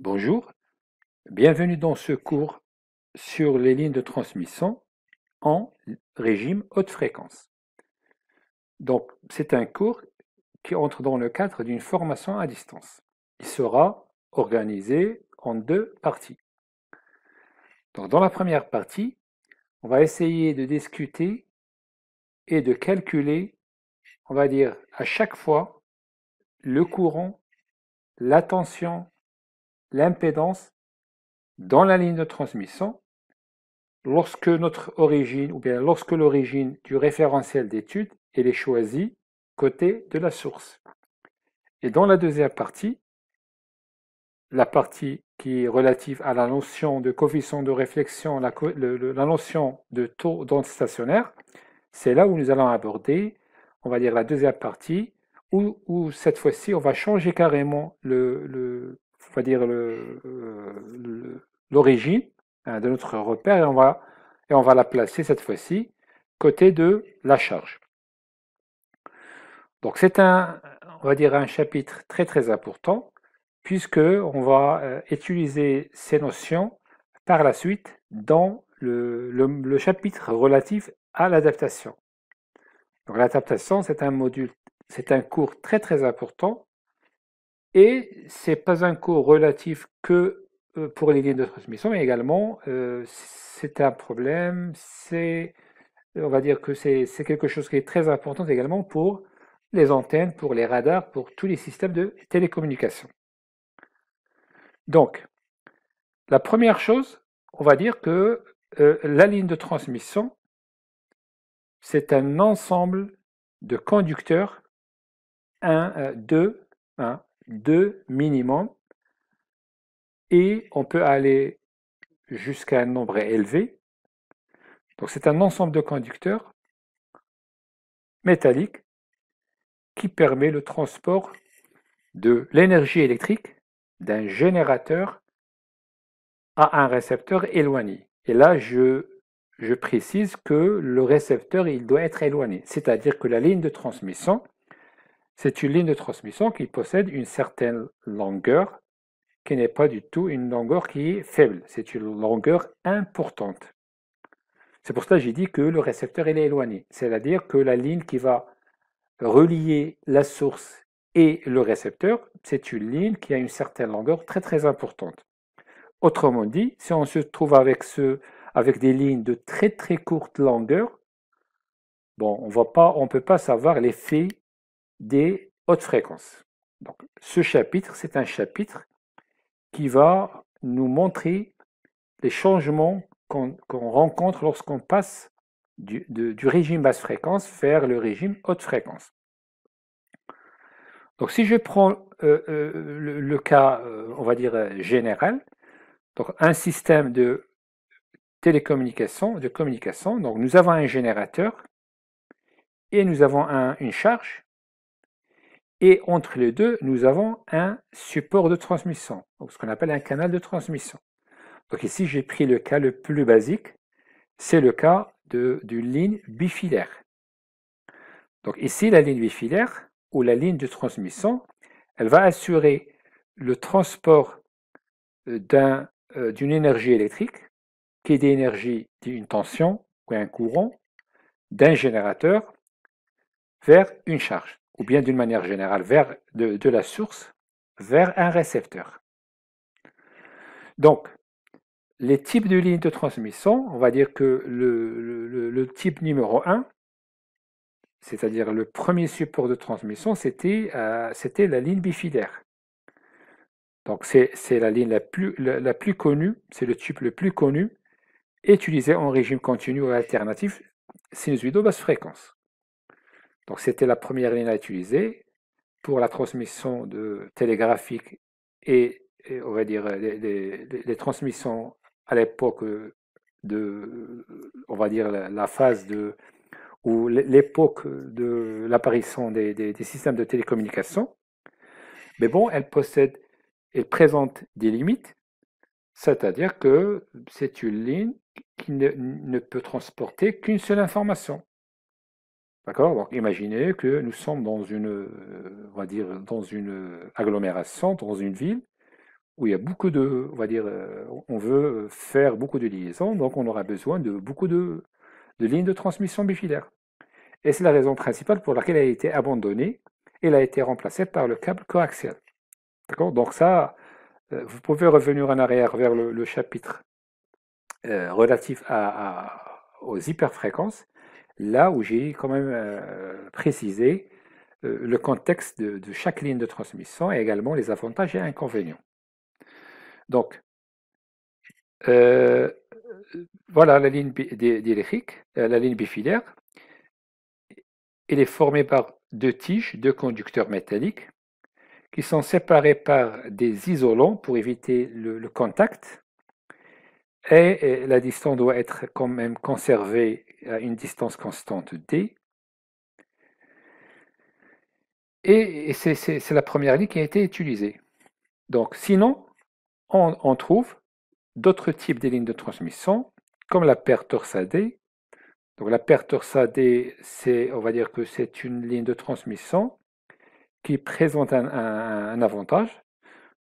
Bonjour, bienvenue dans ce cours sur les lignes de transmission en régime haute fréquence. Donc, c'est un cours qui entre dans le cadre d'une formation à distance. Il sera organisé en deux parties. dans la première partie, on va essayer de discuter et de calculer, on va dire, à chaque fois, le courant, la tension l'impédance dans la ligne de transmission lorsque notre origine ou bien lorsque l'origine du référentiel d'étude est choisie côté de la source. Et dans la deuxième partie, la partie qui est relative à la notion de coefficient de réflexion, la, notion de taux d'onde stationnaire, c'est là où nous allons aborder, on va dire, la deuxième partie, où, où cette fois-ci, on va changer carrément le, on va dire l'origine hein, de notre repère et on va, et on va la placer cette fois-ci côté de la charge. Donc c'est un, on va dire un chapitre très très important puisque on va euh, utiliser ces notions par la suite dans le, chapitre relatif à l'adaptation. l'adaptation c'est un module, c'est un cours très très important et ce n'est pas un coût relatif que euh, pour les lignes de transmission, mais également euh, c'est un problème, c'est on va dire que c'est quelque chose qui est très important également pour les antennes, pour les radars, pour tous les systèmes de télécommunication. Donc, la première chose, on va dire que euh, la ligne de transmission, c'est un ensemble de conducteurs, 1, 2, 1, de minimum. Et on peut aller jusqu'à un nombre élevé. Donc c'est un ensemble de conducteurs métalliques qui permet le transport de l'énergie électrique d'un générateur à un récepteur éloigné. Et là, je, je précise que le récepteur, il doit être éloigné, c'est-à-dire que la ligne de transmission c'est une ligne de transmission qui possède une certaine longueur, qui n'est pas du tout une longueur qui est faible, c'est une longueur importante. C'est pour cela que j'ai dit que le récepteur est éloigné, c'est-à-dire que la ligne qui va relier la source et le récepteur, c'est une ligne qui a une certaine longueur très très importante. Autrement dit, si on se trouve avec, avec des lignes de très très courte longueur, bon, on ne peut pas savoir l'effet des hautes fréquences. Donc, ce chapitre, c'est un chapitre qui va nous montrer les changements qu'on rencontre lorsqu'on passe du, régime basse fréquence vers le régime haute fréquence. Donc si je prends euh, euh, le, cas, euh, on va dire, général, donc un système de télécommunication, de communication, donc nous avons un générateur et nous avons une charge et entre les deux, nous avons un support de transmission, ce qu'on appelle un canal de transmission. Donc ici, j'ai pris le cas le plus basique, c'est le cas d'une ligne bifilaire. Donc ici, la ligne bifilaire, ou la ligne de transmission, elle va assurer le transport euh, euh, d'une énergie électrique, qui est d'énergie d'une tension ou un courant, d'un générateur vers une charge ou bien d'une manière générale de, la source vers un récepteur. Donc, les types de lignes de transmission, on va dire que le, type numéro 1, c'est-à-dire le premier support de transmission, c'était euh, la ligne bifidaire. Donc c'est la ligne la plus, connue, c'est le type le plus connu, utilisé en régime continu ou alternatif, sinusoïdo basse fréquence. Donc c'était la première ligne à utiliser pour la transmission de télégraphique et, on va dire euh, les, transmissions à l'époque euh, de euh, on va dire la, phase de ou l'époque de l'apparition des, systèmes de télécommunication. Mais bon, elle possède, et présente des limites, c'est-à-dire que c'est une ligne qui ne peut transporter qu'une seule information. D'accord Donc imaginez que nous sommes dans une, euh, on va dire, dans une agglomération, dans une ville, où il y a beaucoup de, on va dire, euh, on veut faire beaucoup de liaisons, donc on aura besoin de beaucoup de, lignes de transmission bifilaires. Et c'est la raison principale pour laquelle elle a été abandonnée, et elle a été remplacée par le câble coaxial. D'accord Donc ça, euh, vous pouvez revenir en arrière vers le, chapitre relatif aux hyperfréquences, là où j'ai quand même euh, précisé euh, le contexte de, chaque ligne de transmission et également les avantages et inconvénients. Donc, euh, voilà la ligne diélectrique, la ligne bifilaire. Elle est formée par deux tiges, deux conducteurs métalliques qui sont séparés par des isolants pour éviter le, contact. et la distance doit être quand même conservée à une distance constante d. Et c'est la première ligne qui a été utilisée. Donc sinon, on, trouve d'autres types de lignes de transmission, comme la paire torsadée. Donc la paire torsadée, c'est, on va dire que c'est une ligne de transmission qui présente un, avantage.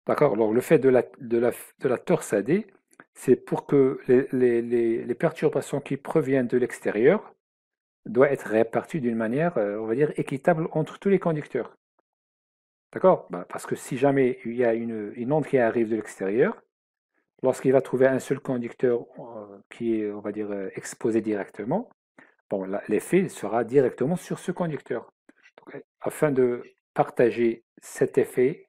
D'accord Alors le fait de la, de la, de la torsadée, c'est pour que les, perturbations qui proviennent de l'extérieur doivent être réparties d'une manière, euh, on va dire, équitable entre tous les conducteurs. D'accord bah, Parce que si jamais il y a une, onde qui arrive de l'extérieur, lorsqu'il va trouver un seul conducteur euh, qui est, on va dire, euh, exposé directement, bon, l'effet sera directement sur ce conducteur. Eh, afin de partager cet effet,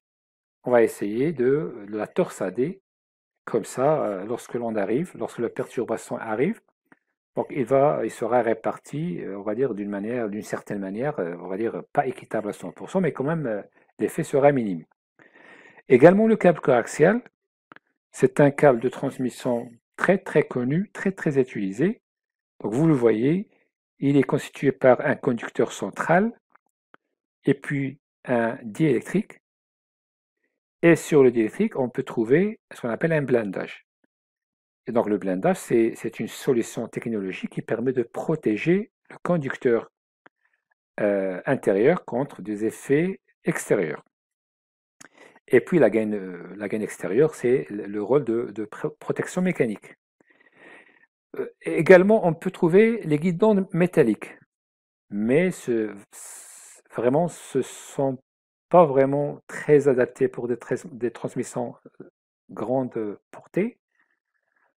on va essayer de la torsader comme ça, euh, lorsque l'on arrive, lorsque la perturbation arrive, donc il va, il sera réparti, euh, on va dire d'une manière, d'une certaine manière, euh, on va dire pas équitable à 100%, mais quand même l'effet sera minime. Également le câble coaxial, c'est un câble de transmission très très connu, très très utilisé. Donc vous le voyez, il est constitué par un conducteur central et puis un diélectrique et sur le diélectrique, on peut trouver ce qu'on appelle un blindage. Et donc le blindage, c'est une solution technologique qui permet de protéger le conducteur euh, intérieur contre des effets extérieurs. Et puis la gaine, euh, extérieure, c'est le rôle de, protection mécanique. Euh, également, on peut trouver les guidons métalliques, mais ce, vraiment, ce sont pas vraiment très adapté pour des, des transmissions grande portée.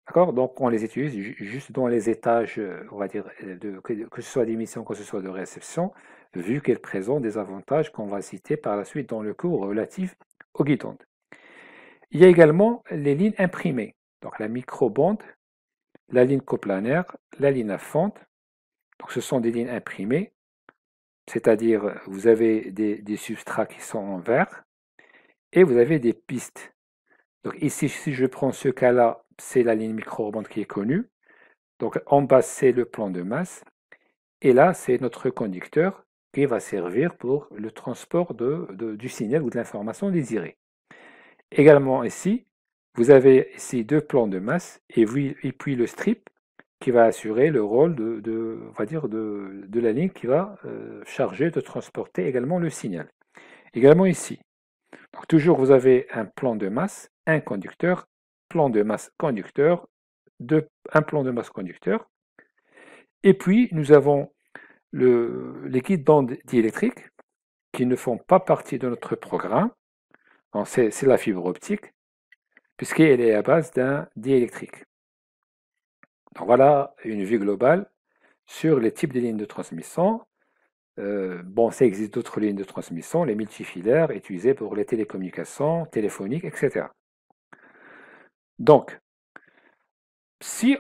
D'accord Donc, on les utilise juste dans les étages, on va dire, que ce soit d'émission, que ce soit de réception, vu qu'elles présentent des avantages qu'on va citer par la suite dans le cours relatif aux guidons. Il y a également les lignes imprimées, donc la microbande, la ligne coplanaire, la ligne à fente. Donc, ce sont des lignes imprimées c'est-à-dire, vous avez des, substrats qui sont en vert et vous avez des pistes. Donc ici, si je prends ce cas-là, c'est la ligne micro qui est connue. Donc en bas, c'est le plan de masse. Et là, c'est notre conducteur qui va servir pour le transport de, du signal ou de l'information désirée. Également ici, vous avez ici deux plans de masse et puis le strip qui va assurer le rôle de, dire de, la ligne qui va euh, charger de transporter également le signal. Également ici, toujours vous avez un plan de masse, un conducteur, plan de masse conducteur, un plan de masse conducteur. Et puis nous avons le, les guides d'ondes diélectriques qui ne font pas partie de notre programme. C'est la fibre optique, puisqu'elle est à base d'un diélectrique. Donc voilà une vue globale sur les types de lignes de transmission. Euh, bon, ça existe d'autres lignes de transmission, les multifilaires utilisées pour les télécommunications, téléphoniques, etc. Donc, si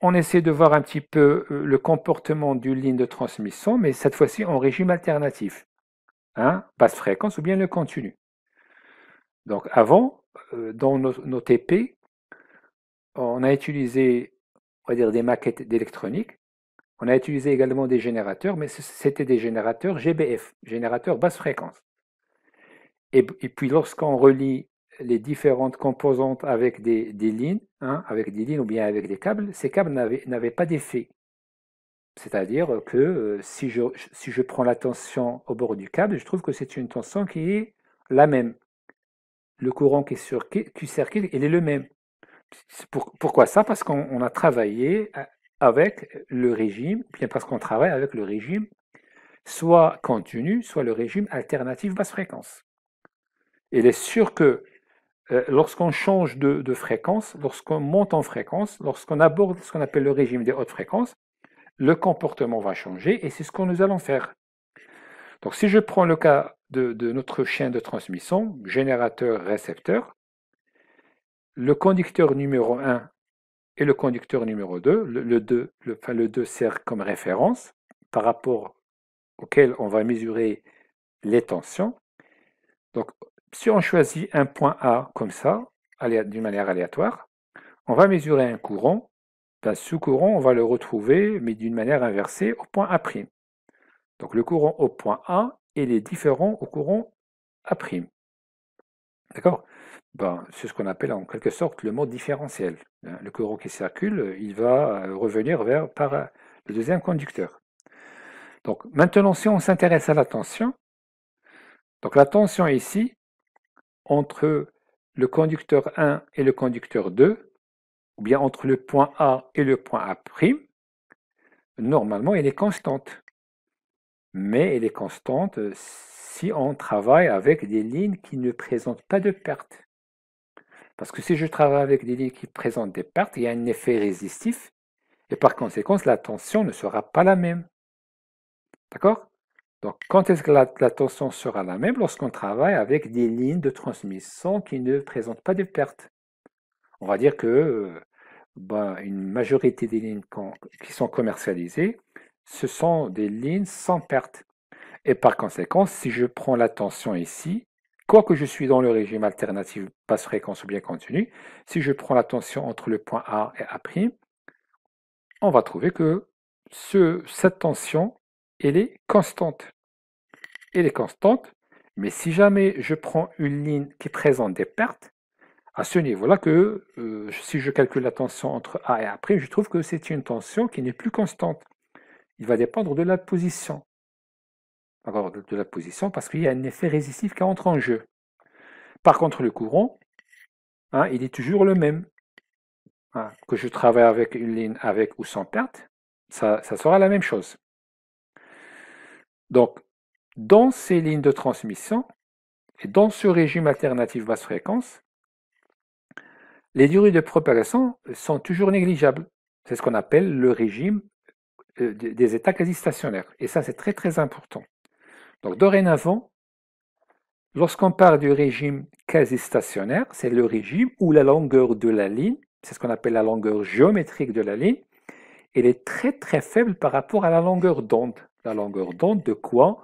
on essaie de voir un petit peu euh, le comportement d'une ligne de transmission, mais cette fois-ci en régime alternatif, hein, basse fréquence ou bien le continu. Donc avant, euh, dans nos TP, on a utilisé on va dire des maquettes d'électronique. On a utilisé également des générateurs, mais c'était des générateurs GBF, générateurs basse fréquence. Et, puis lorsqu'on relie les différentes composantes avec des, lignes, hein, avec des lignes ou bien avec des câbles, ces câbles n'avaient pas d'effet. C'est-à-dire que euh, si, je, si je prends la tension au bord du câble, je trouve que c'est une tension qui est la même. Le courant qui, qui circule, il est le même pourquoi ça Parce qu'on a travaillé euh, avec le régime, bien parce qu'on travaille avec le régime soit continu, soit le régime alternatif basse fréquence. il est sûr que euh, lorsqu'on change de, fréquence, lorsqu'on monte en fréquence, lorsqu'on aborde ce qu'on appelle le régime des hautes fréquences, le comportement va changer et c'est ce que nous allons faire. Donc si je prends le cas de, de notre chaîne de transmission, générateur-récepteur, le conducteur numéro 1 et le conducteur numéro 2, le, 2, le, enfin, le sert comme référence par rapport auquel on va mesurer les tensions. Donc, si on choisit un point A comme ça, d'une manière aléatoire, on va mesurer un courant. Ce sous-courant, on va le retrouver, mais d'une manière inversée, au point A'. Donc le courant au point A, et est différent au courant A'. D'accord ben, c'est ce qu'on appelle en quelque sorte le mode différentiel. Hein. Le courant qui circule, il va euh, revenir vers par euh, le deuxième conducteur. Donc maintenant, si on s'intéresse à la tension, donc la tension ici, entre le conducteur 1 et le conducteur 2, ou bien entre le point A et le point A', normalement, elle est constante. Mais elle est constante euh, si on travaille avec des lignes qui ne présentent pas de perte. Parce que si je travaille avec des lignes qui présentent des pertes, il y a un effet résistif et par conséquent, la tension ne sera pas la même. D'accord Donc, quand est-ce que la, tension sera la même Lorsqu'on travaille avec des lignes de transmission qui ne présentent pas de pertes. On va dire que euh, ben, une majorité des lignes qui sont commercialisées, ce sont des lignes sans pertes. Et par conséquent, si je prends la tension ici, Quoique je suis dans le régime alternatif basse fréquence ou bien continu, si je prends la tension entre le point A et A', on va trouver que cette tension, est constante. Elle est constante, mais si jamais je prends une ligne qui présente des pertes, à ce niveau-là que euh, si je calcule la tension entre A et A', je trouve que c'est une tension qui n'est plus constante. Il va dépendre de la position de, la position, parce qu'il y a un effet résistif qui entre en jeu. Par contre, le courant, hein, il est toujours le même. Hein, que je travaille avec une ligne avec ou sans perte, ça sera la même chose. Donc, dans ces lignes de transmission, et dans ce régime alternatif basse fréquence, les durées de propagation sont toujours négligeables. C'est ce qu'on appelle le régime euh, des états quasi stationnaires. Et ça, c'est très très important. Donc dorénavant, lorsqu'on parle du régime quasi stationnaire, c'est le régime où la longueur de la ligne, c'est ce qu'on appelle la longueur géométrique de la ligne, elle est très très faible par rapport à la longueur d'onde. La longueur d'onde de quoi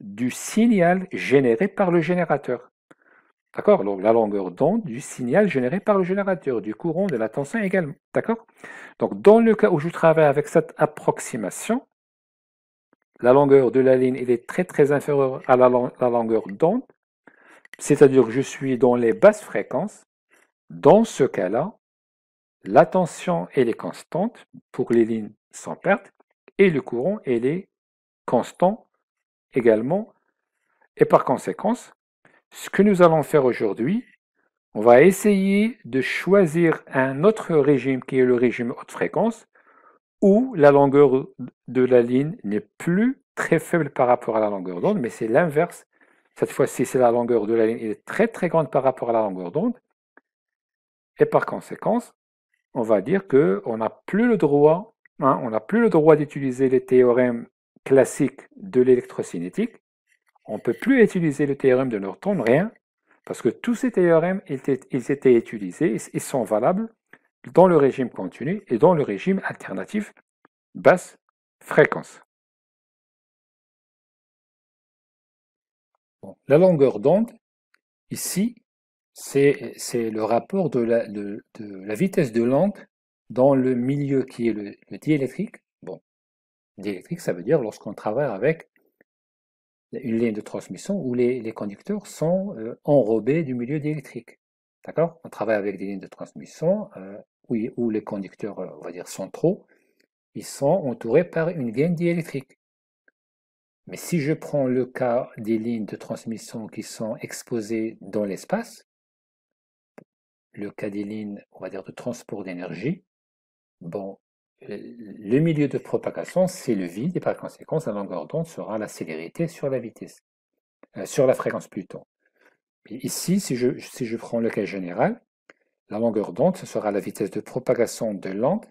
Du signal généré par le générateur. D'accord Donc la longueur d'onde du signal généré par le générateur, du courant, de la tension également. D'accord Donc dans le cas où je travaille avec cette approximation, la longueur de la ligne est très très inférieure à la, longueur d'onde, c'est-à-dire que je suis dans les basses fréquences, dans ce cas-là, la tension est constante pour les lignes sans perte et le courant est constant également. Et par conséquent, ce que nous allons faire aujourd'hui, on va essayer de choisir un autre régime qui est le régime haute fréquence où la longueur de la ligne n'est plus très faible par rapport à la longueur d'onde, mais c'est l'inverse. Cette fois-ci, c'est la longueur de la ligne, elle est très très grande par rapport à la longueur d'onde. Et par conséquent, on va dire qu'on n'a plus le droit, hein, le droit d'utiliser les théorèmes classiques de l'électrocinétique. On ne peut plus utiliser le théorème de Norton, rien, parce que tous ces théorèmes, ils étaient utilisés, ils sont valables dans le régime continu et dans le régime alternatif basse fréquence. la longueur d'onde, ici, c'est le rapport de la, vitesse de l'onde dans le milieu qui est le, diélectrique. Bon, diélectrique, ça veut dire lorsqu'on travaille avec une ligne de transmission où les, conducteurs sont euh, enrobés du milieu diélectrique. D'accord On travaille avec des lignes de transmission euh, où les conducteurs, euh, on va dire, centraux, ils sont entourés par une gaine diélectrique. Mais si je prends le cas des lignes de transmission qui sont exposées dans l'espace, le cas des lignes, on va dire, de transport d'énergie, bon, euh, le milieu de propagation, c'est le vide, et par conséquent, la longueur d'onde sera la célérité sur la vitesse, euh, sur la fréquence plutôt. ici, si je, si je prends le cas général, la longueur d'onde, ce sera la vitesse de propagation de l'onde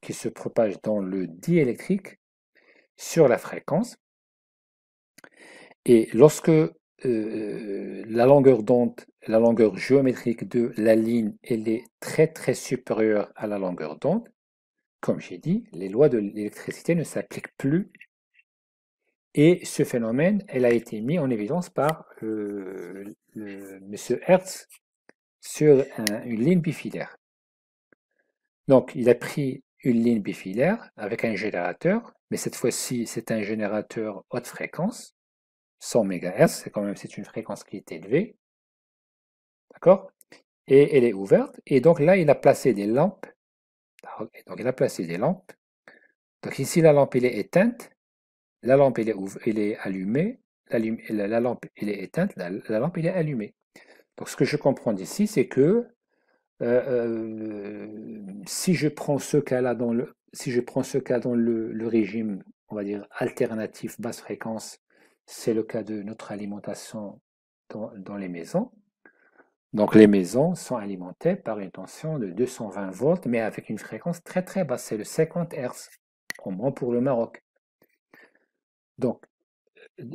qui se propage dans le diélectrique sur la fréquence. Et lorsque euh, la longueur d'onde, la longueur géométrique de la ligne, elle est très très supérieure à la longueur d'onde, comme j'ai dit, les lois de l'électricité ne s'appliquent plus. Et ce phénomène, elle a été mis en évidence par euh, M. Hertz sur euh, une ligne bifilaire. Donc, il a pris une ligne bifilaire avec un générateur, mais cette fois-ci, c'est un générateur haute fréquence, 100 MHz, c'est quand même c'est une fréquence qui est élevée. D'accord Et elle est ouverte. Et donc là, il a placé des lampes. Donc, il a placé des lampes. Donc ici, la lampe, elle est éteinte. La lampe, elle est, est allumée. La, lampe, elle est éteinte. La, la lampe, elle est allumée. Donc ce que je comprends d'ici, c'est que euh, euh, si je prends ce cas-là dans le si je prends ce cas dans le, régime, on va dire alternatif basse fréquence, c'est le cas de notre alimentation dans, dans, les maisons. Donc les maisons sont alimentées par une tension de 220 volts, mais avec une fréquence très très basse, c'est le 50 Hz, au moins pour le Maroc. Donc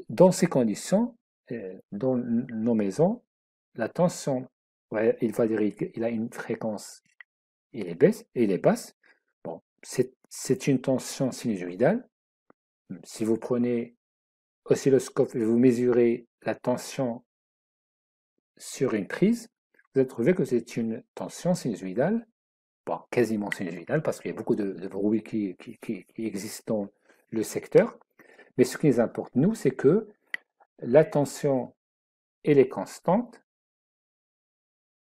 dans ces conditions, euh, dans nos maisons, la tension, il va dire qu'il a une fréquence, il est basse, il est basse. Bon, c'est une tension sinusoïdale. Si vous prenez oscilloscope et vous mesurez la tension sur une prise, vous allez trouver que c'est une tension sinusoïdale, quasiment sinusoïdale, parce qu'il y a beaucoup de, bruit qui, qui, existent dans le secteur. Mais ce qui nous importe, nous, c'est que la tension, elle est constante,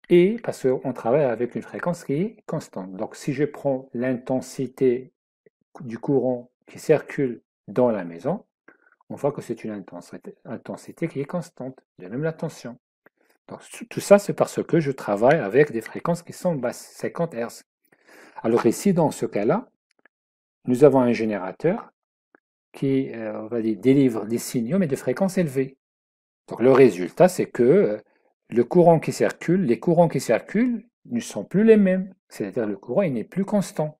et parce qu'on travaille avec une fréquence qui est constante. Donc si je prends l'intensité du courant qui circule dans la maison, on voit que c'est une intensité, qui est constante, de même la tension. Donc tout ça, c'est parce que je travaille avec des fréquences qui sont basses, 50 Hz. Alors ici, dans ce cas-là, nous avons un générateur qui euh, va dire, délivre des signaux, mais de fréquences élevées. Donc le résultat, c'est que euh, le courant qui circule, les courants qui circulent ne sont plus les mêmes. C'est-à-dire le courant, il n'est plus constant.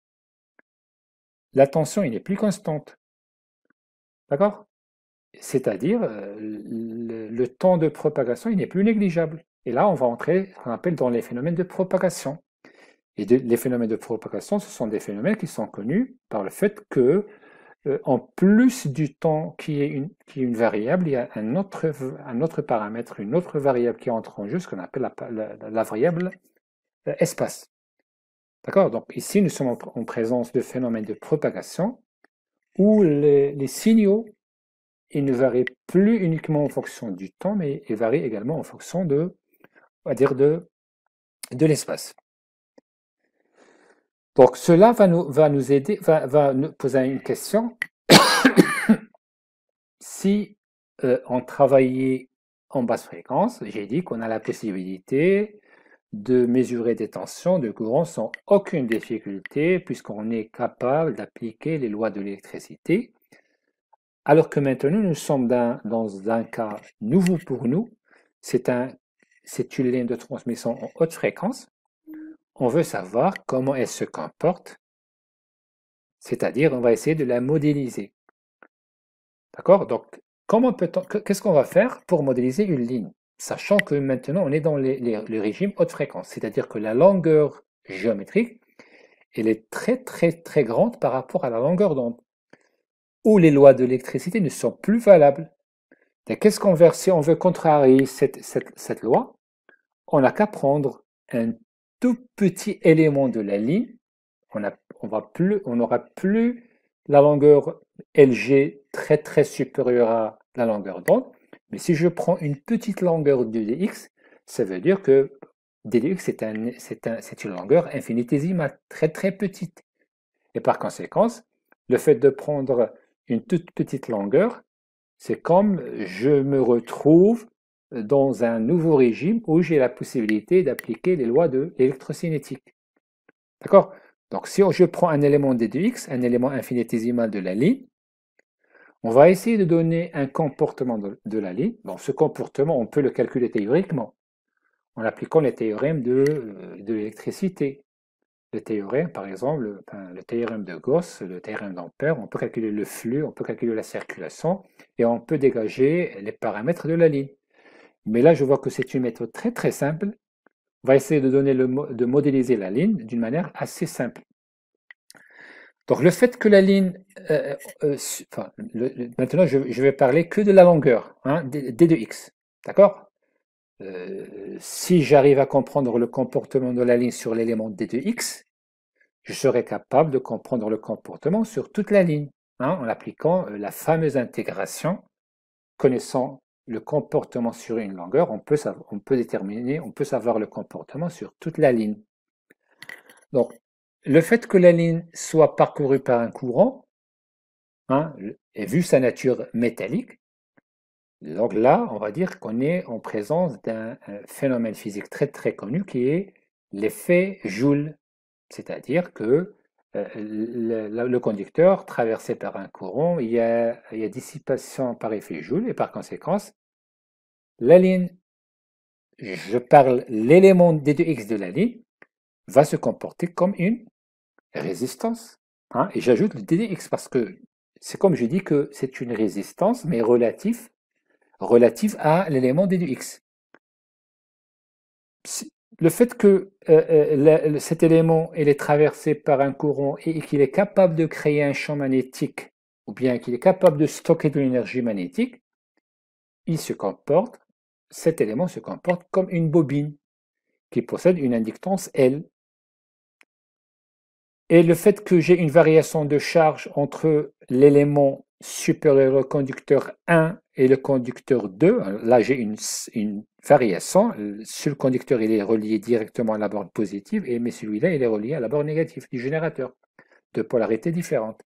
La tension, il n'est plus constante. D'accord C'est-à-dire, euh, le, temps de propagation, il n'est plus négligeable. Et là, on va entrer, on appelle, dans les phénomènes de propagation. Et les phénomènes de propagation, ce sont des phénomènes qui sont connus par le fait que euh, en plus du temps qui est, une, variable, il y a un autre, un autre paramètre, une autre variable qui entre en jeu, ce qu'on appelle la, variable euh, espace. D'accord Donc ici, nous sommes en, présence de phénomènes de propagation où les, signaux, ne varient plus uniquement en fonction du temps, mais ils varient également en fonction de, dire, de, de l'espace. Donc cela va nous, va nous aider, va, nous poser une question. si euh, on travaillait en basse fréquence, j'ai dit qu'on a la possibilité de mesurer des tensions de courant sans aucune difficulté puisqu'on est capable d'appliquer les lois de l'électricité. Alors que maintenant, nous sommes dans, un cas nouveau pour nous. C'est un, une ligne de transmission en haute fréquence on veut savoir comment elle se comporte, c'est-à-dire on va essayer de la modéliser. D'accord Donc, comment peut-on, qu'est-ce qu'on va faire pour modéliser une ligne Sachant que maintenant, on est dans le régime haute fréquence, c'est-à-dire que la longueur géométrique, elle est très très très grande par rapport à la longueur d'onde, où les lois de l'électricité ne sont plus valables. Qu'est-ce qu'on veut, si on veut contrarier cette, cette loi On n'a qu'à prendre un tout petit élément de la ligne, on n'aura plus, la longueur LG très très supérieure à la longueur d'onde. Mais si je prends une petite longueur de dx, ça veut dire que dx c'est une longueur infinitésimale, très très petite. Et par conséquent, le fait de prendre une toute petite longueur, c'est comme je me retrouve dans un nouveau régime où j'ai la possibilité d'appliquer les lois de l'électrocinétique. D'accord Donc si je prends un élément d 2 x, un élément infinitésimal de la ligne, on va essayer de donner un comportement de, la ligne. Bon, ce comportement, on peut le calculer théoriquement en appliquant les théorèmes de, euh, l'électricité. Le théorème, par exemple, le théorème de Gauss, le théorème d'Ampère, on peut calculer le flux, on peut calculer la circulation, et on peut dégager les paramètres de la ligne. Mais là, je vois que c'est une méthode très très simple. On va essayer de, donner de modéliser la ligne d'une manière assez simple. Donc le fait que la ligne... Euh, euh, euh, maintenant, je, je, vais parler que de la longueur, hein, d, de x. D'accord Si j'arrive à comprendre le comportement de la ligne sur l'élément d de x, je serai capable de comprendre le comportement sur toute la ligne, hein, en appliquant la fameuse intégration connaissant le comportement sur une longueur, on peut, savoir, déterminer, on peut savoir le comportement sur toute la ligne. Donc, le fait que la ligne soit parcourue par un courant, hein, et vu sa nature métallique, donc là, on va dire qu'on est en présence d'un phénomène physique très très connu qui est l'effet Joule. C'est-à-dire que euh, le, conducteur, traversé par un courant, il y, a, dissipation par effet Joule et par conséquence, la ligne, je parle l'élément D2X de la ligne, va se comporter comme une résistance. Hein, et j'ajoute le d 2 parce que c'est comme je dis que c'est une résistance, mais relative, relative à l'élément D2X le fait que euh, euh, cet élément est traversé par un courant et, qu'il est capable de créer un champ magnétique ou bien qu'il est capable de stocker de l'énergie magnétique, il se comporte, cet élément se comporte comme une bobine qui possède une inductance L. Et le fait que j'ai une variation de charge entre l'élément conducteur 1 et le conducteur 2, là j'ai une, variation, sur le conducteur il est relié directement à la borne positive, et, mais celui-là il est relié à la borne négative du générateur, de polarité différente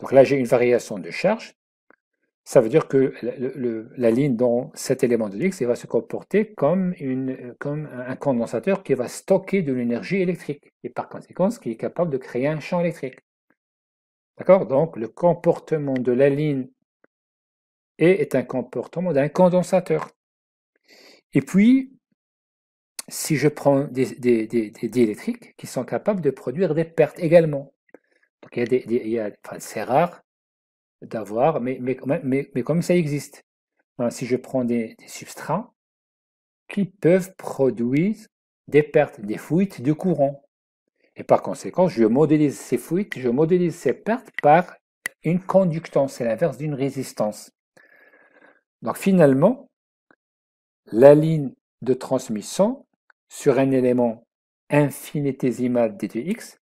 Donc là j'ai une variation de charge, ça veut dire que la ligne dans cet élément de X va se comporter comme, comme un condensateur qui va stocker de l'énergie électrique, et par conséquent qui est capable de créer un champ électrique. D'accord Donc, le comportement de la ligne est un comportement d'un condensateur. Et puis, si je prends des, diélectriques qui sont capables de produire des pertes également. Donc, il y a enfin, c'est rare d'avoir, mais, mais, comme ça existe. si je prends des, substrats qui peuvent produire des pertes, des fuites de courant. Et par conséquent, je modélise ces fouilles, je modélise ces pertes par une conductance, c'est l'inverse d'une résistance. Donc finalement, la ligne de transmission sur un élément infinitésimal dtx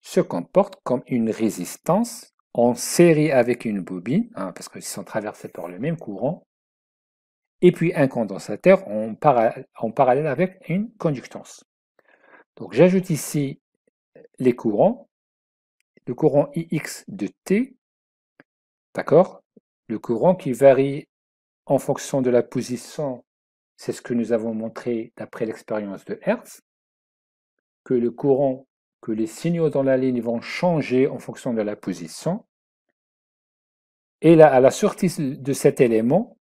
se comporte comme une résistance en série avec une bobine, hein, parce qu'ils sont traversés par le même courant, et puis un condensateur en parallèle avec une conductance. Donc j'ajoute ici les courants, le courant Ix de T, d'accord Le courant qui varie en fonction de la position, c'est ce que nous avons montré d'après l'expérience de Hertz, que le courant, que les signaux dans la ligne vont changer en fonction de la position. Et là, à la sortie de cet élément,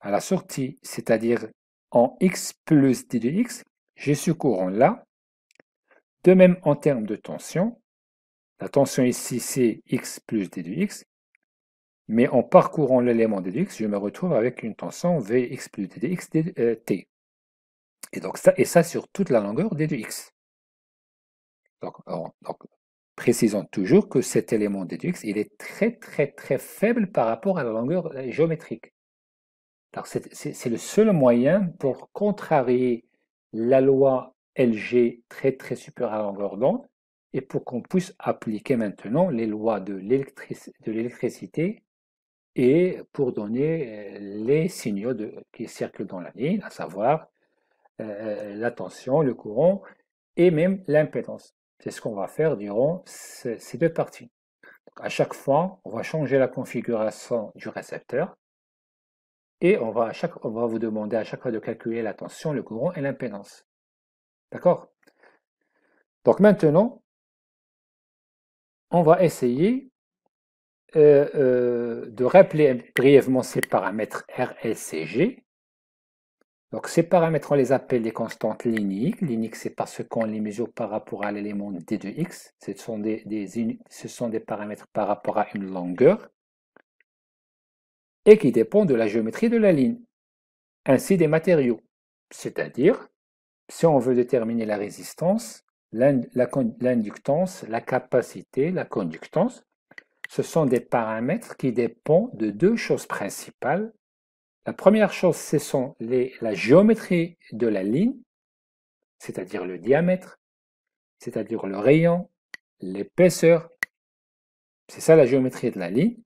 à la sortie, c'est-à-dire en x plus d de x, j'ai ce courant-là de même, en termes de tension, la tension ici, c'est x plus d du x, mais en parcourant l'élément d x, je me retrouve avec une tension vx plus d de x euh, t. Et, donc ça, et ça sur toute la longueur d de x. Donc, précisons toujours que cet élément d x, il est très très très faible par rapport à la longueur euh, géométrique. C'est le seul moyen pour contrarier la loi LG très très super à d'onde et pour qu'on puisse appliquer maintenant les lois de l'électricité et pour donner euh, les signaux qui circulent dans la ligne, à savoir euh, euh, la tension, le courant et même l'impédance. C'est ce qu'on va faire durant ces, deux parties. à chaque fois, on va changer la configuration du récepteur et on va, à chaque, on va vous demander à chaque fois de calculer la tension, le courant et l'impédance. D'accord Donc maintenant, on va essayer euh, euh, de rappeler brièvement ces paramètres R, Donc ces paramètres, on les appelle des constantes liniques. Liniques, c'est parce qu'on les mesure par rapport à l'élément D de X. Ce sont ce sont des paramètres par rapport à une longueur et qui dépendent de la géométrie de la ligne, ainsi des matériaux, c'est-à-dire si on veut déterminer la résistance, l'inductance, la capacité, la conductance, ce sont des paramètres qui dépendent de deux choses principales. La première chose, ce sont la géométrie de la ligne, c'est-à-dire le diamètre, c'est-à-dire le rayon, l'épaisseur. C'est ça la géométrie de la ligne.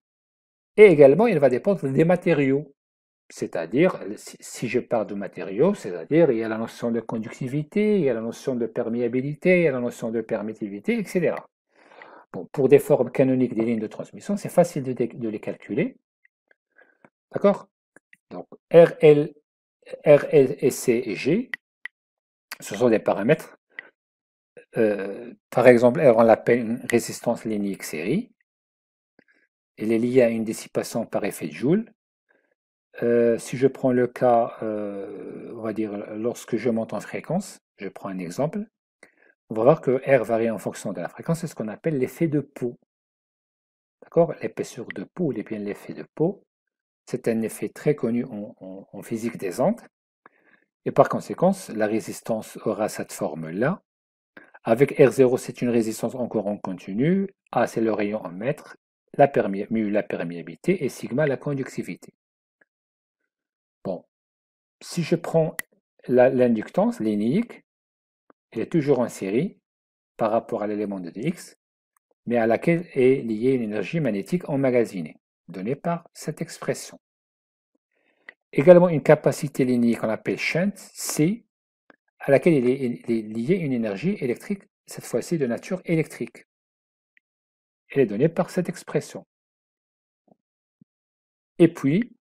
Et également, il va dépendre des matériaux. C'est-à-dire, si je parle de matériaux, c'est-à-dire, il y a la notion de conductivité, il y a la notion de perméabilité, il y a la notion de permittivité, etc. Bon, pour des formes canoniques des lignes de transmission, c'est facile de, les calculer. D'accord Donc, R, L, R, et et G, ce sont des paramètres. Euh, par exemple, R, on l'appelle une résistance linéique série. Elle est liée à une dissipation par effet de Joule. Euh, si je prends le cas, euh, on va dire, lorsque je monte en fréquence, je prends un exemple, on va voir que R varie en fonction de la fréquence, c'est ce qu'on appelle l'effet de peau. D'accord L'épaisseur de peau, ou bien l'effet de peau, c'est un effet très connu en, physique des ondes. Et par conséquent, la résistance aura cette forme-là. Avec R0, c'est une résistance encore en continu. A, c'est le rayon en mètres, la, la perméabilité et sigma, la conductivité si je prends l'inductance linéique, elle est toujours en série par rapport à l'élément de dx, mais à laquelle est liée une énergie magnétique emmagasinée, donnée par cette expression. Également une capacité linéique qu'on appelle shunt, C, à laquelle il est, liée une énergie électrique, cette fois-ci de nature électrique. Elle est donnée par cette expression. Et puis,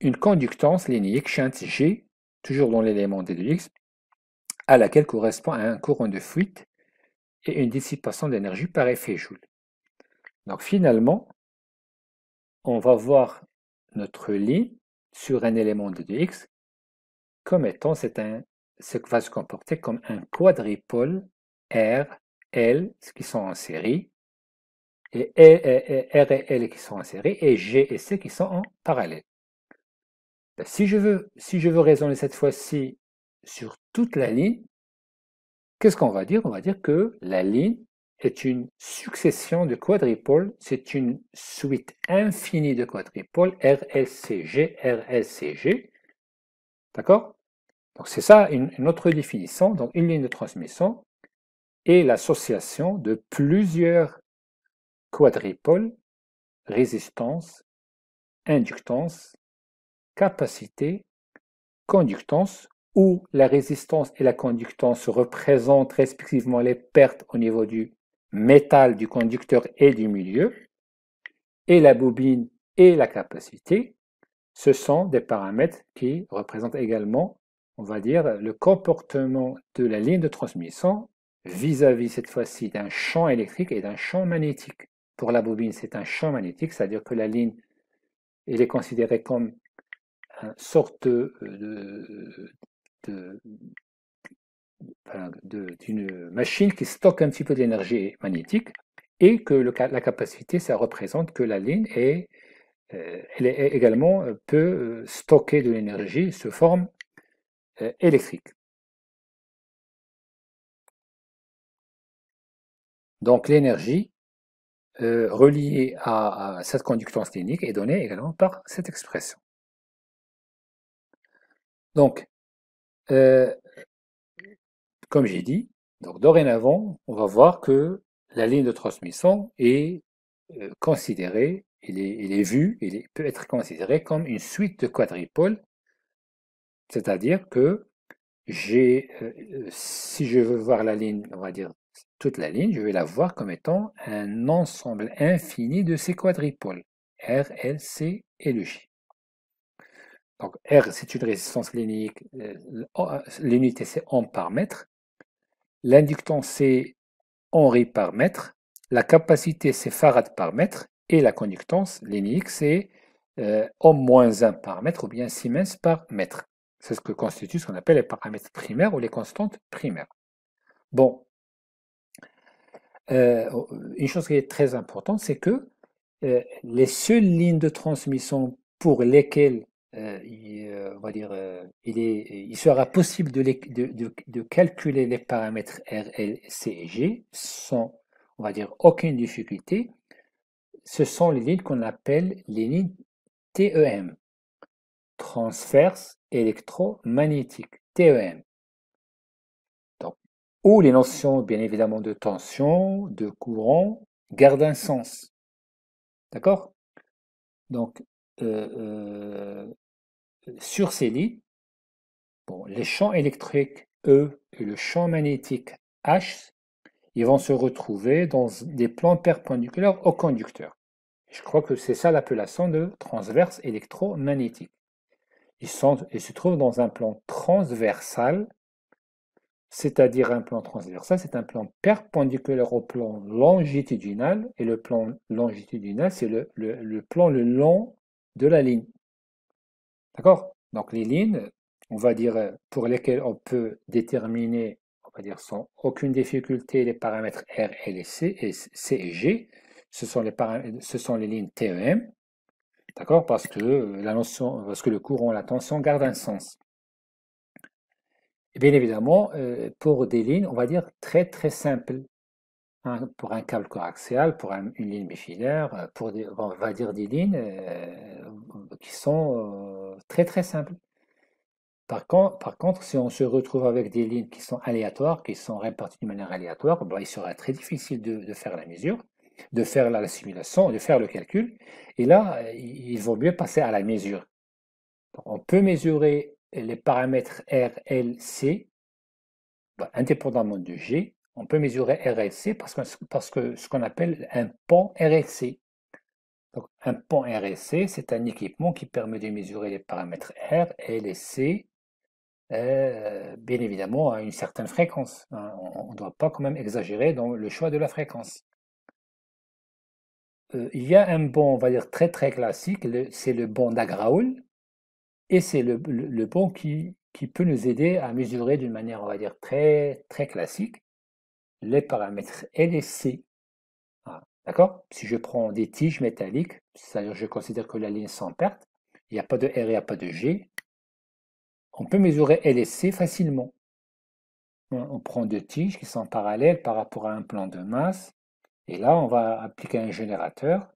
une conductance linéique, chante G, toujours dans l'élément D de X, à laquelle correspond un courant de fuite et une dissipation d'énergie par effet Joule. Donc finalement, on va voir notre ligne sur un élément d de X comme étant c'est un ce qui va se comporter comme un quadripôle R, L, qui sont en série, et R et L qui sont en série, et G et C qui sont en parallèle si, je veux, si je veux raisonner cette fois-ci sur toute la ligne, qu'est-ce qu'on va dire On va dire que la ligne est une succession de quadripoles, c'est une suite infinie de quadripoles, RLCG, RLCG. D'accord Donc c'est ça une, autre définition, donc une ligne de transmission est l'association de plusieurs quadripoles, résistance, inductance, capacité, conductance, où la résistance et la conductance représentent respectivement les pertes au niveau du métal du conducteur et du milieu, et la bobine et la capacité, ce sont des paramètres qui représentent également, on va dire, le comportement de la ligne de transmission vis-à-vis cette fois-ci d'un champ électrique et d'un champ magnétique. Pour la bobine, c'est un champ magnétique, c'est-à-dire que la ligne, elle est considérée comme une euh, sorte euh, de, d'une machine qui stocke un petit peu d'énergie magnétique et que la capacité, ça représente que la ligne est, euh, elle est également peut stocker de l'énergie sous forme électrique. Donc l'énergie reliée à, à cette conductance clinique est donnée également par cette expression. Donc, euh, comme j'ai dit, donc dorénavant, on va voir que la ligne de transmission est euh, considérée, elle est, vue, elle peut être considérée comme une suite de quadripoles, c'est-à-dire que j'ai, euh, si je veux voir la ligne, on va dire toute la ligne, je vais la voir comme étant un ensemble infini de ces quadripoles, R, L, C et le J. Donc R, c'est une résistance linéique. Euh, euh, l'unité, c'est ohm par mètre. L'inductance, c'est Henri par mètre. La capacité, c'est farad par mètre. Et la conductance linéique, c'est euh, moins 1 par mètre ou bien Siemens par mètre. C'est ce que constitue ce qu'on appelle les paramètres primaires ou les constantes primaires. Bon. une chose qui est très importante, c'est que les seules lignes de transmission pour lesquelles il, il, sera possible de, de, calculer les paramètres R, L, C et G sans, on va dire, aucune difficulté. Ce sont les lignes qu'on appelle les lignes TEM, transverse électromagnétique, TEM. Donc, où les notions, bien évidemment, de tension, de courant, gardent un sens. D'accord Donc, euh, euh, sur ces lits, bon, les champs électriques E et le champ magnétique H, ils vont se retrouver dans des plans perpendiculaires au conducteur. Je crois que c'est ça l'appellation de transverse électromagnétique. Ils, sont, se trouvent dans un plan transversal, c'est-à-dire un plan transversal, c'est un plan perpendiculaire au plan longitudinal, et le plan longitudinal, c'est le, plan le long de la ligne. D'accord Donc les lignes, on va dire, euh, pour lesquelles on peut déterminer, on va dire, sans aucune difficulté, les paramètres R et C, et C et G, ce sont les, ce sont les lignes TEM, d'accord Parce que la parce que le courant, la tension garde un sens. Et bien évidemment, euh, pour des lignes, on va dire très très simples, pour un câble coaxial, pour une ligne bifilaire, euh, pour des, on va dire des lignes euh, qui sont euh, très très simples. Par contre, si on se retrouve avec des lignes qui sont aléatoires, qui sont réparties de manière aléatoire, bah, il sera très difficile de, faire la mesure, de faire la, simulation, de faire le calcul. Et là, il, vaut mieux passer à la mesure. on peut mesurer les paramètres R, L, C, bah, indépendamment de G, on peut mesurer RLC parce que, parce que ce qu'on appelle un pont RLC. un pont RLC, c'est un équipement qui permet de mesurer les paramètres R, L et C, euh, bien évidemment à une certaine fréquence. Hein. On ne doit pas quand même exagérer dans le choix de la fréquence. Euh, il y a un bon, on va dire, très très classique, c'est le pont d'Agraoul, et c'est le, le, qui, qui peut nous aider à mesurer d'une manière, on va dire, très, très classique les paramètres LSC. C ah, D'accord Si je prends des tiges métalliques, c'est-à-dire je considère que la ligne sans perte, il n'y a pas de R et il n'y a pas de G, on peut mesurer L et C facilement. Hein, on prend deux tiges qui sont parallèles par rapport à un plan de masse, et là on va appliquer un générateur,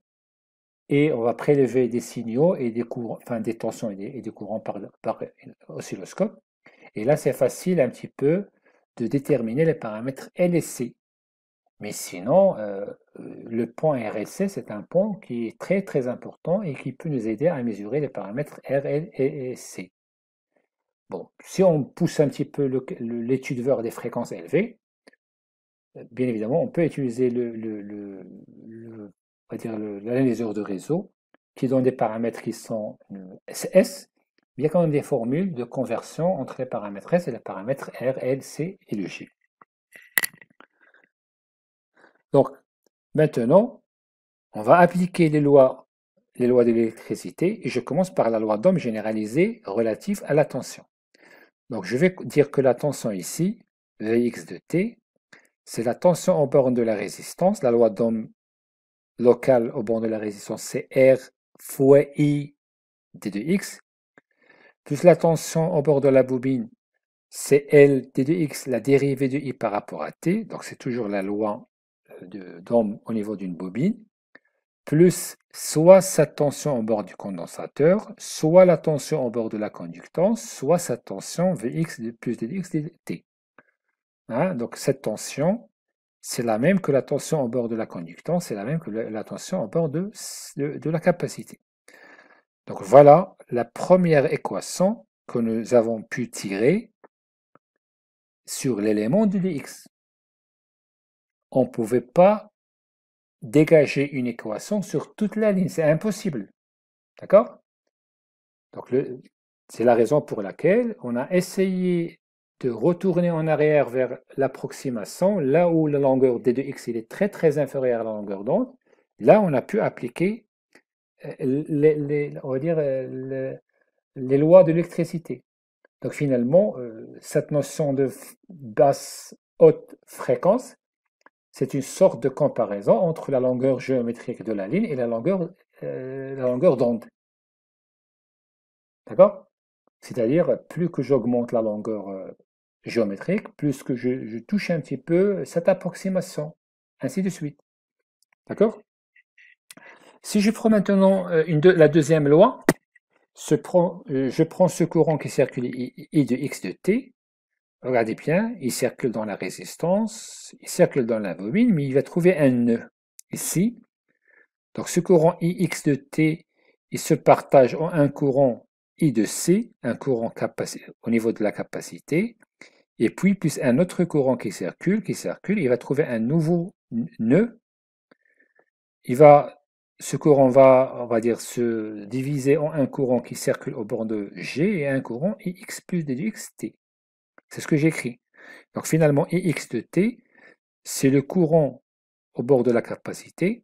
et on va prélever des signaux et des enfin des tensions et des, courants par, par oscilloscope. Et là c'est facile un petit peu de déterminer les paramètres LSC, Mais sinon, euh, euh, le pont RLC, c'est un pont qui est très très important et qui peut nous aider à mesurer les paramètres RL et C. Bon, si on pousse un petit peu l'étude vers des fréquences élevées, euh, bien évidemment, on peut utiliser le, le, l'analyseur de réseau qui donne des paramètres qui sont SS il y a quand même des formules de conversion entre les paramètres S et les paramètres R, L, C et le G. Donc, maintenant, on va appliquer les lois, les lois de l'électricité et je commence par la loi d'Ohm généralisée relative à la tension. Donc, je vais dire que la tension ici, Vx de T, c'est la tension au borne de la résistance. La loi d'Ohm locale au borne de la résistance, c'est R fois I d de x plus la tension au bord de la bobine, c'est L T X, la dérivée de I par rapport à T, donc c'est toujours la loi euh, d'Ohm au niveau d'une bobine, plus soit sa tension au bord du condensateur, soit la tension au bord de la conductance, soit sa tension Vx plus dx dt. T. Hein? donc cette tension, c'est la même que la tension au bord de la conductance, c'est la même que la tension au bord de la capacité. Donc voilà la première équation que nous avons pu tirer sur l'élément du dx. On ne pouvait pas dégager une équation sur toute la ligne, c'est impossible. D'accord Donc c'est la raison pour laquelle on a essayé de retourner en arrière vers l'approximation, là où la longueur d de x est très très inférieure à la longueur d'onde, là on a pu appliquer les, dire, euh, les, lois de l'électricité. Donc finalement, euh, cette notion de basse, haute fréquence, c'est une sorte de comparaison entre la longueur géométrique de la ligne et la longueur, euh, longueur d'onde. D'accord C'est-à-dire, plus que j'augmente la longueur géométrique, plus que je touche un petit peu cette approximation, ainsi de suite. D'accord si je prends maintenant euh, une de, la deuxième loi, euh, je prends ce courant qui circule I de X de T, regardez bien, il circule dans la résistance, il circule dans la bobine, mais il va trouver un nœud ici. Donc ce courant X de T, il se partage en un courant I de C, un courant au niveau de la capacité, et puis plus un autre courant qui circule, qui circule, il va trouver un nouveau nœud. Il va ce courant va, on va dire, se diviser en un courant qui circule au bord de G et un courant Ix plus D de C'est ce que j'écris. Donc finalement, Ix de T, c'est le courant au bord de la capacité,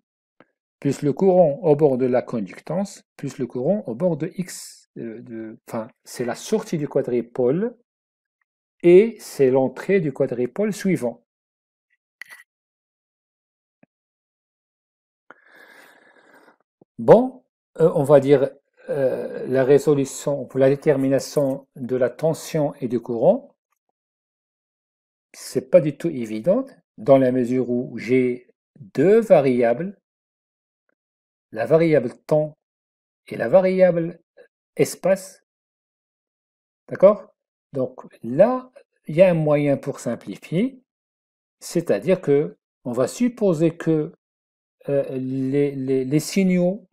plus le courant au bord de la conductance, plus le courant au bord de X. Euh, enfin, c'est la sortie du quadripôle et c'est l'entrée du quadripôle suivant. Bon, euh, on va dire euh, la résolution pour la détermination de la tension et du courant, c'est pas du tout évident dans la mesure où j'ai deux variables, la variable temps et la variable espace. D'accord Donc là, il y a un moyen pour simplifier, c'est-à-dire que on va supposer que euh, les signaux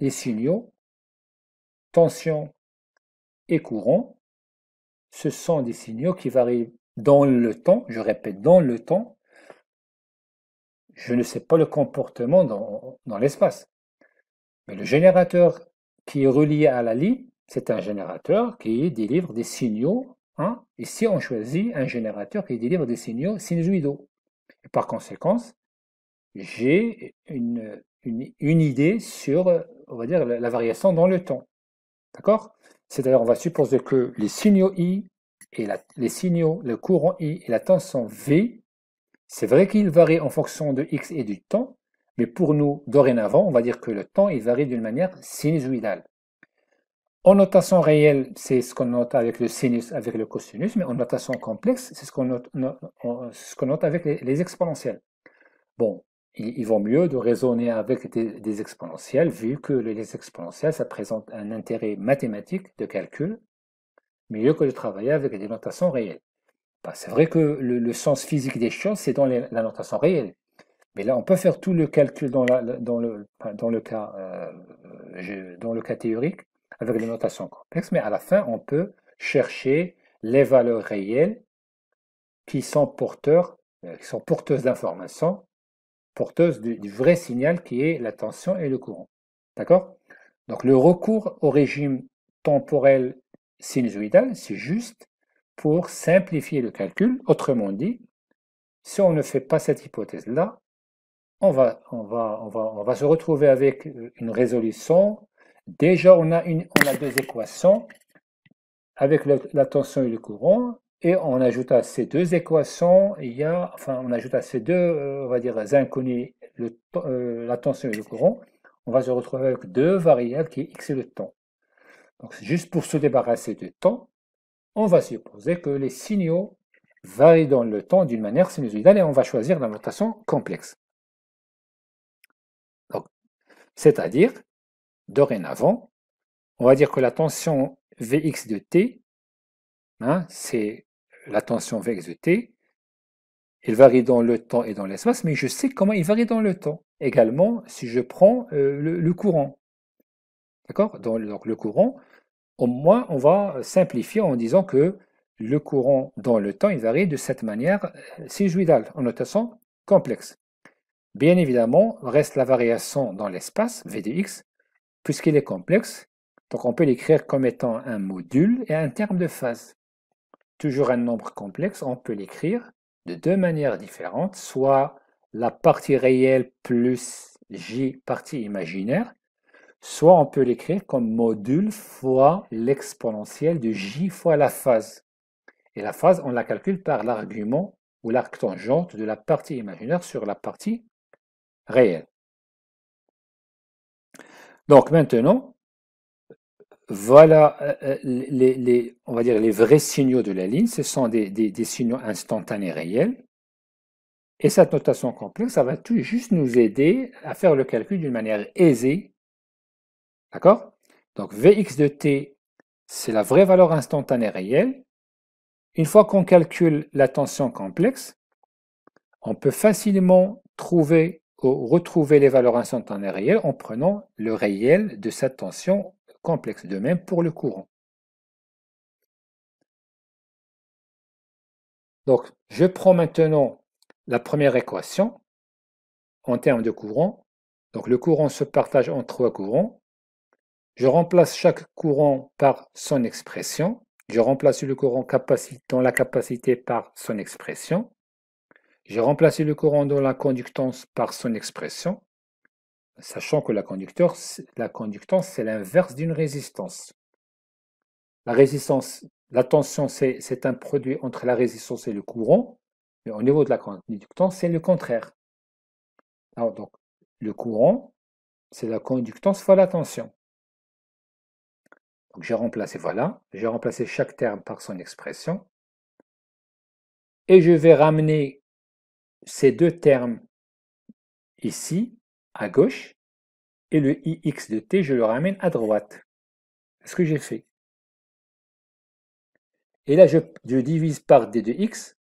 les signaux, tension et courant, ce sont des signaux qui varient dans le temps, je répète, dans le temps. Je ne sais pas le comportement dans, l'espace. Mais le générateur qui est relié à la ligne, c'est un générateur qui délivre des signaux. Ici, hein, on choisit un générateur qui délivre des signaux sinusoïdaux. par conséquent, j'ai une, une, idée sur on va dire, la, variation dans le temps. D'accord C'est-à-dire, on va supposer que les signaux I et les signaux, le courant I et la tension V, c'est vrai qu'ils varient en fonction de X et du temps, mais pour nous, dorénavant, on va dire que le temps, il varie d'une manière sinusoïdale. En notation réelle, c'est ce qu'on note avec le sinus, avec le cosinus, mais en notation complexe, c'est ce qu'on note, ce note, avec les, les exponentielles. Bon, il, vaut mieux de raisonner avec des, exponentielles, vu que les exponentielles, ça présente un intérêt mathématique de calcul, mieux que de travailler avec des notations réelles. Bah, c'est vrai que le, sens physique des choses, c'est dans la notation réelle. Mais là, on peut faire tout le calcul dans, le, cas, euh, dans le théorique avec les notations complexes, mais à la fin, on peut chercher les valeurs réelles qui sont porteurs, euh, qui sont porteuses d'informations porteuse du, vrai signal qui est la tension et le courant. D'accord Donc le recours au régime temporel sinusoïdal, c'est juste pour simplifier le calcul. Autrement dit, si on ne fait pas cette hypothèse-là, on va, on, va, on, va, se retrouver avec euh, une résolution. Déjà, on a, une, a deux équations avec la tension et le courant. Et on ajoute à ces deux équations, il y enfin, on ajoute à ces deux, euh, on va dire, inconnus, euh, la tension et le courant, on va se retrouver avec deux variables qui est x et le temps. Donc, juste pour se débarrasser du temps, on va supposer que les signaux varient dans le temps d'une manière sinusoïdale et on va choisir la notation complexe. C'est-à-dire, dorénavant, on va dire que la tension Vx de t, hein, c'est la tension VX de elle varie dans le temps et dans l'espace, mais je sais comment il varie dans le temps. Également, si je prends euh, le, courant. D'accord Donc le courant, au moins, on va simplifier en disant que le courant dans le temps, il varie de cette manière euh, sinusoïdale, en notation complexe. Bien évidemment, reste la variation dans l'espace, V puisqu'il est complexe. Donc on peut l'écrire comme étant un module et un terme de phase toujours un nombre complexe, on peut l'écrire de deux manières différentes, soit la partie réelle plus j partie imaginaire, soit on peut l'écrire comme module fois l'exponentielle de j fois la phase. Et la phase, on la calcule par l'argument ou l'arc tangente de la partie imaginaire sur la partie réelle. Donc maintenant, voilà euh, euh, les, on va dire les vrais signaux de la ligne, ce sont des, signaux instantanés réels. Et cette notation complexe, ça va tout juste nous aider à faire le calcul d'une manière aisée. D'accord Donc Vx de t, c'est la vraie valeur instantanée réelle. Une fois qu'on calcule la tension complexe, on peut facilement trouver ou retrouver les valeurs instantanées réelles en prenant le réel de cette tension complexe, de même pour le courant. Donc, je prends maintenant la première équation en termes de courant. Donc, le courant se partage en trois courants. Je remplace chaque courant par son expression. Je remplace le courant dans la capacité par son expression. je remplace le courant dans la conductance par son expression sachant que la conductance, la conductance c'est l'inverse d'une résistance. La résistance, la tension, c'est un produit entre la résistance et le courant, mais au niveau de la conductance, c'est le contraire. Alors, donc, le courant, c'est la conductance fois la tension. Donc, j'ai remplacé, voilà, j'ai remplacé chaque terme par son expression. Et je vais ramener ces deux termes ici, à gauche et le ix de t, je le ramène à droite. ce que j'ai fait. Et là, je, divise par d de x.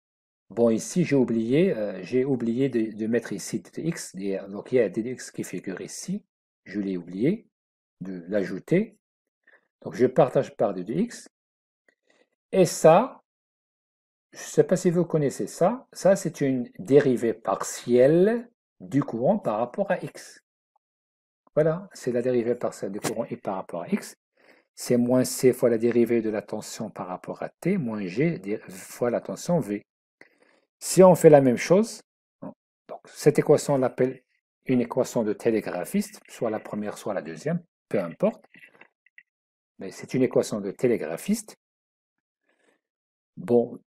Bon, ici, j'ai oublié, euh, j'ai oublié de, mettre ici d x. Euh, donc, il y a d x qui figure ici. Je l'ai oublié de l'ajouter. Donc, je partage par d de x. Et ça, je ne sais pas si vous connaissez ça, ça c'est une dérivée partielle du courant par rapport à x. Voilà, c'est la dérivée partielle du courant I par rapport à x. C'est moins c fois la dérivée de la tension par rapport à t, moins g fois la tension v. Si on fait la même chose, hein, donc cette équation, on l'appelle une équation de télégraphiste, soit la première, soit la deuxième, peu importe. Mais c'est une équation de télégraphiste. Bon,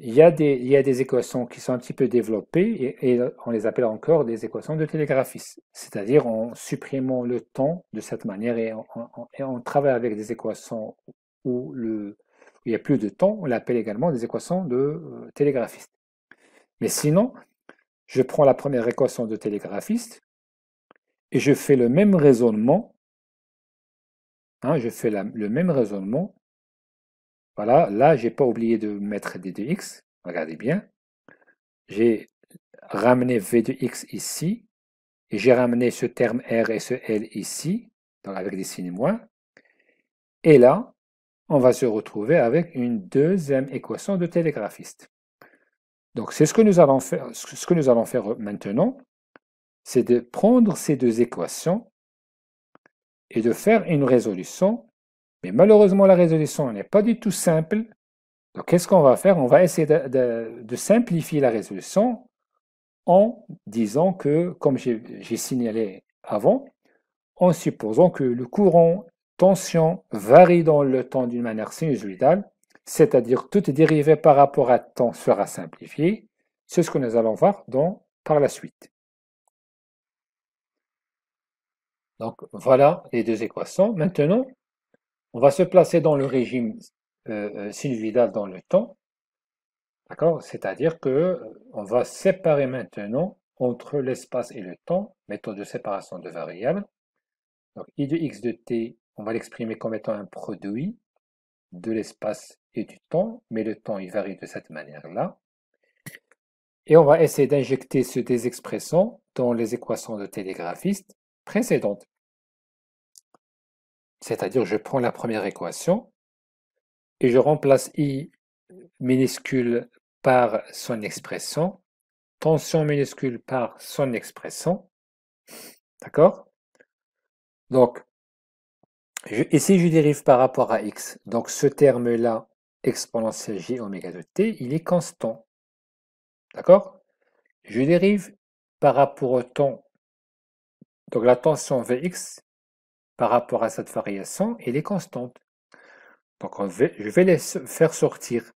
il y, a des, y a des équations qui sont un petit peu développées et, on les appelle encore des équations de télégraphiste c'est-à-dire en supprimant le temps de cette manière et en travaillant avec des équations où, le, il n'y a plus de temps, on l'appelle également des équations de euh, télégraphiste. Mais sinon, je prends la première équation de télégraphiste et je fais le même raisonnement, hein, je fais le même raisonnement voilà, là, j'ai pas oublié de mettre des 2 x. Regardez bien. J'ai ramené v 2 x ici. Et j'ai ramené ce terme r et ce l ici, donc avec des signes moins. Et là, on va se retrouver avec une deuxième équation de télégraphiste. Donc c'est ce que nous allons faire, ce que nous allons faire maintenant, c'est de prendre ces deux équations et de faire une résolution mais malheureusement, la résolution n'est pas du tout simple. Donc, qu'est-ce qu'on va faire On va essayer de, simplifier la résolution en disant que, comme j'ai signalé avant, en supposant que le courant tension varie dans le temps d'une manière sinusoïdale, c'est-à-dire toute dérivée par rapport à temps sera simplifiée. C'est ce que nous allons voir par la suite. Donc voilà les deux équations. Maintenant, on va se placer dans le régime euh, euh dans le temps, d'accord C'est-à-dire que euh, on va séparer maintenant entre l'espace et le temps, méthode de séparation de variables. Donc i de x de t, on va l'exprimer comme étant un produit de l'espace et du temps, mais le temps il varie de cette manière-là. Et on va essayer d'injecter ce désexpression dans les équations de télégraphistes précédentes. C'est-à-dire, je prends la première équation et je remplace I minuscule par son expression, tension minuscule par son expression. D'accord Donc, et si je dérive par rapport à x. Donc, ce terme-là, exponentielle j oméga de t, il est constant. D'accord Je dérive par rapport au temps. Donc, la tension Vx, par rapport à cette variation, elle est constante. Donc, je vais les faire sortir.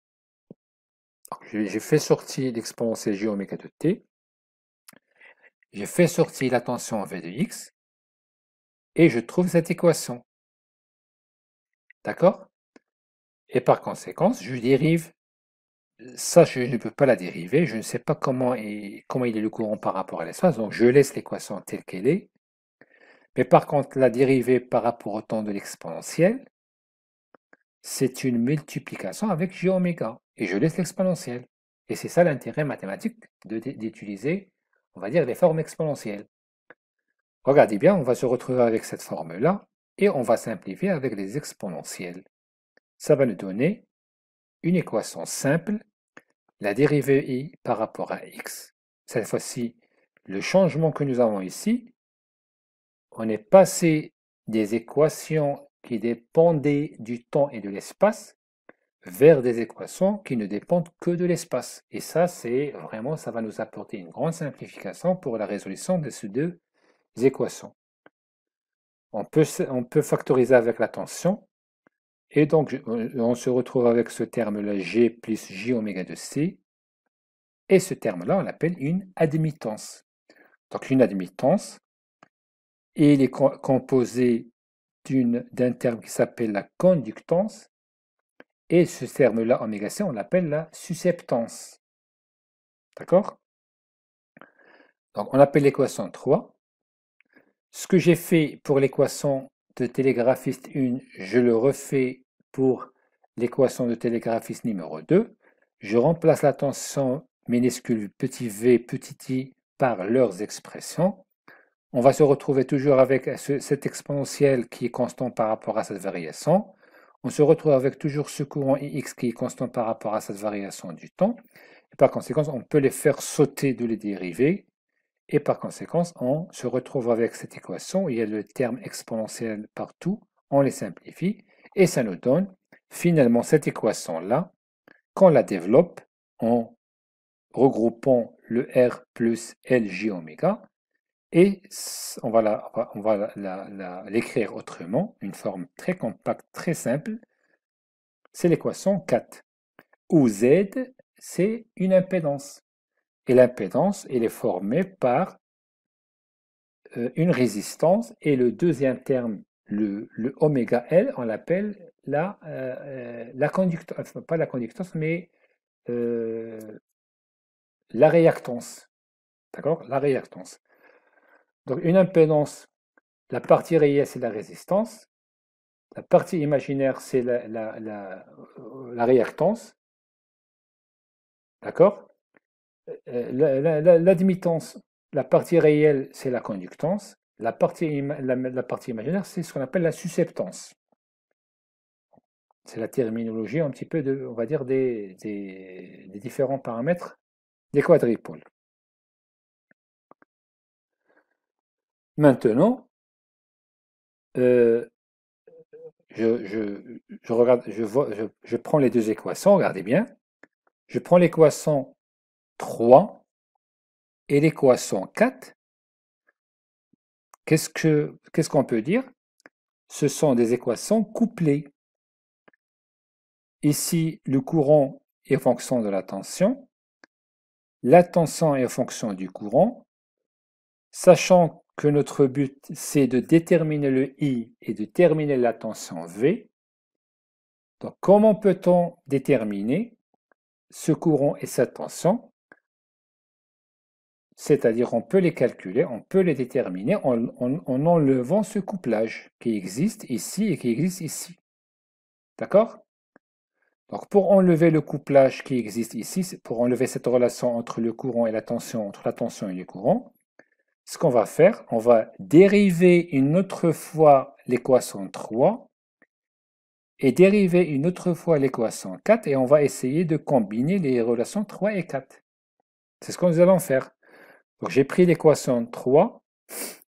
J'ai fait sortir l'exponentielle géométrique de t. J'ai fait sortir la tension en v de x. Et je trouve cette équation. D'accord Et par conséquent, je dérive. Ça, je ne peux pas la dériver. Je ne sais pas comment, comment il est le courant par rapport à l'espace. Donc, je laisse l'équation telle qu'elle est. Mais par contre, la dérivée par rapport au temps de l'exponentielle, c'est une multiplication avec j oméga. Et je laisse l'exponentielle. Et c'est ça l'intérêt mathématique d'utiliser, on va dire, les formes exponentielles. Regardez bien, on va se retrouver avec cette formule là et on va simplifier avec les exponentielles. Ça va nous donner une équation simple, la dérivée i par rapport à x. Cette fois-ci, le changement que nous avons ici, on est passé des équations qui dépendaient du temps et de l'espace vers des équations qui ne dépendent que de l'espace. Et ça, c'est vraiment, ça va nous apporter une grande simplification pour la résolution de ces deux équations. On peut, on peut factoriser avec la tension. Et donc, on se retrouve avec ce terme-là, G plus J oméga de C. Et ce terme-là, on l'appelle une admittance. Donc, une admittance, et il est composé d'un terme qui s'appelle la conductance, et ce terme-là, en C, on l'appelle la susceptance. D'accord Donc on appelle l'équation 3. Ce que j'ai fait pour l'équation de télégraphiste 1, je le refais pour l'équation de télégraphiste numéro 2. Je remplace la tension minuscule petit v petit i par leurs expressions on va se retrouver toujours avec cet exponentiel qui est constant par rapport à cette variation. On se retrouve avec toujours ce courant x qui est constant par rapport à cette variation du temps. Et par conséquent, on peut les faire sauter de les dériver. Et par conséquent, on se retrouve avec cette équation. Il y a le terme exponentiel partout. On les simplifie. Et ça nous donne finalement cette équation-là. Qu'on la développe en regroupant le R plus LJ oméga, et on va l'écrire va la, autrement, une forme très compacte, très simple, c'est l'équation 4, où Z, c'est une impédance. Et l'impédance, elle est formée par euh, une résistance, et le deuxième terme, le, le oméga L, on l'appelle la, euh, conductance, pas la conductance, mais euh, la réactance. D'accord La réactance. Donc une impédance, la partie réelle, c'est la résistance. La partie imaginaire, c'est la, la euh, réactance. D'accord euh, euh, L'admittance, la partie réelle, c'est la conductance. La partie, imaginaire, c'est ce qu'on appelle la susceptance c'est la terminologie un petit peu de, on va dire, des, des différents paramètres des quadripoles. Maintenant, euh, je, regarde, je, je, prends les deux équations, regardez bien. Je prends l'équation 3 et l'équation 4. Qu'est-ce qu'on peut dire Ce sont des équations couplées. Ici, le courant est en fonction de la tension. La tension est en fonction du courant. Sachant notre but c'est de déterminer le I et de terminer la tension V. Donc comment peut-on déterminer ce courant et cette tension C'est-à-dire on peut les calculer, on peut les déterminer en enlevant ce couplage qui existe ici et qui existe ici. D'accord donc pour enlever le couplage qui existe ici, pour enlever cette relation entre le courant et la tension, entre la tension et le courant, ce qu'on va faire, on va dériver une autre fois l'équation 3 et dériver une autre fois l'équation 4 et on va essayer de combiner les relations 3 et 4. C'est ce que nous allons faire. j'ai pris l'équation 3,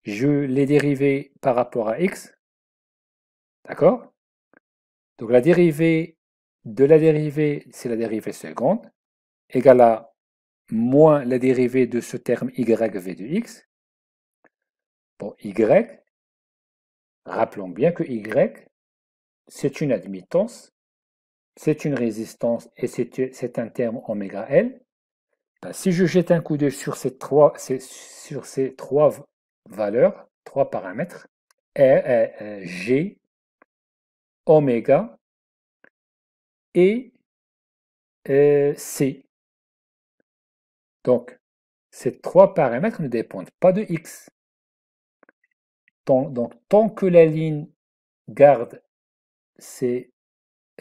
je l'ai dérivée par rapport à x, d'accord Donc la dérivée de la dérivée, c'est la dérivée seconde, égale à moins la dérivée de ce terme yv de x, Bon, Y, rappelons bien que Y, c'est une admittance, c'est une résistance et c'est un terme oméga L. Ben, si je jette un coup d'œil sur ces trois, sur ces trois valeurs, trois paramètres, e, e, G, oméga et euh, C. Donc, ces trois paramètres ne dépendent pas de X donc, tant que la ligne garde ses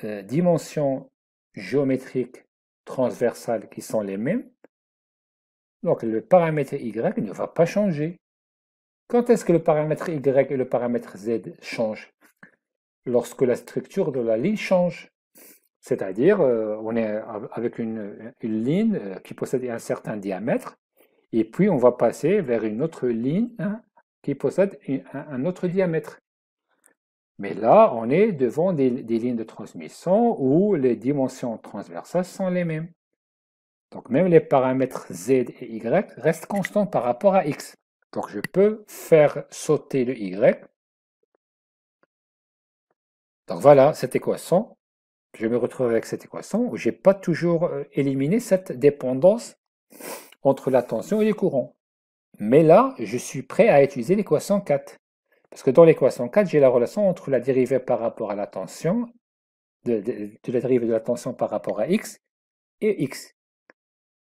euh, dimensions géométriques transversales qui sont les mêmes, donc le paramètre y ne va pas changer. Quand est-ce que le paramètre y et le paramètre z changent Lorsque la structure de la ligne change. C'est-à-dire, euh, on est avec une, ligne euh, qui possède un certain diamètre, et puis on va passer vers une autre ligne hein, qui possède un autre diamètre. Mais là, on est devant des, lignes de transmission où les dimensions transversales sont les mêmes. Donc même les paramètres Z et Y restent constants par rapport à X. Donc je peux faire sauter le Y. Donc voilà cette équation. Je me retrouve avec cette équation où je n'ai pas toujours euh, éliminé cette dépendance entre la tension et les courants. Mais là, je suis prêt à utiliser l'équation 4. Parce que dans l'équation 4, j'ai la relation entre la dérivée par rapport à la tension, de, la dérivée de la tension par rapport à x, et x.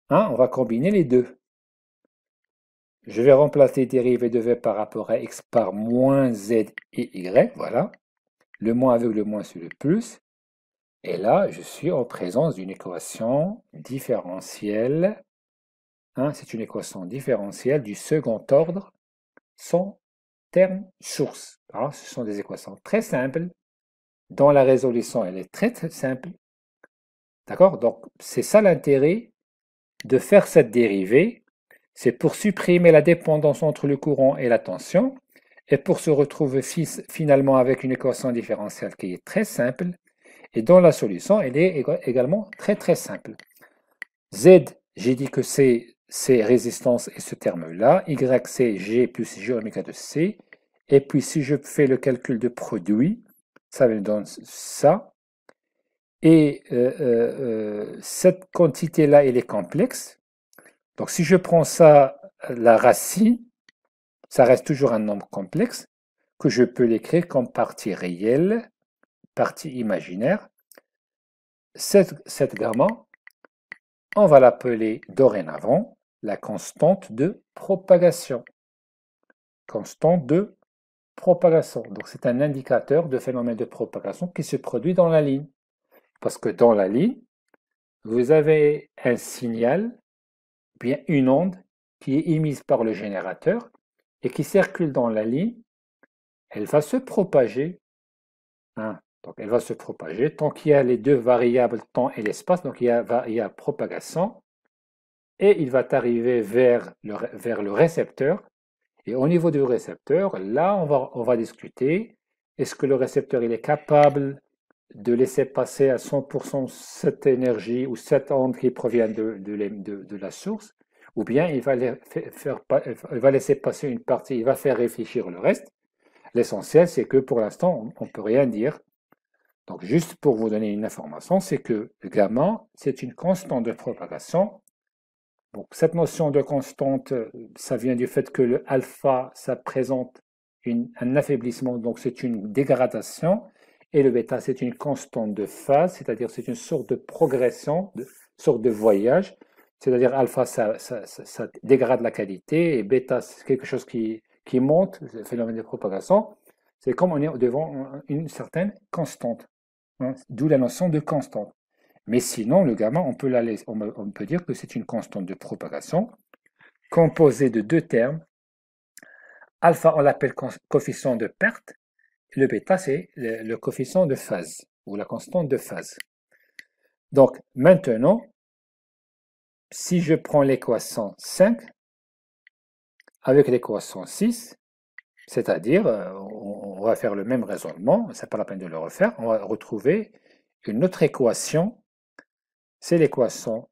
Hein, on va combiner les deux. Je vais remplacer dérivée de v par rapport à x par moins z et y, voilà. Le moins avec le moins sur le plus. Et là, je suis en présence d'une équation différentielle Hein, c'est une équation différentielle du second ordre sans terme source. ce sont des équations très simples, dont la résolution elle est très, simple. D'accord Donc c'est ça l'intérêt de faire cette dérivée, c'est pour supprimer la dépendance entre le courant et la tension, et pour se retrouver finalement avec une équation différentielle qui est très simple, et dont la solution elle est également très très simple. Z, j'ai dit que c'est c'est résistance et ce terme-là, Y, c'est G plus G oméga de C. Et puis si je fais le calcul de produit, ça me donne ça. Et euh, euh, euh, cette quantité-là, elle est complexe. Donc si je prends ça, la racine, ça reste toujours un nombre complexe que je peux l'écrire comme partie réelle, partie imaginaire. Cette, cette gamma, on va l'appeler dorénavant la constante de propagation. Constante de propagation. Donc c'est un indicateur de phénomène de propagation qui se produit dans la ligne. Parce que dans la ligne, vous avez un signal, bien une onde, qui est émise par le générateur et qui circule dans la ligne. Elle va se propager. Hein. donc elle va se propager tant qu'il y a les deux variables temps et l'espace. Donc il y a, il y a propagation et il va arriver vers le, vers le récepteur. Et au niveau du récepteur, là, on va, on va discuter. Est-ce que le récepteur il est capable de laisser passer à 100% cette énergie ou cette onde qui provient de, de, la source, ou bien il va, va, laisser passer une partie, il va faire réfléchir le reste. L'essentiel, c'est que pour l'instant, on ne peut rien dire. Donc, juste pour vous donner une information, c'est que le gamma, c'est une constante de propagation cette notion de constante, euh, ça vient du fait que le alpha, ça présente un affaiblissement, donc c'est une dégradation, et le bêta, c'est une constante de phase, c'est-à-dire c'est une sorte de progression, de sorte de voyage, c'est-à-dire alpha, ça, dégrade la qualité, et bêta, c'est quelque chose qui, monte, le phénomène de propagation, c'est comme on est devant une certaine constante, hein. d'où la notion de constante. Mais sinon, le gamma, on peut, dire que c'est une constante de propagation composée de deux termes. Alpha, on l'appelle coefficient de perte. le bêta, c'est le, coefficient de phase ou la constante de phase. Donc maintenant, si je prends l'équation 5 avec l'équation 6, c'est-à-dire, euh, on va faire le même raisonnement, c'est pas la peine de le refaire, on va retrouver une autre équation c'est l'équation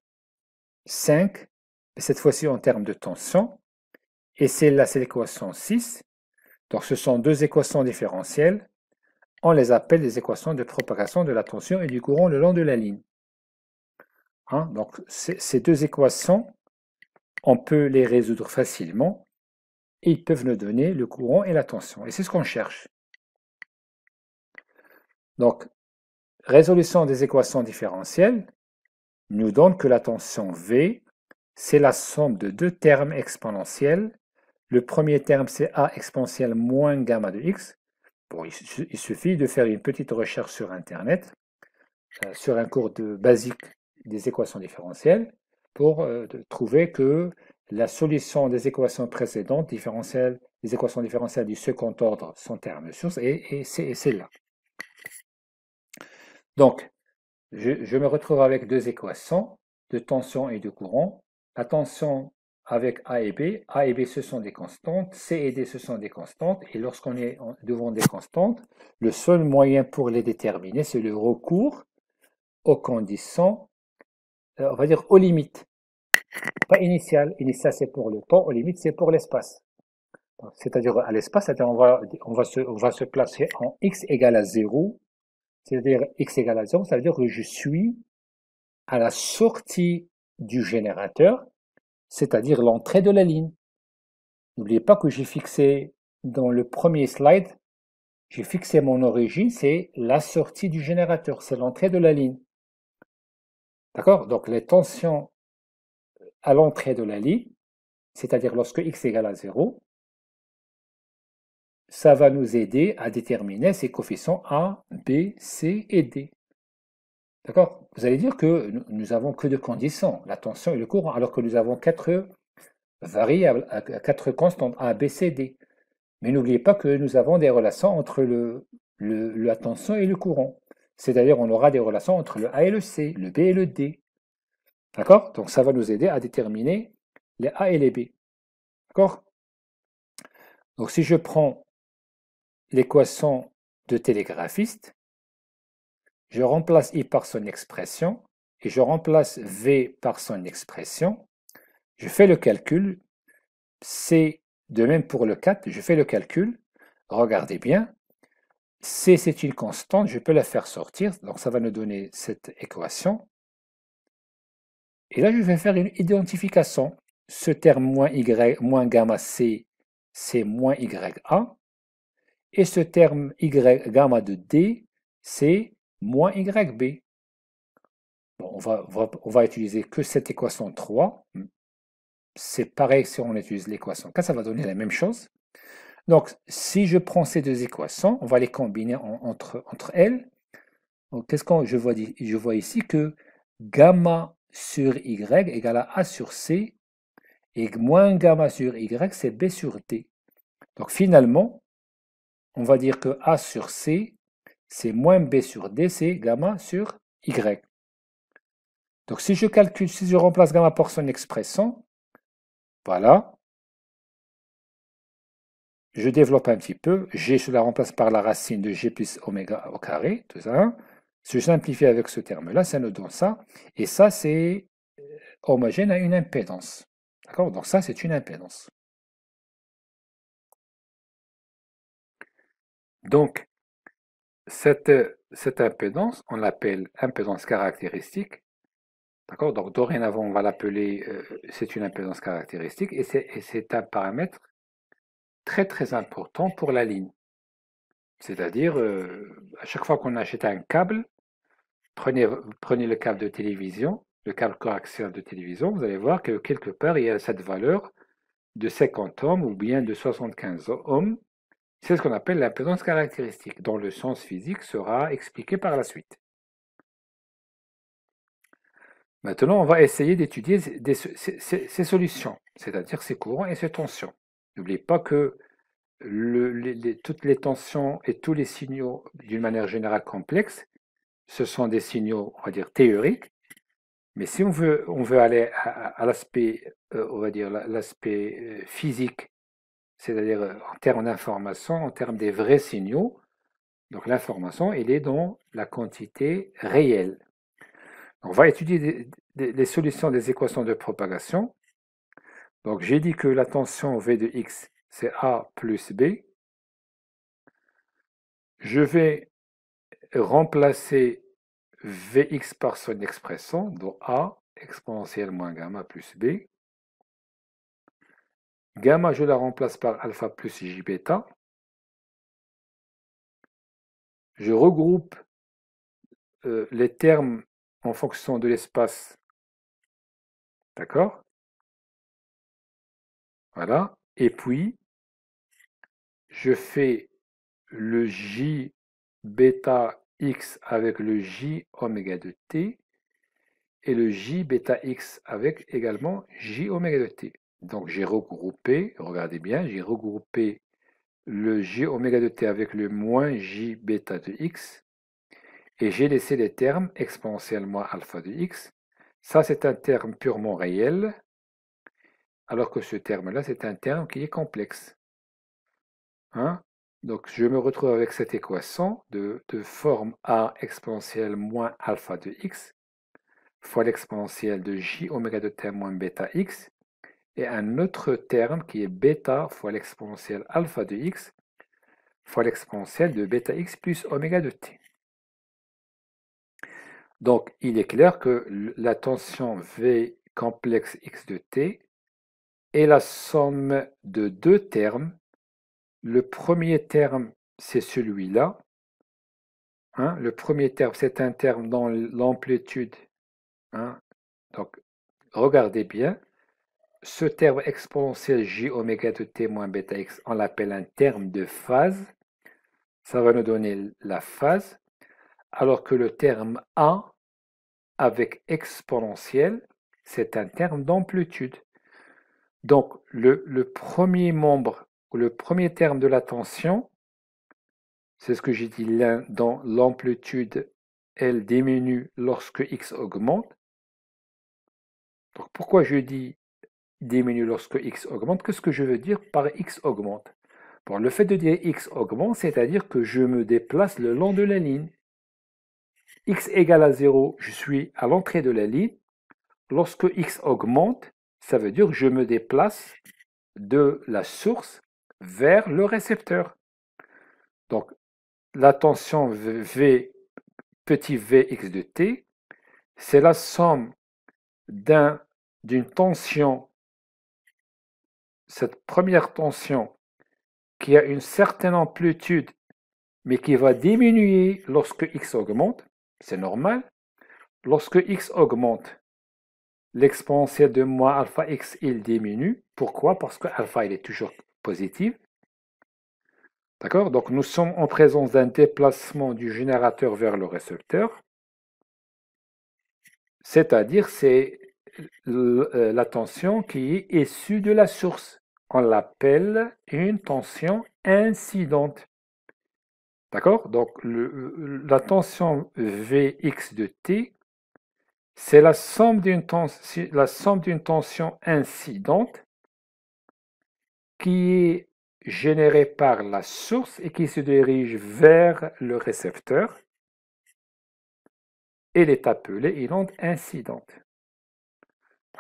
5, cette fois-ci en termes de tension, et celle-là, c'est l'équation 6. Donc ce sont deux équations différentielles. On les appelle des équations de propagation de la tension et du courant le long de la ligne. Hein, donc ces deux équations, on peut les résoudre facilement et ils peuvent nous donner le courant et la tension. Et c'est ce qu'on cherche. Donc, résolution des équations différentielles, nous donne que la tension V, c'est la somme de deux termes exponentiels. Le premier terme, c'est A exponentiel moins gamma de x. il suffit de faire une petite recherche sur Internet, euh, sur un cours de basique des équations différentielles, pour euh, trouver que la solution des équations précédentes, différentielles, les équations différentielles du second ordre sont termes source, et, et c'est là. Donc, je, me retrouve avec deux équations de tension et de courant. La tension avec A et B. A et B, ce sont des constantes. C et D, ce sont des constantes. Et lorsqu'on est devant des constantes, le seul moyen pour les déterminer, c'est le recours aux conditions, euh, on va dire aux limites. Pas initial. Initial, c'est pour le temps. Aux limites, c'est pour l'espace. C'est-à-dire à, l'espace, on va, se, on va se placer en x égale à 0 c'est-à-dire x égale à 0, ça veut dire que je suis à la sortie du générateur, c'est-à-dire l'entrée de la ligne. N'oubliez pas que j'ai fixé dans le premier slide, j'ai fixé mon origine, c'est la sortie du générateur, c'est l'entrée de la ligne. D'accord Donc les tensions à l'entrée de la ligne, c'est-à-dire lorsque x égale à 0, ça va nous aider à déterminer ces coefficients A, B, C et D. D'accord Vous allez dire que nous n'avons que deux conditions, la tension et le courant, alors que nous avons quatre variables, quatre constantes A, B, C, D. Mais n'oubliez pas que nous avons des relations entre le, la tension et le courant. C'est-à-dire on aura des relations entre le A et le C, le B et le D. D'accord Donc ça va nous aider à déterminer les A et les B. D'accord Donc si je prends L'équation de télégraphiste, je remplace I par son expression, et je remplace V par son expression, je fais le calcul, c'est de même pour le 4, je fais le calcul, regardez bien, C c'est une constante, je peux la faire sortir, donc ça va nous donner cette équation. Et là je vais faire une identification, ce terme moins, y, moins gamma C, c'est moins a. Et ce terme y gamma de d, c'est moins yb. Bon, on, va, va, utiliser que cette équation 3. C'est pareil si on utilise l'équation 4, ça va donner la même chose. Donc, si je prends ces deux équations, on va les combiner entre, entre elles. Qu'est-ce qu'on je vois, je vois ici que gamma sur y égale à a sur c, et moins gamma sur y, c'est b sur D. Donc finalement, on va dire que A sur C, c'est moins B sur D, c'est gamma sur Y. Donc si je calcule, si je remplace gamma par son expression, voilà, je développe un petit peu, g, je la remplace par la racine de g plus oméga au carré, tout ça. Si je simplifie avec ce terme-là, ça nous donne ça. Et ça, c'est homogène à une impédance. D'accord Donc ça, c'est une impédance. Donc, cette, impédance, on l'appelle impédance caractéristique. D'accord Donc, dorénavant, on va l'appeler, euh, c'est une impédance caractéristique, et c'est un paramètre très très important pour la ligne. C'est-à-dire, euh, à chaque fois qu'on achète un câble, prenez, prenez le câble de télévision, le câble coaxial de télévision, vous allez voir que quelque part, il y a cette valeur de 50 ohms ou bien de 75 ohms c'est ce qu'on appelle l'impédance caractéristique, dont le sens physique sera expliqué par la suite. Maintenant, on va essayer d'étudier ces solutions, c'est-à-dire ces courants et ces tensions. N'oubliez pas que toutes les tensions et tous les signaux, d'une manière générale complexe, ce sont des signaux, on va dire, théoriques. Mais si on veut, on veut aller à, l'aspect, euh, on va dire, l'aspect euh, physique c'est-à-dire euh, en termes d'information, en termes des vrais signaux. Donc l'information, elle est dans la quantité réelle. On va étudier les solutions des équations de propagation. Donc j'ai dit que la tension V de x, c'est A plus B. Je vais remplacer Vx par son expression, donc A exponentielle moins gamma plus B. Gamma je la remplace par alpha plus j bêta. Je regroupe euh, les termes en fonction de l'espace. D'accord Voilà. Et puis, je fais le j bêta x avec le j oméga de t et le j bêta x avec également j oméga de t. Donc j'ai regroupé, regardez bien, j'ai regroupé le j oméga de t avec le moins j bêta de x et j'ai laissé les termes exponentielle moins alpha de x. Ça c'est un terme purement réel alors que ce terme-là c'est un terme qui est complexe. Hein. Donc je me retrouve avec cette équation de, forme a exponentielle moins alpha de x fois l'exponentielle de j oméga de t moins bêta x et un autre terme qui est bêta fois l'exponentielle alpha de x fois l'exponentielle de bêta x plus oméga de t. Donc, il est clair que la tension V complexe x de t est la somme de deux termes. Le premier terme, c'est celui-là. Hein. le premier terme, c'est un terme dans l'amplitude. Hein. donc, regardez bien. Ce terme exponentiel j oméga de t moins bêta x, on l'appelle un terme de phase. Ça va nous donner la phase. Alors que le terme A avec exponentiel, c'est un terme d'amplitude. Donc le, le, premier membre ou le premier terme de la tension, c'est ce que j'ai dit là dans l'amplitude, elle diminue lorsque x augmente. Donc pourquoi je dis diminue lorsque x augmente. Qu'est-ce que je veux dire par x augmente Pour le fait de dire x augmente, c'est-à-dire que je me déplace le long de la ligne. x égale à 0, je suis à l'entrée de la ligne. Lorsque x augmente, ça veut dire que je me déplace de la source vers le récepteur. Donc, la tension V, petit Vx de t, c'est la somme d'une tension cette première tension qui a une certaine amplitude, mais qui va diminuer lorsque x augmente, c'est normal. Lorsque x augmente, l'exponentielle de moins alpha x, il diminue. Pourquoi Parce que alpha, il est toujours positif. D'accord Donc nous sommes en présence d'un déplacement du générateur vers le récepteur. C'est-à-dire, c'est euh, la tension qui est issue de la source on l'appelle une tension incidente. D'accord Donc la tension Vx de T, c'est la somme d'une tension, tension incidente qui est générée par la source et qui se dirige vers le récepteur. Elle est appelée une onde incidente.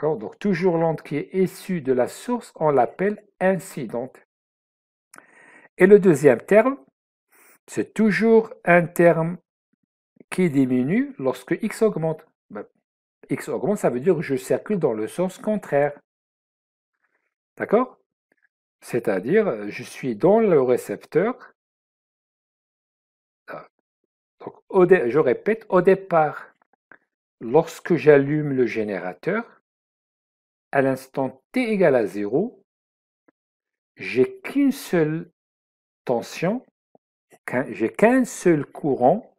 Donc toujours l'onde qui est issue de la source, on l'appelle incidente. Et le deuxième terme, c'est toujours un terme qui diminue lorsque x augmente. Ben, x augmente, ça veut dire que je circule dans le sens contraire. D'accord C'est-à-dire, je suis dans le récepteur. Ah. Donc, je répète, au départ, lorsque j'allume le générateur, à l'instant t égale à 0, j'ai qu'une seule tension, j'ai qu'un seul courant,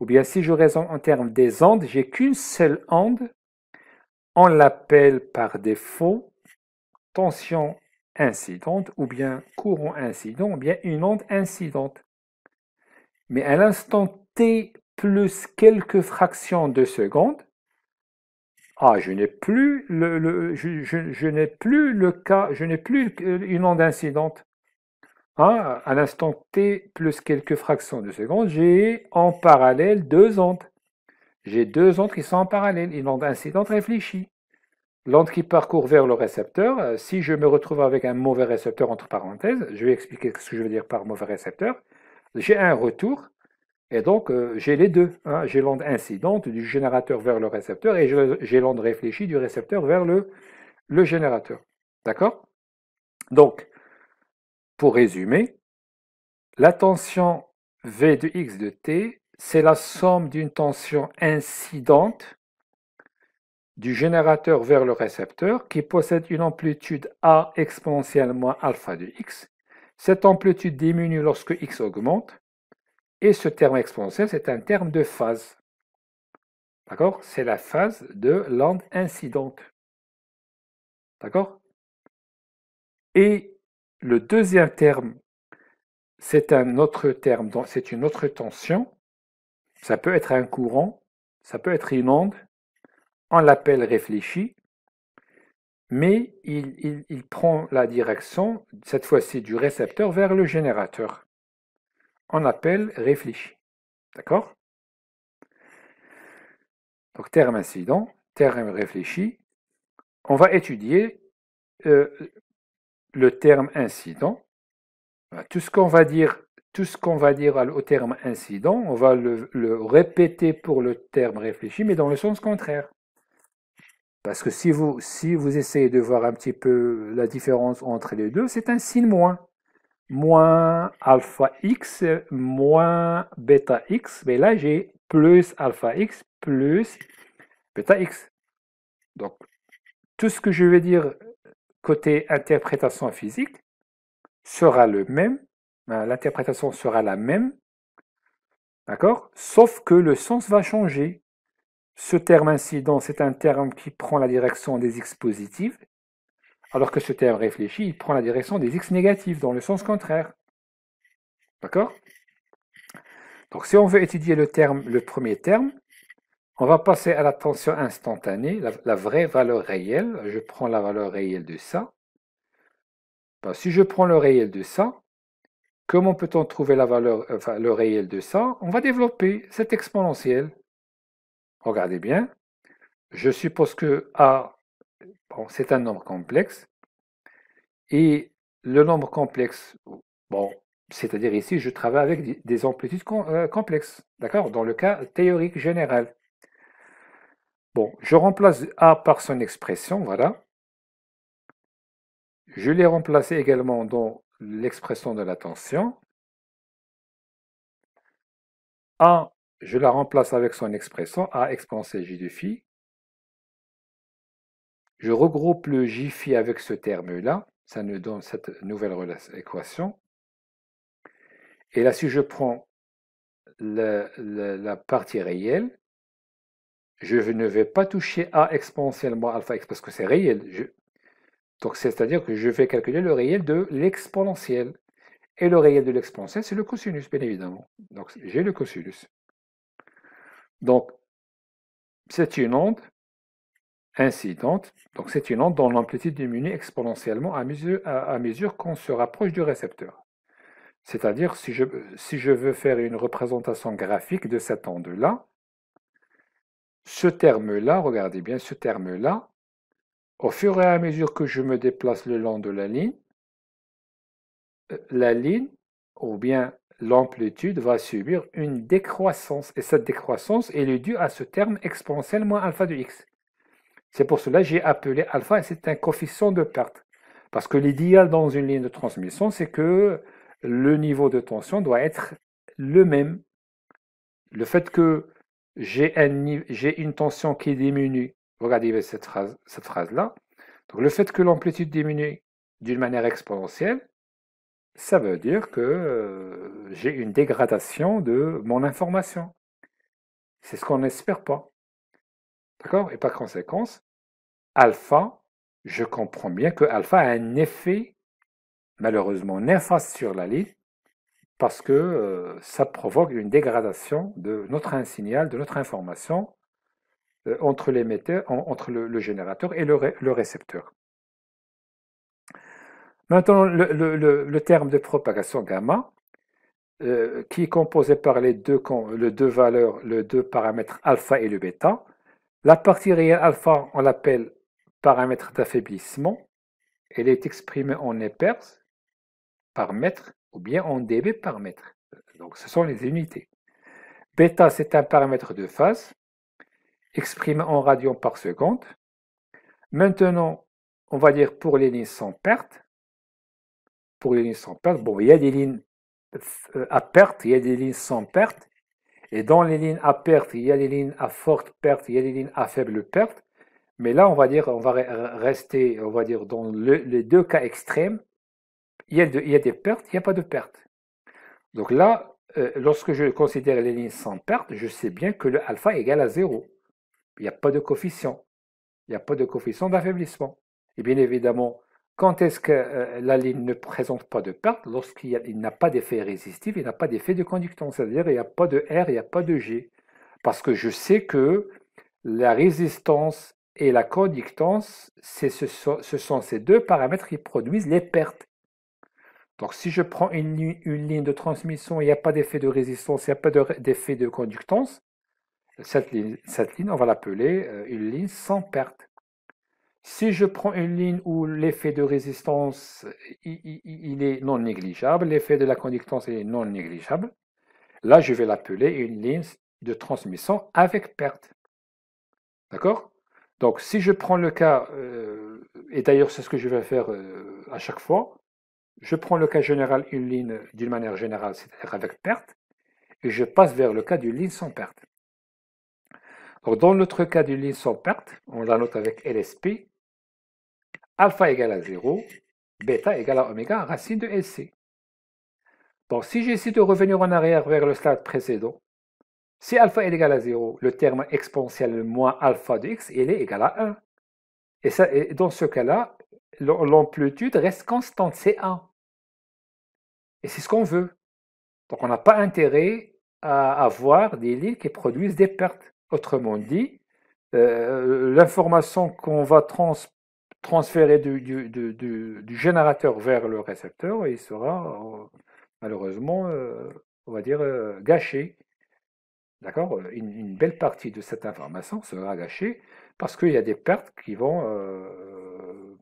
ou bien si je raisonne en termes des ondes, j'ai qu'une seule onde, on l'appelle par défaut tension incidente, ou bien courant incident, ou bien une onde incidente. Mais à l'instant t plus quelques fractions de seconde, ah, je n'ai plus le, je, n'ai plus le cas, je n'ai plus une onde incidente. Ah, à l'instant t plus quelques fractions de seconde, j'ai en parallèle deux ondes. J'ai deux ondes qui sont en parallèle, une onde incidente réfléchie. L'onde qui parcourt vers le récepteur, euh, si je me retrouve avec un mauvais récepteur entre parenthèses, je vais expliquer ce que je veux dire par mauvais récepteur, j'ai un retour et donc, euh, j'ai les deux. Hein. J'ai l'onde incidente du générateur vers le récepteur et j'ai l'onde réfléchie du récepteur vers le, le générateur. D'accord Donc, pour résumer, la tension V de x de t, c'est la somme d'une tension incidente du générateur vers le récepteur qui possède une amplitude A exponentielle moins alpha de x. Cette amplitude diminue lorsque x augmente et ce terme exponentiel, c'est un terme de phase. D'accord C'est la phase de l'onde incidente. D'accord Et le deuxième terme, c'est un autre terme, c'est une autre tension. Ça peut être un courant, ça peut être une onde. On l'appelle réfléchi, mais il, il prend la direction, cette fois-ci du récepteur vers le générateur. On appelle réfléchi. D'accord Donc terme incident, terme réfléchi. On va étudier euh, le terme incident. Tout ce qu'on va dire, tout ce qu'on va dire au terme incident, on va le, le répéter pour le terme réfléchi, mais dans le sens contraire. Parce que si vous, si vous essayez de voir un petit peu la différence entre les deux, c'est un signe moins moins alpha x moins bêta x. Mais là, j'ai plus alpha x plus bêta x. Donc, tout ce que je vais dire côté interprétation physique sera le même. Hein, l'interprétation sera la même. D'accord Sauf que le sens va changer. Ce terme incident, c'est un terme qui prend la direction des x positives alors que ce terme réfléchi, il prend la direction des x négatifs, dans le sens contraire. D'accord Donc si on veut étudier le, terme, le premier terme, on va passer à la tension instantanée, la, vraie valeur réelle. Je prends la valeur réelle de ça. Ben, si je prends le réel de ça, comment peut-on trouver la valeur, le réel de ça On va développer cette exponentielle. Regardez bien. Je suppose que A c'est un nombre complexe. Et le nombre complexe, bon, c'est-à-dire ici, je travaille avec des amplitudes euh, complexes, d'accord Dans le cas théorique général. Bon, je remplace A par son expression, voilà. Je l'ai remplacé également dans l'expression de la tension. A, je la remplace avec son expression, A exponentielle J de phi. Je regroupe le J phi avec ce terme-là, ça nous donne cette nouvelle équation. Et là, si je prends la, partie réelle, je ne vais pas toucher A exponentielle alpha x parce que c'est réel. Donc c'est-à-dire que je vais calculer le réel de l'exponentielle. Et le réel de l'exponentielle, c'est le cosinus, bien évidemment. Donc j'ai le cosinus. Donc c'est une onde incidente. Donc c'est une onde dont l'amplitude diminue exponentiellement à mesure, qu'on se rapproche du récepteur. C'est-à-dire, si je, si je veux faire une représentation graphique de cette onde-là, ce terme-là, regardez bien ce terme-là, au fur et à mesure que je me déplace le long de la ligne, euh, la ligne ou bien l'amplitude va subir une décroissance. Et cette décroissance, elle est due à ce terme exponentiel moins alpha de x. C'est pour cela que j'ai appelé alpha et c'est un coefficient de perte. Parce que l'idéal dans une ligne de transmission, c'est que le niveau de tension doit être le même. Le fait que j'ai une tension qui diminue, regardez cette phrase-là, cette phrase donc le fait que l'amplitude diminue d'une manière exponentielle, ça veut dire que euh, j'ai une dégradation de mon information. C'est ce qu'on n'espère pas. D'accord Et par conséquence, alpha, je comprends bien que alpha a un effet malheureusement néfaste sur la ligne parce que euh, ça provoque une dégradation de notre signal, de notre information euh, entre entre, entre le, générateur et le, récepteur. Maintenant, le, terme de propagation gamma, euh, qui est composé par les deux, le deux valeurs, les deux paramètres alpha et le bêta. La partie réelle alpha, on l'appelle paramètre d'affaiblissement, elle est exprimée en EPERS par mètre ou bien en dB par mètre. Donc ce sont les unités. Bêta, c'est un paramètre de phase exprimé en radians par seconde. Maintenant, on va dire pour les lignes sans perte. Pour les lignes sans perte, bon, il y a des lignes euh, à perte, il y a des lignes sans perte. Et dans les lignes à perte, il y a des lignes à forte perte, il y a des lignes à faible perte. Mais là, on va dire, on va rester, on va dire, dans les deux cas extrêmes, il y, a des pertes, il n'y a pas de pertes. Donc là, euh, lorsque je considère les lignes sans perte, je sais bien que le alpha égal à 0. Il n'y a pas de coefficient. Il n'y a pas de coefficient d'affaiblissement. Et bien évidemment, quand est-ce que euh, la ligne ne présente pas de perte Lorsqu'il n'a pas d'effet résistif, il n'a pas d'effet de conductance, c'est-à-dire qu'il n'y a pas de R, il n'y a pas de G. Parce que je sais que la résistance et la conductance, ce, ce, sont ces deux paramètres qui produisent les pertes. Donc si je prends une, ligne de transmission, il n'y a pas d'effet de résistance, il n'y a pas d'effet de, conductance, cette ligne, on va l'appeler euh, une ligne sans perte. Si je prends une ligne où l'effet de résistance il, est non négligeable, l'effet de la conductance est non négligeable, là je vais l'appeler une ligne de transmission avec perte. D'accord donc si je prends le cas, euh, et d'ailleurs c'est ce que je vais faire euh, à chaque fois, je prends le cas général, une ligne d'une manière générale, c'est-à-dire avec perte, et je passe vers le cas d'une ligne sans perte. dans notre cas d'une ligne sans perte, on la note avec LSP, alpha égale à 0, bêta égale à oméga, racine de LC. Donc, si j'essaie de revenir en arrière vers le slide précédent, si alpha est égal à 0, le terme exponentiel moins alpha de x, il est égal à 1. Et, ça, dans ce cas-là, l'amplitude reste constante, c'est 1. Et c'est ce qu'on veut. Donc on n'a pas intérêt à avoir des lignes qui produisent des pertes. Autrement dit, euh, l'information qu'on va transférer du, générateur vers le récepteur, il sera euh, malheureusement, euh, on va dire, gâchée D'accord euh, une, belle partie de cette information sera gâchée parce qu'il y a des pertes qui vont, euh,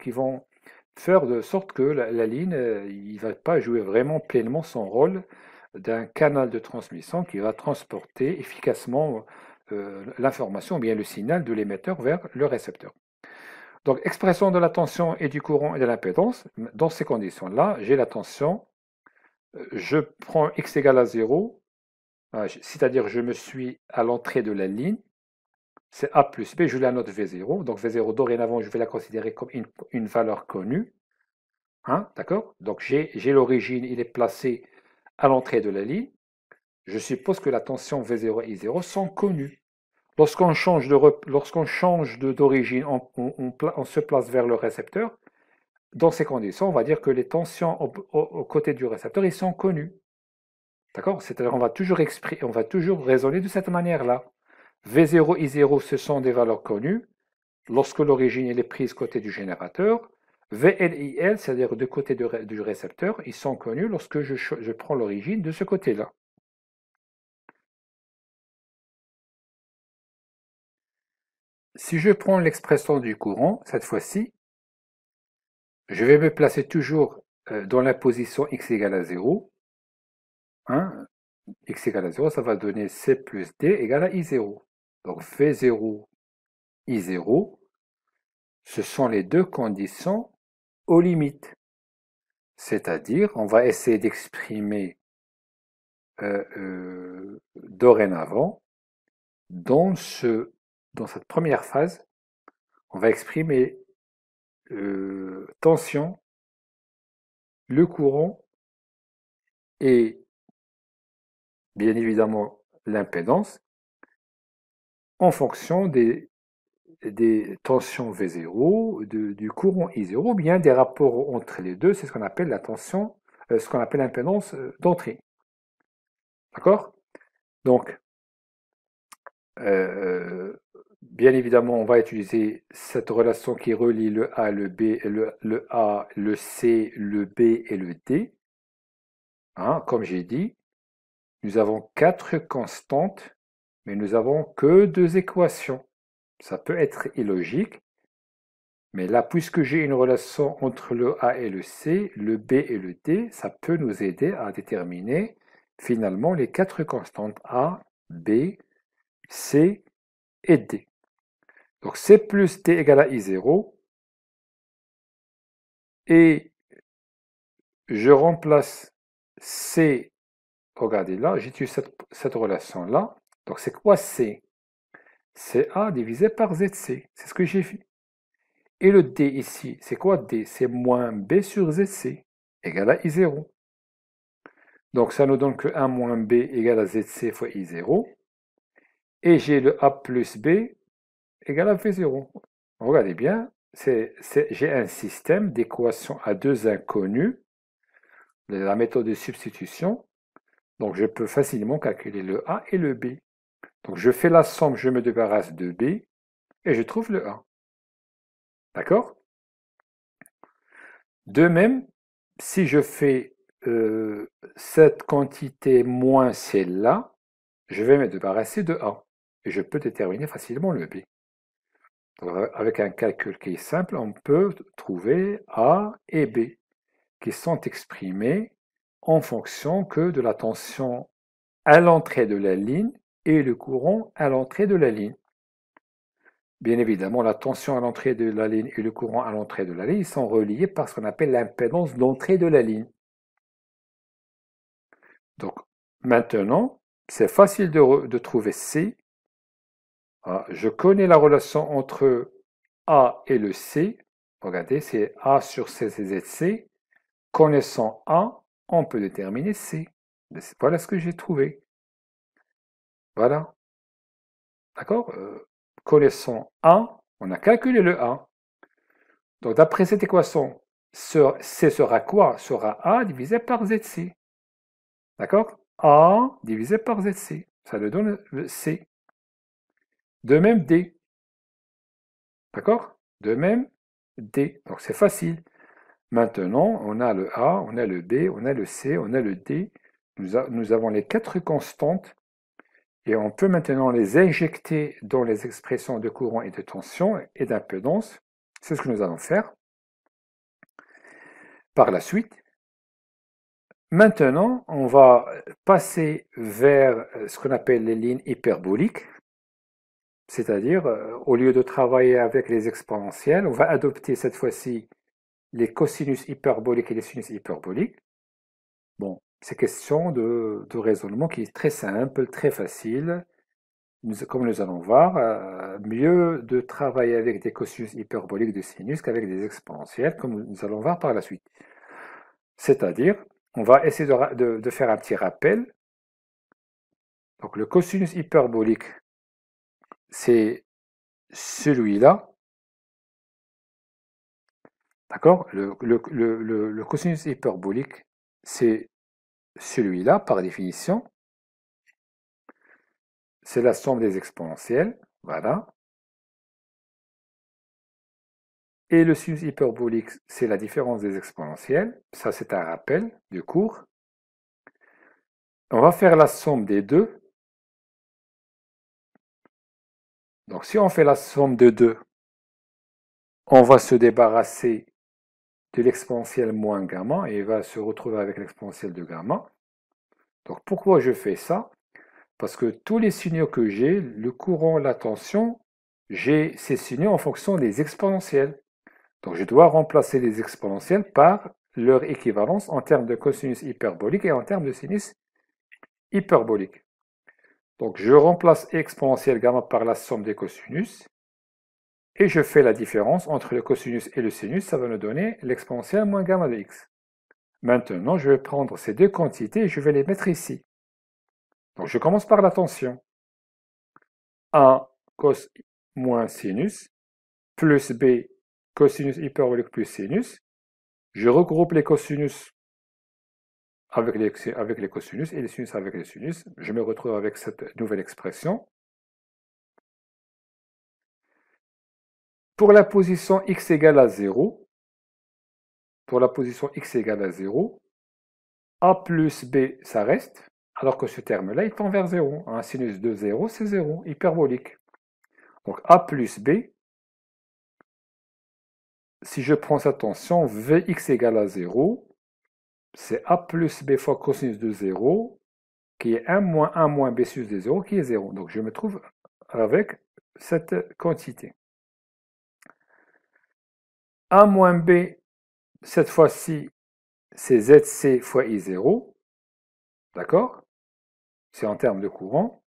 qui vont faire de sorte que la, ligne ne euh, va pas jouer vraiment pleinement son rôle d'un canal de transmission qui va transporter efficacement l'information, ou bien le signal de l'émetteur vers le récepteur. Donc, expression de la tension et du courant et de l'impédance. Dans ces conditions-là, j'ai la tension, je prends x égale à 0, ah, c'est-à-dire je me suis à l'entrée de la ligne, c'est A plus B, je la note V0, donc V0 dorénavant je vais la considérer comme une, valeur connue, hein, d'accord Donc j'ai l'origine, il est placé à l'entrée de la ligne, je suppose que la tension V0 et I0 sont connues. Lorsqu'on change d'origine, on, on, on, se place vers le récepteur, dans ces conditions, on va dire que les tensions au, côté aux côtés du récepteur, ils sont connues. D'accord C'est-à-dire on va toujours exprimer, on va toujours raisonner de cette manière-là. V0, I0, ce sont des valeurs connues lorsque l'origine est prise côté du générateur. VL, IL, c'est-à-dire de côté du récepteur, ils sont connus lorsque je, je prends l'origine de ce côté-là. Si je prends l'expression du courant, cette fois-ci, je vais me placer toujours euh, dans la position x égale à 0, 1, x égale à 0, ça va donner c plus d égale à i0. Donc v0, i0, ce sont les deux conditions aux limites. C'est-à-dire, on va essayer d'exprimer euh, euh, dorénavant, dans, ce, dans cette première phase, on va exprimer euh, tension, le courant et bien évidemment l'impédance, en fonction des, des tensions V0, du courant I0, bien des rapports entre les deux, c'est ce qu'on appelle la tension, euh, ce qu'on appelle l'impédance euh, d'entrée. D'accord Donc, euh, bien évidemment, on va utiliser cette relation qui relie le A, le B, le, A, le C, le B et le D. Hein, comme j'ai dit, nous avons quatre constantes, mais nous avons que deux équations. Ça peut être illogique, mais là, puisque j'ai une relation entre le A et le C, le B et le D, ça peut nous aider à déterminer finalement les quatre constantes A, B, C et D. Donc C plus D égale à I0. Et je remplace C regardez là, j'ai cette, cette relation-là. Donc c'est quoi C C'est A divisé par ZC. C'est ce que j'ai fait. Et le D ici, c'est quoi D C'est moins B sur ZC égal à I0. Donc ça nous donne que A moins B égal à ZC fois I0. Et j'ai le A plus B égal à V0. Regardez bien, j'ai un système d'équations à deux inconnues, la méthode de substitution, donc je peux facilement calculer le A et le B. Donc je fais la somme, je me débarrasse de B et je trouve le A. D'accord De même, si je fais euh, cette quantité moins celle-là, je vais me débarrasser de A. Et je peux déterminer facilement le B. avec un calcul qui est simple, on peut trouver A et B qui sont exprimés en fonction que de la tension à l'entrée de la ligne et le courant à l'entrée de la ligne. Bien évidemment, la tension à l'entrée de la ligne et le courant à l'entrée de la ligne sont reliés par ce qu'on appelle l'impédance d'entrée de la ligne. Donc, maintenant, c'est facile de, trouver C. Ah, je connais la relation entre A et le C. Regardez, c'est A sur C, c'est C, Connaissant A, on peut déterminer C. Ben, voilà ce que j'ai trouvé. Voilà. D'accord euh, Connaissons A. on a calculé le A. Donc d'après cette équation, C sera quoi Sera A divisé par ZC. D'accord A divisé par ZC. Ça nous donne le C. De même D. D'accord De même D. Donc c'est facile. Maintenant, on a le A, on a le B, on a le C, on a le D. Nous, avons les quatre constantes et on peut maintenant les injecter dans les expressions de courant et de tension et d'impédance. C'est ce que nous allons faire. Par la suite, Maintenant, on va passer vers euh, ce qu'on appelle les lignes hyperboliques, c'est-à-dire euh, au lieu de travailler avec les exponentielles, on va adopter cette fois-ci les cosinus hyperboliques et les sinus hyperboliques. Bon, c'est question de, raisonnement qui est très simple, très facile. comme nous allons voir, euh, mieux de travailler avec des cosinus hyperboliques de sinus qu'avec des exponentielles, comme nous allons voir par la suite. C'est-à-dire, on va essayer de, de, faire un petit rappel. Donc le cosinus hyperbolique, c'est celui-là D'accord le, cosinus hyperbolique, c'est celui-là, par définition. C'est la somme des exponentielles. Voilà. Et le sinus hyperbolique, c'est la différence des exponentielles. Ça, c'est un rappel du cours. On va faire la somme des deux. Donc, si on fait la somme de deux, on va se débarrasser de l'exponentielle moins gamma et il va se retrouver avec l'exponentielle de gamma. Donc pourquoi je fais ça Parce que tous les signaux que j'ai, le courant, la tension, j'ai ces signaux en fonction des exponentielles. Donc je dois remplacer les exponentielles par leur équivalence en termes de cosinus hyperbolique et en termes de sinus hyperbolique. Donc je remplace exponentielle gamma par la somme des cosinus et je fais la différence entre le cosinus et le sinus, ça va nous donner l'exponentielle moins gamma de x. Maintenant, je vais prendre ces deux quantités et je vais les mettre ici. Donc je commence par la tension. A cos moins sinus plus b cosinus hyperbolique plus sinus. Je regroupe les cosinus avec avec les cosinus et les sinus avec les sinus. Je me retrouve avec cette nouvelle expression. Pour la position x égale à 0, a plus b, ça reste, alors que ce terme-là, il tend vers 0. Un sinus de 0, c'est 0, hyperbolique. Donc a plus b, si je prends cette tension, vx égale à 0, c'est a plus b fois cosinus de 0, qui est 1 moins 1 moins b sus de 0, qui est 0. Donc je me trouve avec cette quantité. A moins B, cette fois-ci, c'est ZC fois I0. D'accord C'est en termes de courant.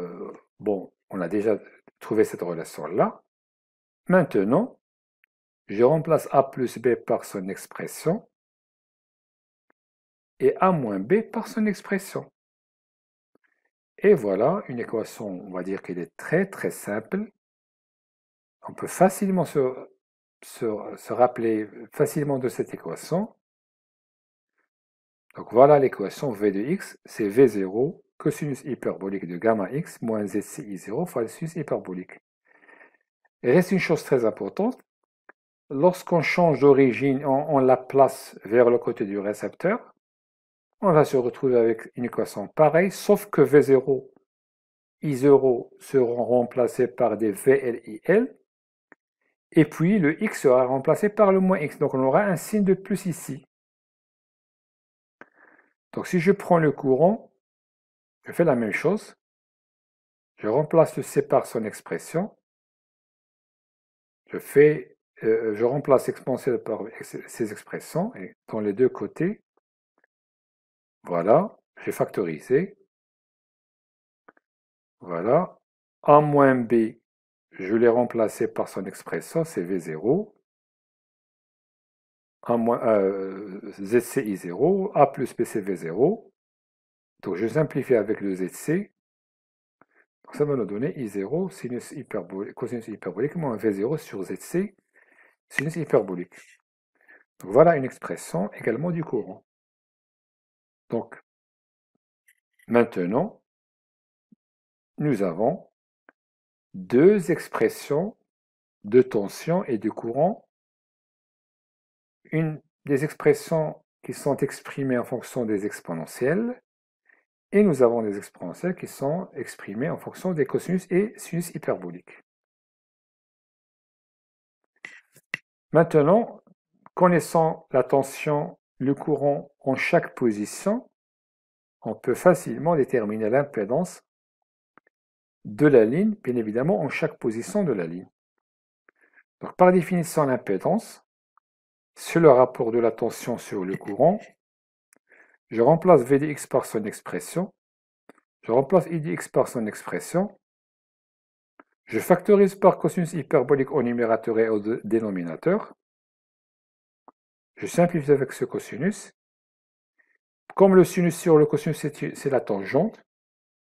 Euh, bon, on a déjà trouvé cette relation-là. Maintenant, je remplace A plus B par son expression et A moins B par son expression. Et voilà une équation, on va dire qu'elle est très très simple on peut facilement se, rappeler facilement de cette équation. Donc voilà l'équation V de x, c'est V0 cosinus hyperbolique de gamma x moins zci0 fois le sinus hyperbolique. Il reste une chose très importante. Lorsqu'on change d'origine, on, la place vers le côté du récepteur, on va se retrouver avec une équation pareille, sauf que V0, I0 seront remplacés par des VLIL, et puis le x sera remplacé par le moins x. Donc on aura un signe de plus ici. Donc si je prends le courant, je fais la même chose. Je remplace le c par son expression. Je, euh, remplace l'expansion par ses expressions et dans les deux côtés. Voilà, j'ai factorisé. Voilà, a moins b je l'ai remplacé par son expression, c'est CV0, euh, i 0 A plus PCV0. Donc je simplifie avec le ZC. ça va nous donner I0 sinus hyperbolique, cosinus hyperbolique moins V0 sur ZC sinus hyperbolique. voilà une expression également du courant. Donc maintenant, nous avons deux expressions de tension et de courant, une des expressions qui sont exprimées en fonction des exponentielles, et nous avons des exponentielles qui sont exprimées en fonction des cosinus et sinus hyperboliques. Maintenant, connaissant la tension, le courant en chaque position, on peut facilement déterminer l'impédance de la ligne, bien évidemment, en chaque position de la ligne. Donc, par définition, l'impédance, sur le rapport de la tension sur le courant. Je remplace VDX par son expression. Je remplace IDX par son expression. Je factorise par cosinus hyperbolique au numérateur et au dénominateur. Je simplifie avec ce cosinus. Comme le sinus sur le cosinus, c'est la tangente,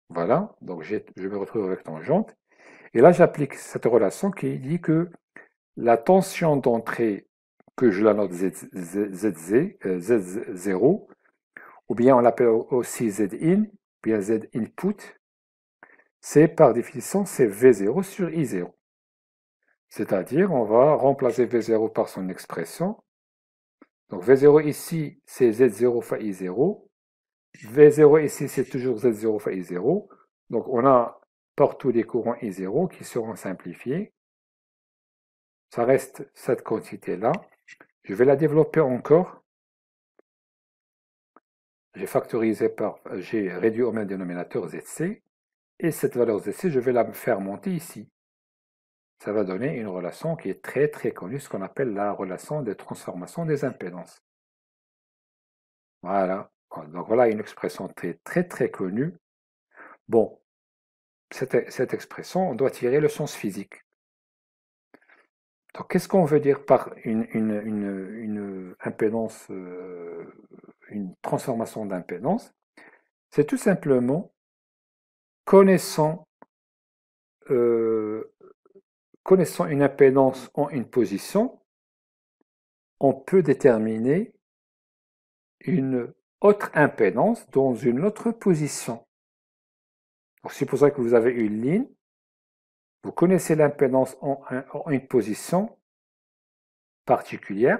voilà, donc je me retrouve avec tangente. Et là, j'applique cette relation qui dit que la tension d'entrée, que je la note Z0, euh, ou bien on l'appelle aussi Z-in, bien Z-input, c'est par définition, c'est V0 sur I0. C'est-à-dire, on va remplacer V0 par son expression. Donc V0 ici, c'est Z0 fois I0, V0 ici, c'est toujours Z0 fois I0. Donc, on a partout des courants I0 qui seront simplifiés. Ça reste cette quantité-là. Je vais la développer encore. J'ai factorisé par, j'ai réduit au même dénominateur ZC. Et cette valeur ZC, je vais la faire monter ici. Ça va donner une relation qui est très très connue, ce qu'on appelle la relation des transformations des impédances. Voilà. Donc voilà une expression très très très connue. Bon, cette, cette expression, on doit tirer le sens physique. Donc qu'est-ce qu'on veut dire par une, une, impédance, euh, une transformation d'impédance C'est tout simplement connaissant, euh, connaissant une impédance en une position, on peut déterminer une autre impédance dans une autre position. supposons que vous avez une ligne, vous connaissez l'impédance en, une position particulière,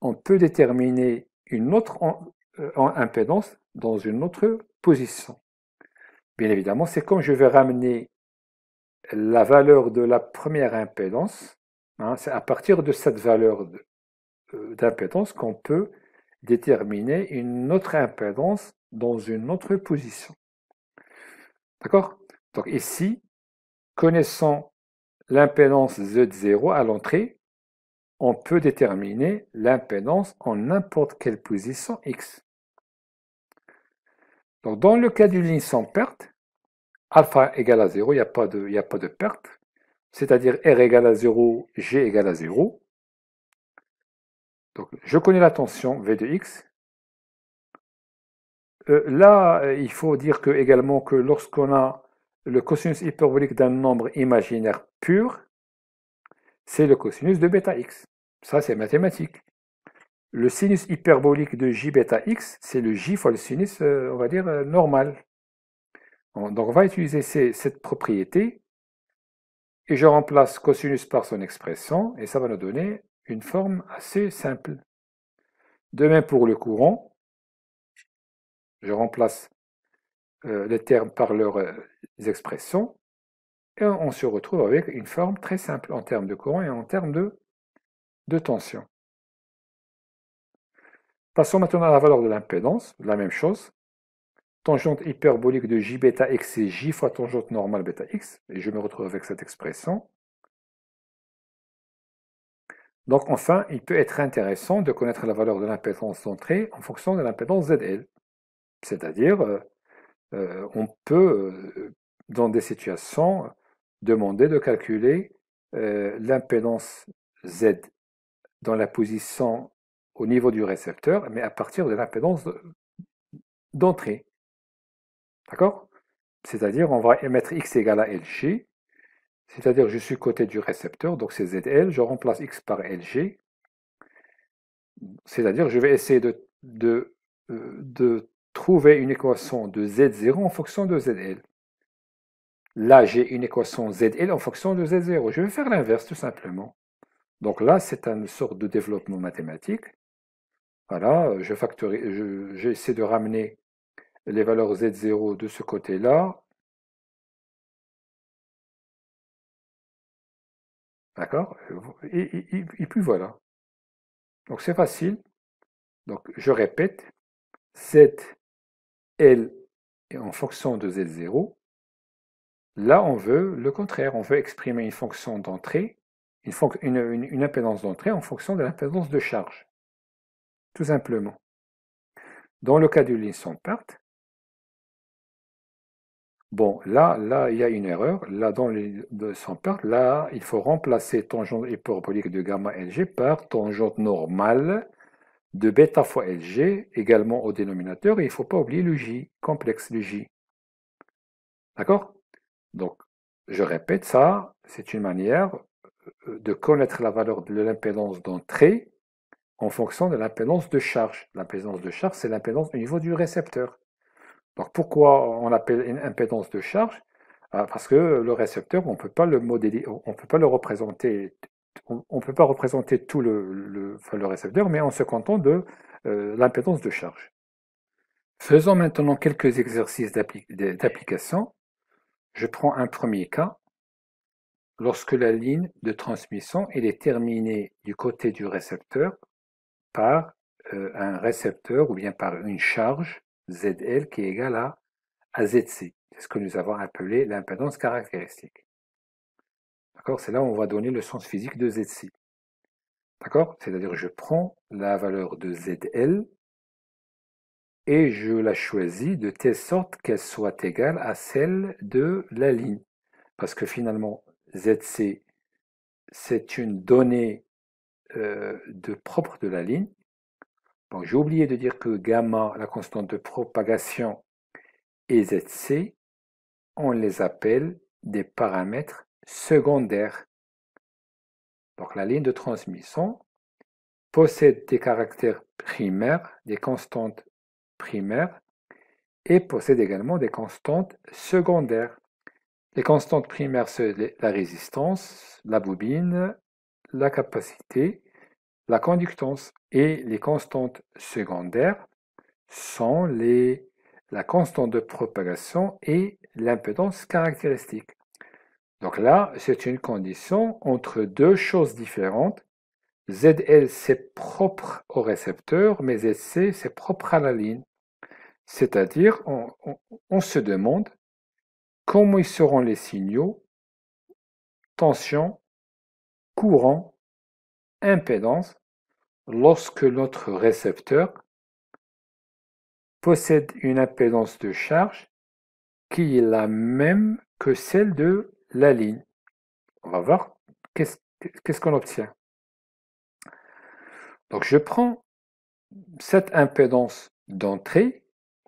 on peut déterminer une autre euh, impédance dans une autre position. Bien évidemment, c'est comme je vais ramener la valeur de la première impédance, hein, c'est à partir de cette valeur euh, d'impédance qu'on peut déterminer une autre impédance dans une autre position. D'accord Donc ici, connaissant l'impédance Z0 à l'entrée, on peut déterminer l'impédance en n'importe quelle position X. Donc dans le cas d'une ligne sans perte, alpha égale à 0, il n'y a, a, pas de perte, c'est-à-dire R égale à 0, G égale à 0, donc, je connais la tension V de x. Euh, là, euh, il faut dire que, également que lorsqu'on a le cosinus hyperbolique d'un nombre imaginaire pur, c'est le cosinus de bêta x. Ça, c'est mathématique. Le sinus hyperbolique de j bêta x, c'est le j fois le sinus, euh, on va dire, normal. Donc, on va utiliser cette propriété et je remplace cosinus par son expression et ça va nous donner une forme assez simple. De même pour le courant, je remplace euh, les termes par leurs euh, expressions, et on se retrouve avec une forme très simple en termes de courant et en termes de, tension. Passons maintenant à la valeur de l'impédance, la même chose. Tangente hyperbolique de j bêta x, j fois tangente normale bêta x, et je me retrouve avec cette expression. Donc enfin, il peut être intéressant de connaître la valeur de l'impédance d'entrée en fonction de l'impédance ZL. C'est-à-dire, euh, euh, on peut, euh, dans des situations, demander de calculer l'impédance Z dans la position au niveau du récepteur, mais à partir de l'impédance d'entrée. D'accord C'est-à-dire, on va émettre x égale à Lg c'est-à-dire je suis côté du récepteur, donc c'est ZL, je remplace X par LG, c'est-à-dire je vais essayer de, de, euh, trouver une équation de Z0 en fonction de ZL. Là, j'ai une équation ZL en fonction de Z0. Je vais faire l'inverse tout simplement. Donc là, c'est une sorte de développement mathématique. Voilà, j'essaie je, de ramener les valeurs Z0 de ce côté-là D'accord et, puis voilà. Donc c'est facile. Donc je répète, ZL L est en fonction de Z0. Là, on veut le contraire. On veut exprimer une fonction d'entrée, une, impédance d'entrée en fonction de l'impédance de charge. Tout simplement. Dans le cas du ligne sans perte, Bon, là, là, il y a une erreur. Là, dans les de là, il faut remplacer tangente hyperbolique de gamma LG par tangente normale de bêta fois LG, également au dénominateur. Et il ne faut pas oublier le J, complexe le J. D'accord Donc, je répète ça, c'est une manière euh, de connaître la valeur de l'impédance d'entrée en fonction de l'impédance de charge. L'impédance de charge, c'est l'impédance au niveau du récepteur. Donc pourquoi on l'appelle une impédance de charge ah, Parce que le récepteur, on ne peut pas le modéliser, on peut pas le représenter, on ne peut pas représenter tout le, récepteur, mais on se contente de euh, l'impédance de charge. Faisons maintenant quelques exercices d'application. Je prends un premier cas. Lorsque la ligne de transmission est terminée du côté du récepteur par euh, un récepteur ou bien par une charge ZL qui est égal à, ZC. C'est ce que nous avons appelé l'impédance caractéristique. D'accord C'est là où on va donner le sens physique de ZC. D'accord C'est-à-dire je prends la valeur de ZL et je la choisis de telle sorte qu'elle soit égale à celle de la ligne. Parce que finalement, ZC, c'est une donnée euh, de propre de la ligne j'ai oublié de dire que gamma, la constante de propagation, et zc, on les appelle des paramètres secondaires. Donc la ligne de transmission possède des caractères primaires, des constantes primaires, et possède également des constantes secondaires. Les constantes primaires, c'est la résistance, la bobine, la capacité, la conductance. Et les constantes secondaires sont les, la constante de propagation et l'impédance caractéristique. Donc là, c'est une condition entre deux choses différentes. ZL, c'est propre au récepteur, mais ZC, c'est propre à la ligne. C'est-à-dire, on, se demande comment ils seront les signaux, tension, courant, impédance, Lorsque notre récepteur possède une impédance de charge qui est la même que celle de la ligne. On va voir qu'est-ce qu'on obtient. Donc je prends cette impédance d'entrée,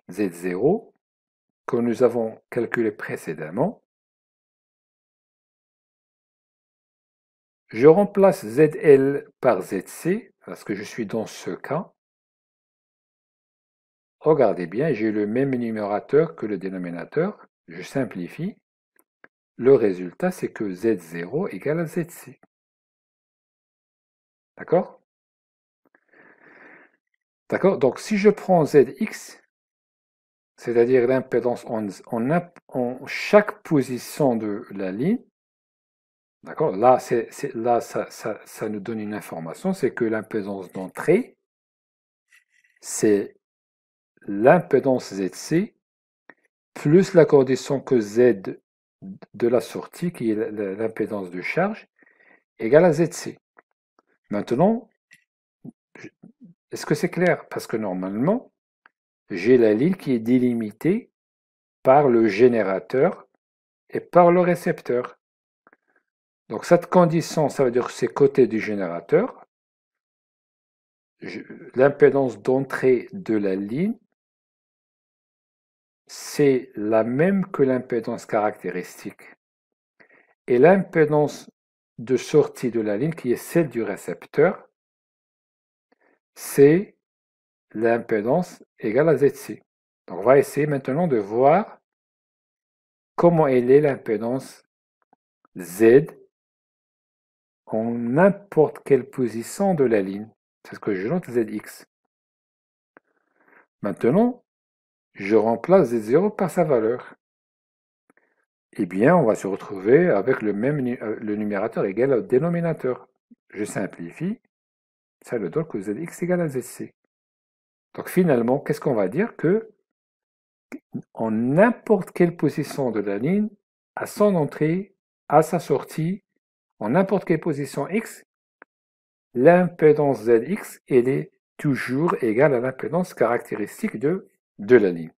Z0, que nous avons calculée précédemment. Je remplace ZL par ZC parce que je suis dans ce cas. Regardez bien, j'ai le même numérateur que le dénominateur, je simplifie. Le résultat, c'est que Z0 égale à ZC. D'accord D'accord Donc si je prends ZX, c'est-à-dire l'impédance en, chaque position de la ligne, D'accord Là, ça, ça, nous donne une information, c'est que l'impédance d'entrée, c'est l'impédance ZC plus la condition que Z de la sortie, qui est l'impédance de charge, égale à ZC. Maintenant, est-ce que c'est clair Parce que normalement, j'ai la ligne qui est délimitée par le générateur et par le récepteur. Donc cette condition, ça veut dire que c'est côté du générateur, l'impédance d'entrée de la ligne, c'est la même que l'impédance caractéristique. Et l'impédance de sortie de la ligne, qui est celle du récepteur, c'est l'impédance égale à ZC. Donc on va essayer maintenant de voir comment elle est l'impédance Z en n'importe quelle position de la ligne. C'est ce que je note ZX. Maintenant, je remplace Z0 par sa valeur. Eh bien, on va se retrouver avec le même euh, le numérateur égal au dénominateur. Je simplifie, ça le donne que ZX égal à ZC. Donc finalement, qu'est-ce qu'on va dire que en n'importe quelle position de la ligne, à son entrée, à sa sortie, en n'importe quelle position x, l'impédance zx est toujours égale à l'impédance caractéristique de, de la ligne.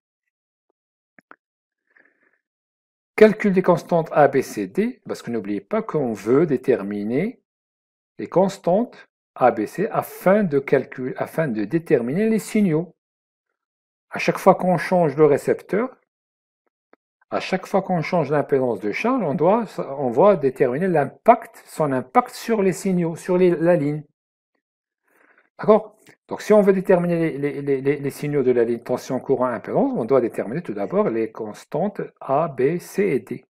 Calcul des constantes A, parce que n'oubliez pas qu'on veut déterminer les constantes ABC afin de, afin de déterminer les signaux. À chaque fois qu'on change le récepteur, à chaque fois qu'on change l'impédance de charge, on doit, déterminer l'impact, son impact sur les signaux, sur la ligne. D'accord Donc si on veut déterminer les, signaux de la ligne tension, courant, impédance, on doit déterminer tout d'abord les constantes A, B, C et D.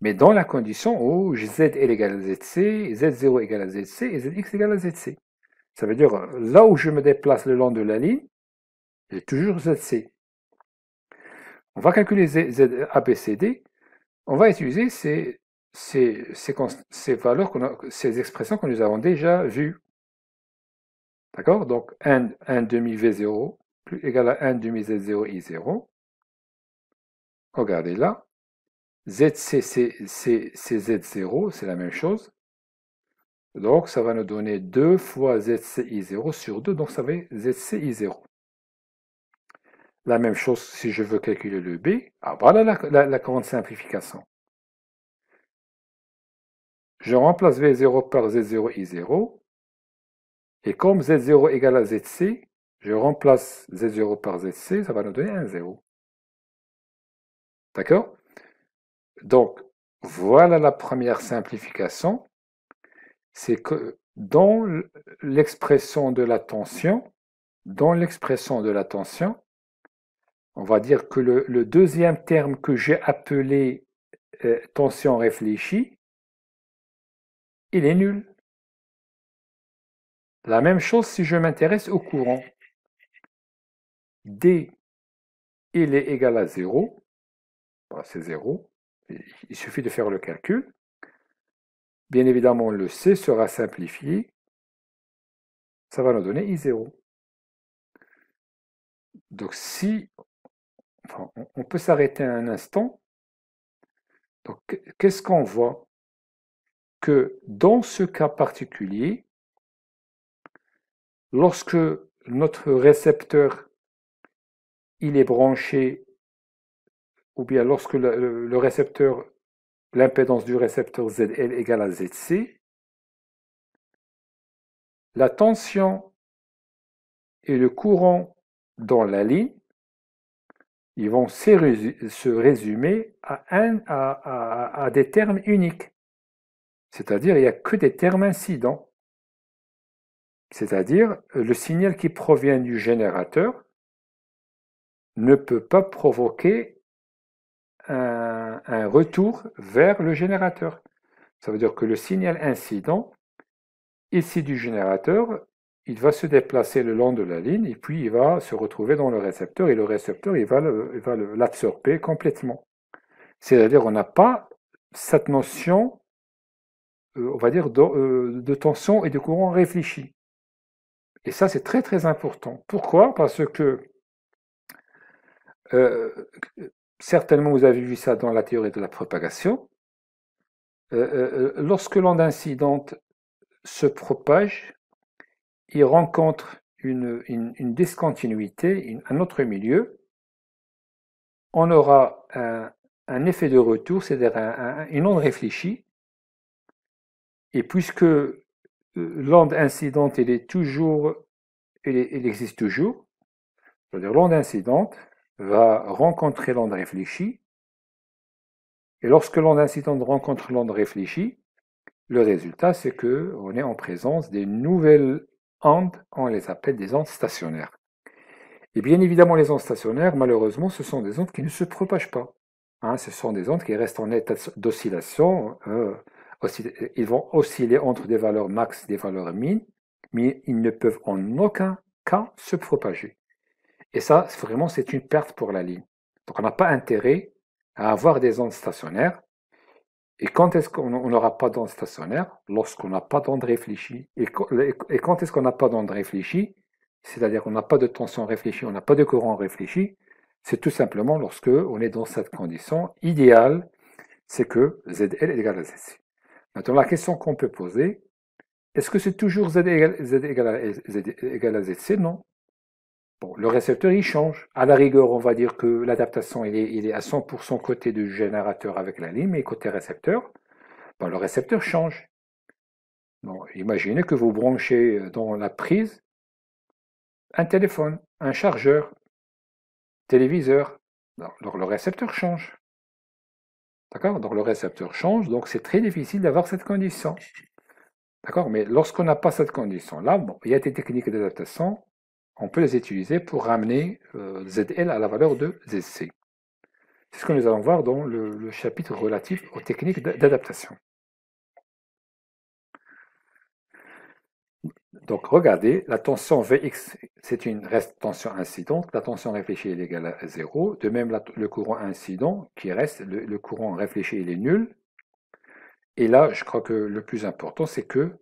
Mais dans la condition où Z est égal à ZC, Z0 est égal à ZC et ZX est égal à ZC. Ça veut dire, là où je me déplace le long de la ligne, j'ai toujours ZC. On va calculer Z, on va utiliser ces, valeurs, ces expressions que nous avons déjà vues. D'accord Donc 1, demi V0 plus, égal à 1 demi Z0 I0. Regardez là. ZCCCC Z0, c'est la même chose. Donc ça va nous donner 2 fois zci 0 sur 2, donc ça va être zci 0 la même chose si je veux calculer le B. Ah, voilà la, la, la grande simplification. Je remplace V0 par Z0, I0. Et comme Z0 égale à ZC, je remplace Z0 par ZC, ça va nous donner un 0. D'accord Donc, voilà la première simplification. C'est que dans l'expression de la tension, dans l'expression de la tension, on va dire que le, deuxième terme que j'ai appelé euh, tension réfléchie, il est nul. La même chose si je m'intéresse au courant. D, il est égal à 0. Bah, c'est 0. Il suffit de faire le calcul. Bien évidemment, le C sera simplifié. Ça va nous donner I0. Donc si on peut s'arrêter un instant. Donc, qu'est-ce qu'on voit Que dans ce cas particulier, lorsque notre récepteur il est branché, ou bien lorsque le, récepteur, l'impédance du récepteur ZL égale à ZC, la tension et le courant dans la ligne ils vont se résumer à, des termes uniques. C'est-à-dire, il n'y a que des termes incidents. C'est-à-dire, le signal qui provient du générateur ne peut pas provoquer un retour vers le générateur. Ça veut dire que le signal incident, ici du générateur, il va se déplacer le long de la ligne et puis il va se retrouver dans le récepteur et le récepteur, il va l'absorber complètement. C'est-à-dire, on n'a pas cette notion, euh, on va dire, euh, de, tension et de courant réfléchi. Et ça, c'est très très important. Pourquoi Parce que euh, certainement vous avez vu ça dans la théorie de la propagation. lorsque l'onde incidente se propage, il rencontre une, discontinuité, un autre milieu, on aura un, effet de retour, c'est-à-dire une onde réfléchie. Et puisque euh, l'onde incidente, elle est toujours, existe toujours, c'est-à-dire l'onde incidente va rencontrer l'onde réfléchie. Et lorsque l'onde incidente rencontre l'onde réfléchie, le résultat, c'est que on est en présence des nouvelles on les appelle des ondes stationnaires. Et bien évidemment, les ondes stationnaires, malheureusement, ce sont des ondes qui ne se propagent pas. Hein. ce sont des ondes qui restent en état d'oscillation. Euh, ils vont osciller entre des valeurs max et des valeurs min, mais ils ne peuvent en aucun cas se propager. Et ça, vraiment, c'est une perte pour la ligne. Donc, on n'a pas intérêt à avoir des ondes stationnaires et quand est-ce qu'on n'aura pas d'onde stationnaire Lorsqu'on n'a pas d'onde réfléchie. Et, quand est-ce qu'on n'a pas d'onde réfléchie C'est-à-dire qu'on n'a pas de tension réfléchie, on n'a pas de courant réfléchi. C'est tout simplement lorsque on est dans cette condition idéale, c'est que ZL est égal à ZC. Maintenant, la question qu'on peut poser, est-ce que c'est toujours Z égale, Z à ZC Non, Bon, le récepteur, il change. À la rigueur, on va dire que l'adaptation, il est, est, à 100% côté du générateur avec la ligne, mais côté récepteur, le récepteur change. imaginez que vous branchez dans la prise un téléphone, un chargeur, téléviseur. Alors le récepteur change. D'accord Donc le récepteur change, donc c'est très difficile d'avoir cette condition. D'accord Mais lorsqu'on n'a pas cette condition-là, il y a des techniques d'adaptation on peut les utiliser pour ramener euh, ZL à la valeur de ZC. C'est ce que nous allons voir dans le, chapitre relatif aux techniques d'adaptation. Donc regardez, la tension Vx, c'est une reste tension incidente, la tension réfléchie est égale à 0, de même le courant incident qui reste, le, courant réfléchi est nul. Et là, je crois que le plus important, c'est que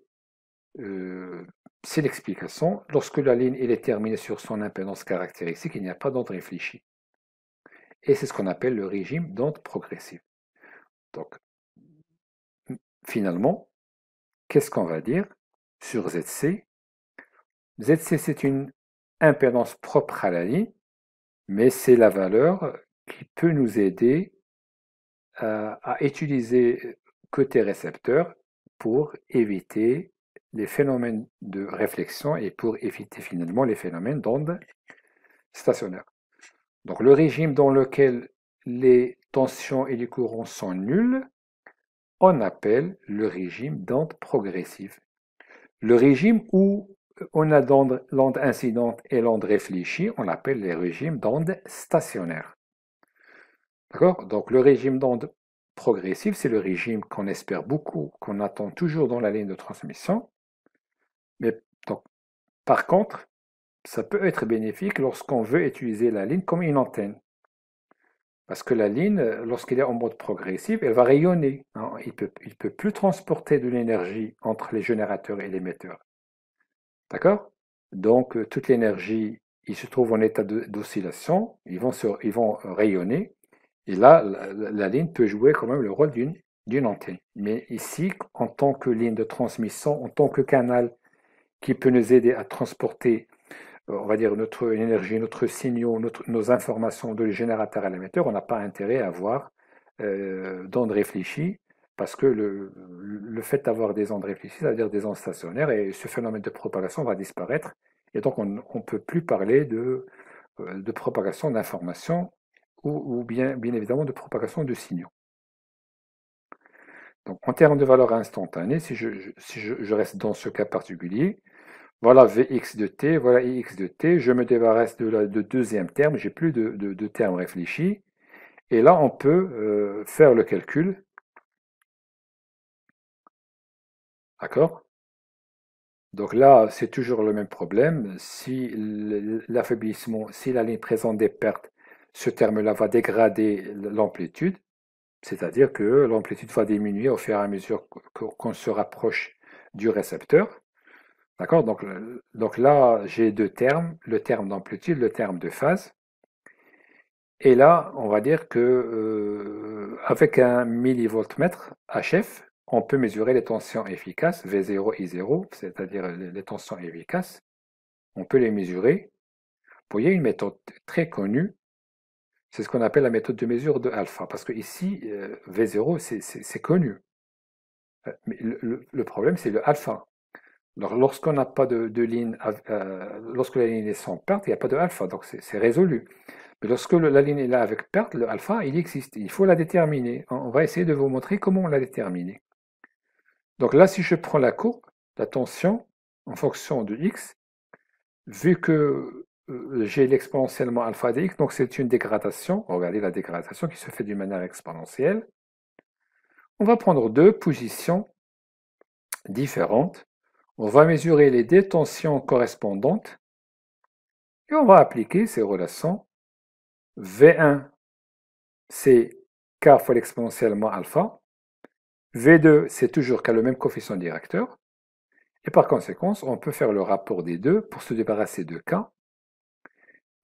euh, c'est l'explication. Lorsque la ligne est terminée sur son impédance caractéristique, il n'y a pas d'onde réfléchie. Et c'est ce qu'on appelle le régime d'onde progressive. Donc, finalement, qu'est-ce qu'on va dire sur ZC ZC, c'est une impédance propre à la ligne, mais c'est la valeur qui peut nous aider à, à utiliser côté récepteur pour éviter les phénomènes de réflexion et pour éviter finalement les phénomènes d'ondes stationnaires. Donc le régime dans lequel les tensions et les courants sont nuls, on appelle le régime d'onde progressive. Le régime où on a l'onde incidente et l'onde réfléchie, on l'appelle les régimes d'onde stationnaire. D'accord Donc le régime d'onde progressive, c'est le régime qu'on espère beaucoup, qu'on attend toujours dans la ligne de transmission, mais par contre, ça peut être bénéfique lorsqu'on veut utiliser la ligne comme une antenne. Parce que la ligne, lorsqu'elle est en mode progressif, elle va rayonner. Hein. Il ne peut, plus transporter de l'énergie entre les générateurs et l'émetteur. D'accord Donc, euh, toute l'énergie, il se trouve en état d'oscillation, ils vont, ils vont rayonner. Et là, la, ligne peut jouer quand même le rôle d'une antenne. Mais ici, en tant que ligne de transmission, en tant que canal qui peut nous aider à transporter, euh, on va dire, notre énergie, notre signaux, nos informations de générateur à l'émetteur, on n'a pas intérêt à avoir euh, d'ondes réfléchies, parce que le, le fait d'avoir des ondes réfléchies, c'est-à-dire des ondes stationnaires, et ce phénomène de propagation va disparaître, et donc on ne peut plus parler de, euh, de propagation d'informations ou, bien, bien évidemment de propagation de signaux. Donc, en termes de valeur instantanée, si, je, reste dans ce cas particulier, voilà Vx de t, voilà Ix de t, je me débarrasse de deuxième terme, j'ai plus de, de, de termes réfléchis. Et là, on peut euh, faire le calcul. D'accord Donc là, c'est toujours le même problème. Si l'affaiblissement, si la ligne présente des pertes, ce terme-là va dégrader l'amplitude, c'est-à-dire que l'amplitude va diminuer au fur et à mesure qu'on se rapproche du récepteur. D'accord donc, donc là, j'ai deux termes, le terme d'amplitude, le terme de phase. Et là, on va dire que euh, avec un millivoltmètre HF, on peut mesurer les tensions efficaces, V0, I0, c'est-à-dire les tensions efficaces. On peut les mesurer. Vous voyez une méthode très connue, c'est ce qu'on appelle la méthode de mesure de alpha, parce que ici, euh, V0, c'est connu. Euh, mais le, le problème, c'est le alpha. Alors, lorsqu'on n'a pas de, ligne, euh, lorsque la ligne est sans perte, il n'y a pas de alpha, donc c'est résolu. Mais lorsque la ligne est là avec perte, le alpha, il existe. Il faut la déterminer. On va essayer de vous montrer comment on l'a déterminer. Donc là, si je prends la courbe, la tension en fonction de x, vu que euh, j'ai l'exponentiellement alpha x, donc c'est une dégradation. Regardez la dégradation qui se fait d'une manière exponentielle. On va prendre deux positions différentes on va mesurer les détentions correspondantes et on va appliquer ces relations V1, c'est K fois l'exponentielle moins alpha. V2, c'est toujours K le même coefficient directeur. Et par conséquent on peut faire le rapport des deux pour se débarrasser de K.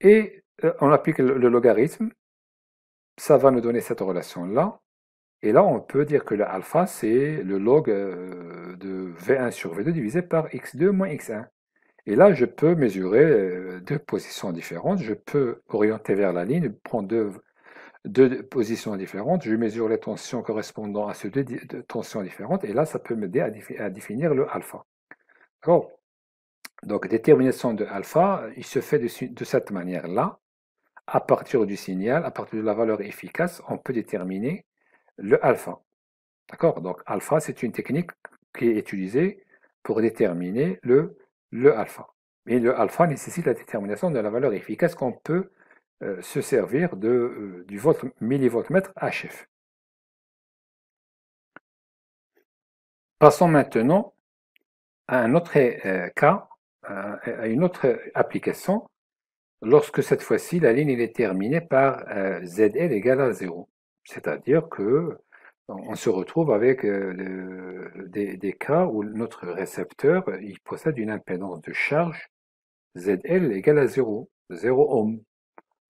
Et euh, on applique le logarithme. Ça va nous donner cette relation-là. Et là, on peut dire que le alpha, c'est le log euh, de V1 sur V2 divisé par X2 moins X1. Et là, je peux mesurer euh, deux positions différentes. Je peux orienter vers la ligne, prendre deux, positions différentes. Je mesure les tensions correspondant à ces deux, tensions différentes. Et là, ça peut m'aider à, définir le alpha. D'accord Donc, détermination de alpha, il se fait de cette manière-là. À partir du signal, à partir de la valeur efficace, on peut déterminer le alpha. D'accord Donc alpha, c'est une technique qui est utilisée pour déterminer le, le alpha. Mais le alpha nécessite la détermination de la valeur efficace qu'on peut euh, se servir de, euh, du votre millivoltmètre HF. Passons maintenant à un autre euh, cas, à, une autre application, lorsque cette fois-ci la ligne est terminée par ZL égale à 0. C'est-à-dire que on se retrouve avec euh, des, cas où notre récepteur euh, il possède une impédance de charge ZL égale à 0, 0 ohm.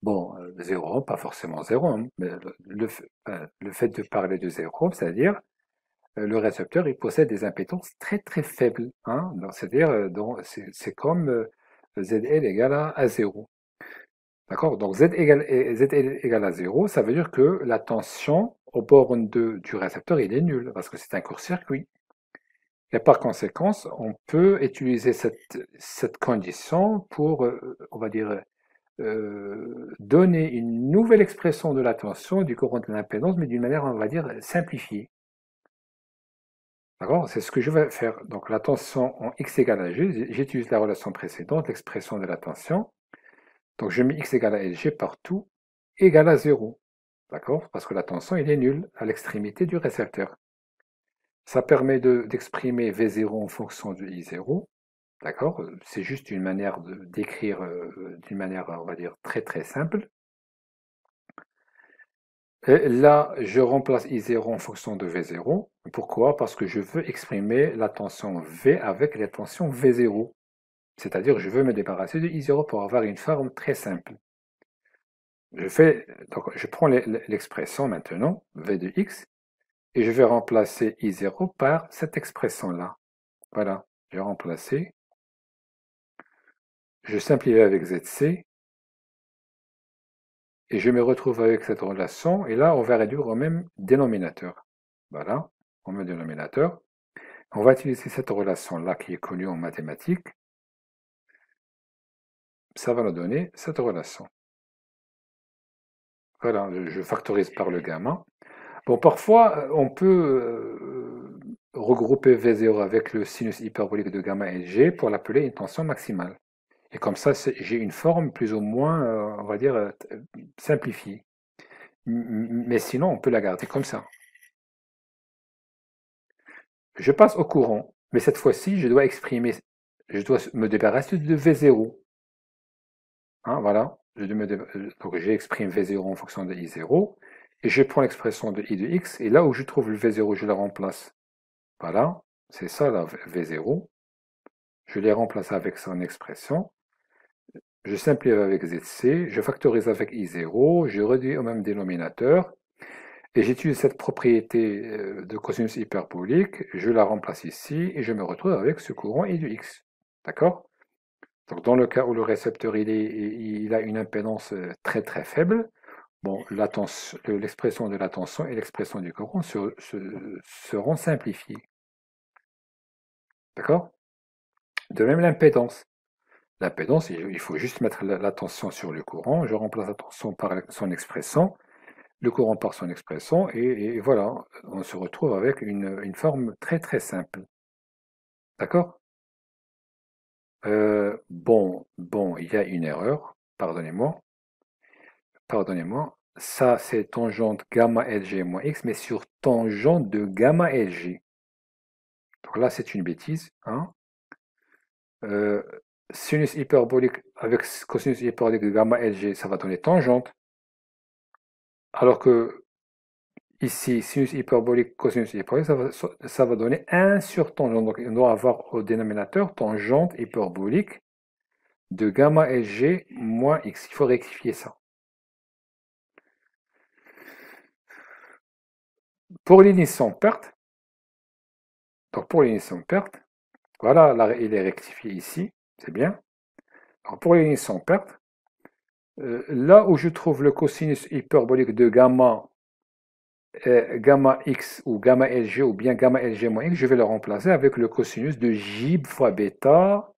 Bon, 0 euh, ohm, pas forcément 0 ohm, mais le, fait de parler de 0 ohm, c'est-à-dire le récepteur il possède des impédances très très faibles. Hein. c'est-à-dire c'est comme ZL égale à 0. D'accord Donc Z égale, Z égale à 0, ça veut dire que la tension au borne 2 du récepteur, il est nul, parce que c'est un court-circuit. Et par conséquent, on peut utiliser cette, condition pour, euh, on va dire, euh, donner une nouvelle expression de la tension du courant de l'impédance, mais d'une manière, on va dire, simplifiée. D'accord C'est ce que je vais faire. Donc la tension en x égale à g, j'utilise la relation précédente, l'expression de la tension, donc je mets x égale à LG partout égale à 0. D'accord Parce que la tension, il est nulle à l'extrémité du récepteur. Ça permet d'exprimer V0 en fonction de I0. D'accord C'est juste une manière d'écrire euh, d'une manière, on va dire, très très simple. Et là, je remplace I0 en fonction de V0. Pourquoi Parce que je veux exprimer la tension V avec la tension V0 c'est-à-dire je veux me débarrasser de I0 pour avoir une forme très simple. Je, fais, donc je prends l'expression maintenant, V de x, et je vais remplacer I0 par cette expression-là. Voilà, j'ai remplacé. Je simplifie avec ZC, et je me retrouve avec cette relation, et là on va réduire au même dénominateur. Voilà, au même dénominateur. On va utiliser cette relation-là qui est connue en mathématiques, ça va nous donner cette relation. Voilà, je factorise par le gamma. Bon, parfois, euh, on peut euh, regrouper V0 avec le sinus hyperbolique de gamma et G pour l'appeler une tension maximale. Et comme ça, j'ai une forme plus ou moins, euh, on va dire, simplifiée. Mais sinon, on peut la garder comme ça. Je passe au courant, mais cette fois-ci, je dois exprimer, je dois me débarrasser de V0 Hein, voilà. Donc euh, j'exprime V0 en fonction de I0. Et je prends l'expression de I de X. Et là où je trouve le V0, je la remplace. Voilà. C'est ça la V0. Je les remplace avec son expression. Je simplifie avec ZC. Je factorise avec I0. Je réduis au même dénominateur. Et j'utilise cette propriété euh, de cosinus hyperbolique, je la remplace ici, et je me retrouve avec ce courant I de x. D'accord dans le cas où le récepteur il, a une impédance euh, très très faible, l'expression de la tension et l'expression du courant seront simplifiées. D'accord De même l'impédance. L'impédance, il faut juste mettre la tension sur le courant. Je remplace la tension par son expression, le courant par son expression, et, voilà, on se retrouve avec une forme très très simple. D'accord euh, bon, bon, il y a une erreur. Pardonnez-moi. Pardonnez-moi. Ça, c'est tangente gamma LG moins X, mais sur tangente de gamma LG. Donc là, c'est une bêtise. Hein euh, sinus hyperbolique avec cosinus hyperbolique de gamma LG, ça va donner tangente. Alors que ici, sinus hyperbolique, cosinus hyperbolique, ça va, donner 1 sur tangente. Donc, on doit avoir au dénominateur tangente hyperbolique de gamma SG moins X. Il faut rectifier ça. Pour l'unisson perte, donc pour l'unisson perte, voilà, il est rectifié ici, c'est bien. Alors pour l'unisson perte, euh, là où je trouve le cosinus hyperbolique de gamma euh, gamma x ou gamma lg ou bien gamma lg moins x, je vais le remplacer avec le cosinus de j fois bêta.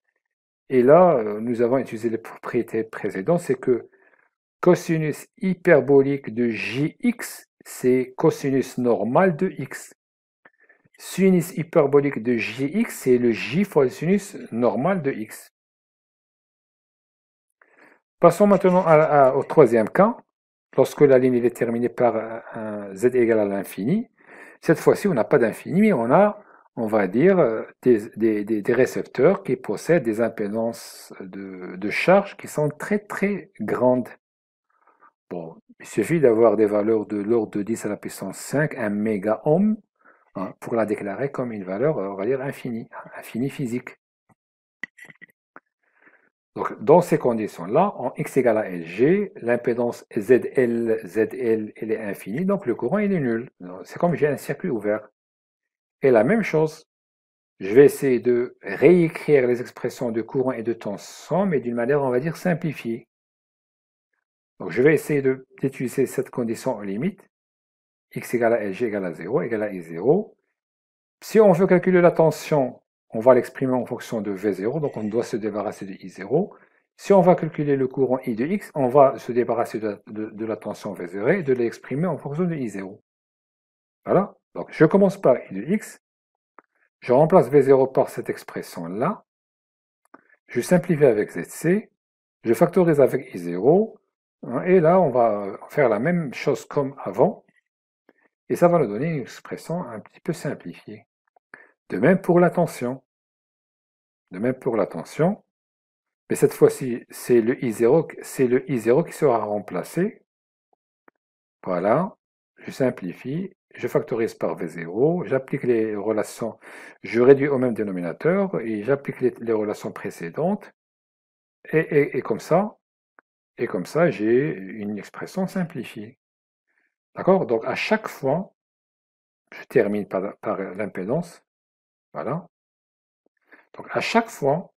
Et là, euh, nous avons utilisé les propriétés précédentes, c'est que cosinus hyperbolique de jx, c'est cosinus normal de x. Sinus hyperbolique de jx, c'est le j fois le sinus normal de x. Passons maintenant au troisième cas. Lorsque la ligne est déterminée par un z égal à l'infini, cette fois-ci, on n'a pas d'infini, mais on a, on va dire, euh, des, récepteurs qui possèdent des impédances de, charge qui sont très très grandes. Bon, il suffit d'avoir des valeurs de l'ordre de 10 à la puissance 5, un mégaohm, hein, pour la déclarer comme une valeur, on va dire, infinie, infinie physique. Donc, dans ces conditions-là, en x égale à LG, l'impédance ZL, ZL, elle est infinie, donc le courant, il est nul. C'est comme j'ai un circuit ouvert. Et la même chose, je vais essayer de réécrire les expressions de courant et de tension, sans, mais d'une manière, on va dire, simplifiée. Donc, je vais essayer d'utiliser cette condition en limite x égale à LG égale à 0, égale à I0. Si on veut calculer la tension on va l'exprimer en fonction de V0, donc on doit se débarrasser de I0. Si on va calculer le courant I de X, on va se débarrasser de, la tension V0 et de l'exprimer en fonction de I0. Voilà, donc je commence par I de X, je remplace V0 par cette expression-là, je simplifie avec ZC, je factorise avec I0, hein, et là on va faire la même chose comme avant, et ça va nous donner une expression un petit peu simplifiée. De même pour la tension. De même pour la tension. Mais cette fois-ci, c'est le I0, c'est le I0 qui sera remplacé. Voilà. Je simplifie. Je factorise par V0. J'applique les relations. Je réduis au même dénominateur et j'applique les, relations précédentes. Et, comme ça, et comme ça, j'ai une expression simplifiée. D'accord Donc à chaque fois, je termine par l'impédance, voilà. Donc à chaque fois,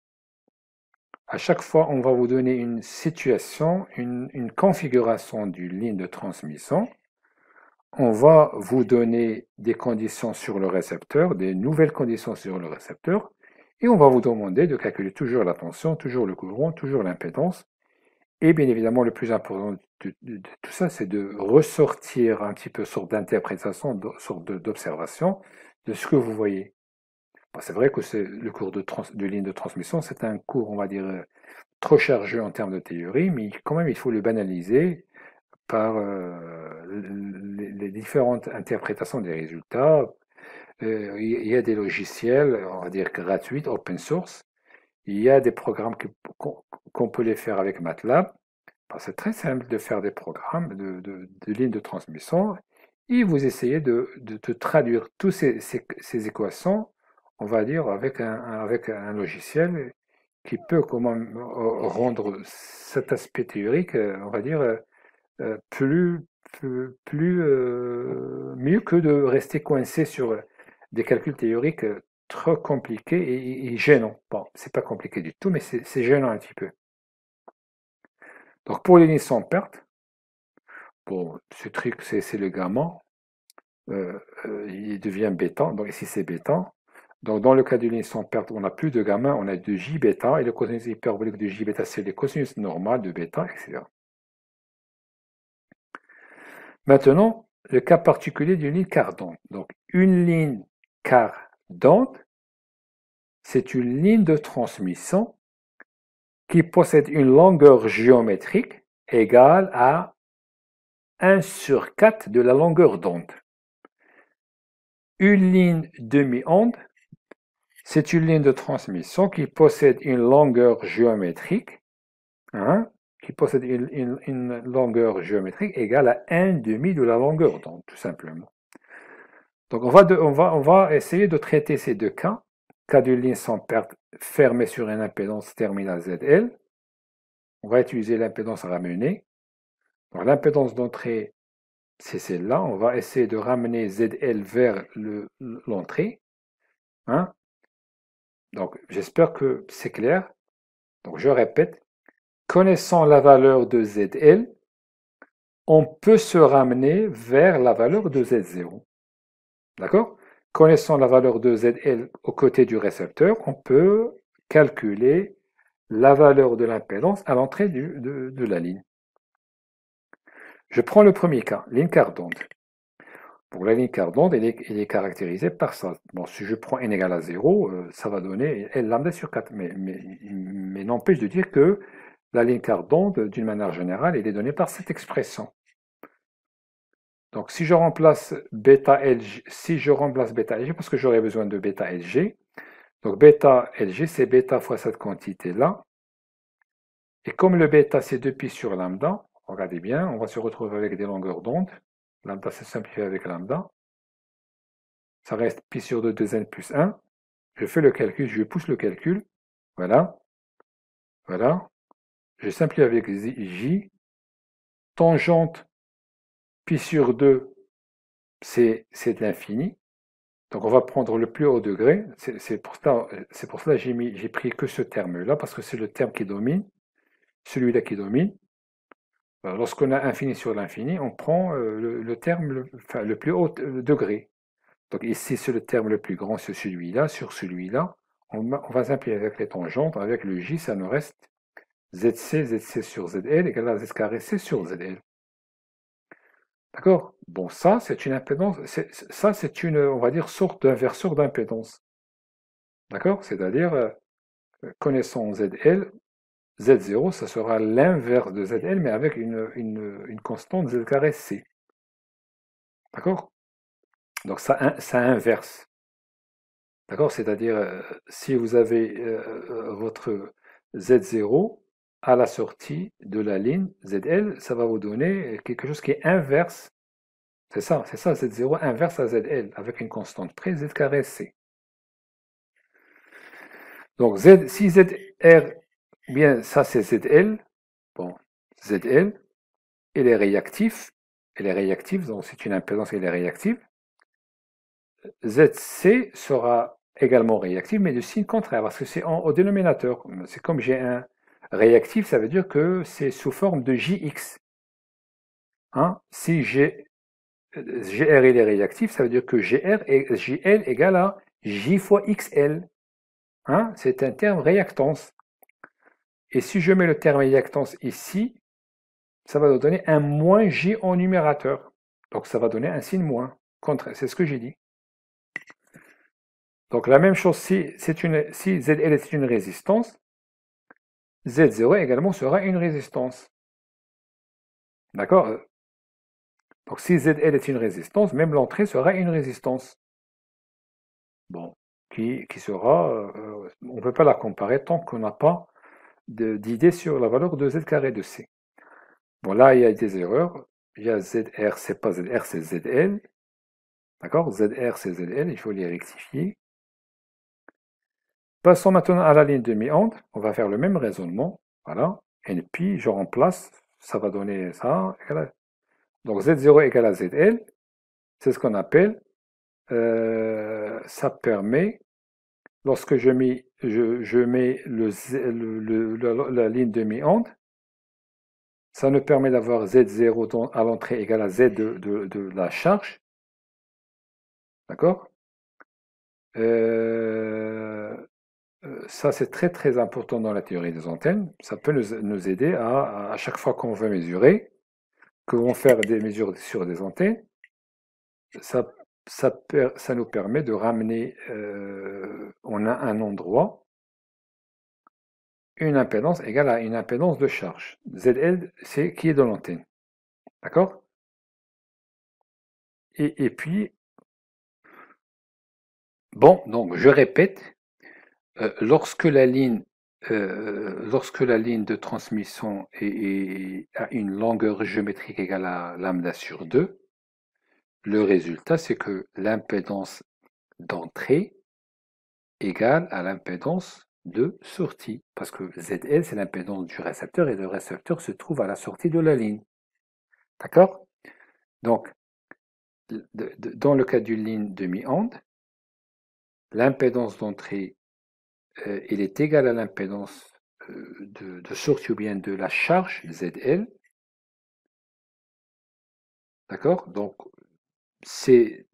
à chaque fois, on va vous donner une situation, une, configuration du ligne de transmission. On va vous donner des conditions sur le récepteur, des nouvelles conditions sur le récepteur, et on va vous demander de calculer toujours la tension, toujours le courant, toujours l'impédance. Et bien évidemment, le plus important de, de tout ça, c'est de ressortir un petit peu sorte d'interprétation, sorte d'observation de ce que vous voyez. Bah, c'est vrai que le cours de, de, ligne de transmission, c'est un cours, on va dire, euh, trop chargé en termes de théorie, mais quand même, il faut le banaliser par euh, les, différentes interprétations des résultats. Euh, il y, a des logiciels, on va dire, gratuits, open source. Il y a des programmes qu'on peut les faire avec MATLAB. Bah, c'est très simple de faire des programmes de, de, de lignes de transmission et vous essayez de, traduire tous ces équations on va dire, avec un, avec un logiciel qui peut comment rendre cet aspect théorique, on va dire, euh, plus, plus, euh, mieux que de rester coincé sur des calculs théoriques trop compliqués et, gênants. Bon, c'est pas compliqué du tout, mais c'est gênant un petit peu. Donc pour les lignes sans perte, bon, ce truc c'est le gamin, euh, il devient béton. Donc ici c'est béton. Donc, dans le cas d'une ligne sans perte, on n'a plus de gamma, on a de j bêta, et le cosinus hyperbolique de j bêta, c'est le cosinus normal de bêta, etc. Maintenant, le cas particulier d'une ligne cardante. Donc, une ligne cardante, c'est une ligne de transmission qui possède une longueur géométrique égale à 1 sur 4 de la longueur d'onde. Une ligne demi-onde c'est une ligne de transmission qui possède une longueur géométrique, hein, qui possède une, longueur géométrique égale à un demi de la longueur, donc tout simplement. Donc on va, on, va, on va essayer de traiter ces deux cas, cas d'une ligne sans perte fermée sur une impédance terminale ZL. On va utiliser l'impédance ramenée. Donc l'impédance d'entrée, c'est celle-là. On va essayer de ramener ZL vers l'entrée. Hein. Donc, j'espère que c'est clair. Donc, je répète, connaissant la valeur de ZL, on peut se ramener vers la valeur de Z0. D'accord Connaissant la valeur de ZL aux côtés du récepteur, on peut calculer la valeur de l'impédance à l'entrée de, la ligne. Je prends le premier cas, ligne pour la ligne cardante, d'onde, est, elle est caractérisée par ça. Bon, si je prends n égale à 0, euh, ça va donner L lambda sur 4. Mais, n'empêche de dire que la ligne d'onde, d'une manière générale, elle est donnée par cette expression. Donc si je remplace bêta LG, si je remplace bêta LG, parce que j'aurais besoin de bêta LG, donc bêta LG, c'est bêta fois cette quantité-là. Et comme le bêta, c'est 2π sur lambda, regardez bien, on va se retrouver avec des longueurs d'onde Lambda c'est simplifié avec lambda. Ça reste pi sur 2 2n plus 1. Je fais le calcul, je pousse le calcul. Voilà. Voilà. Je simplifie avec j. Tangente pi sur 2, c'est l'infini. Donc on va prendre le plus haut degré. C'est pour cela que j'ai pris que ce terme-là, parce que c'est le terme qui domine, celui-là qui domine lorsqu'on a infini sur l'infini, on prend euh, le, terme le, plus haut euh, degré. Donc ici, c'est le terme le plus grand c'est celui-là, sur celui-là. On, va simplifier avec les tangentes, avec le j, ça nous reste zc, zc sur zl égal à z carré c sur zl. D'accord Bon, ça, c'est une impédance, ça, c'est une, on va dire, sorte d'inverseur d'impédance. D'accord C'est-à-dire, euh, connaissant zl, Z0, ça sera l'inverse de ZL, mais avec une, constante Z C. D'accord Donc ça, ça inverse. D'accord C'est-à-dire, euh, si vous avez euh, euh, votre Z0 à la sortie de la ligne ZL, ça va vous donner quelque chose qui est inverse. C'est ça, c'est ça, Z0 inverse à ZL, avec une constante près, Z C. Donc, Z, si ZR bien, ça c'est ZL. Bon, ZL, il est réactif, Elle est réactive, donc c'est une impédance, elle est réactive. ZC sera également réactive, mais de signe contraire, parce que c'est au dénominateur. C'est comme j'ai un réactif, ça veut dire que c'est sous forme de JX. Hein si j GR est réactif, ça veut dire que GR et JL égale à J fois XL. Hein c'est un terme réactance. Et si je mets le terme éjectance ici, ça va donner un moins J en numérateur. Donc ça va donner un signe moins. C'est ce que j'ai dit. Donc la même chose si, ZL est une résistance, Z0 également sera une résistance. D'accord Donc si ZL est une résistance, même l'entrée sera une résistance. Bon, qui, qui sera... Euh, euh, on ne peut pas la comparer tant qu'on n'a pas d'idées sur la valeur de z carré de c. Bon, là, il y a des erreurs. Il y a ZR, c'est pas ZR, c'est ZL. D'accord ZR, c'est ZL, il faut les rectifier. Passons maintenant à la ligne demi-onde. On va faire le même raisonnement. Voilà. Et je remplace. Ça va donner ça. Donc, Z0 égale à ZL. C'est ce qu'on appelle. Euh, ça permet, lorsque je mets je, mets la, ligne demi-onde. Ça nous permet d'avoir Z0 à l'entrée égale à Z de, la charge. D'accord euh, euh, Ça, c'est très très important dans la théorie des antennes. Ça peut nous, aider à, chaque fois qu'on veut mesurer, que vont faire des mesures sur des antennes, ça ça, nous permet de ramener, euh, on a un endroit, une impédance égale à une impédance de charge. ZL, c'est qui est dans l'antenne. D'accord et, puis, bon, donc je répète, euh, lorsque la ligne euh, lorsque la ligne de transmission est, a une longueur géométrique égale à lambda sur 2, le résultat, c'est que l'impédance d'entrée égale à l'impédance de sortie, parce que ZL, c'est l'impédance du récepteur, et le récepteur se trouve à la sortie de la ligne. D'accord Donc, dans le cas d'une ligne demi-onde, l'impédance d'entrée, euh, elle est égale à l'impédance euh, de, de sortie ou bien de la charge ZL. D'accord Donc, c'est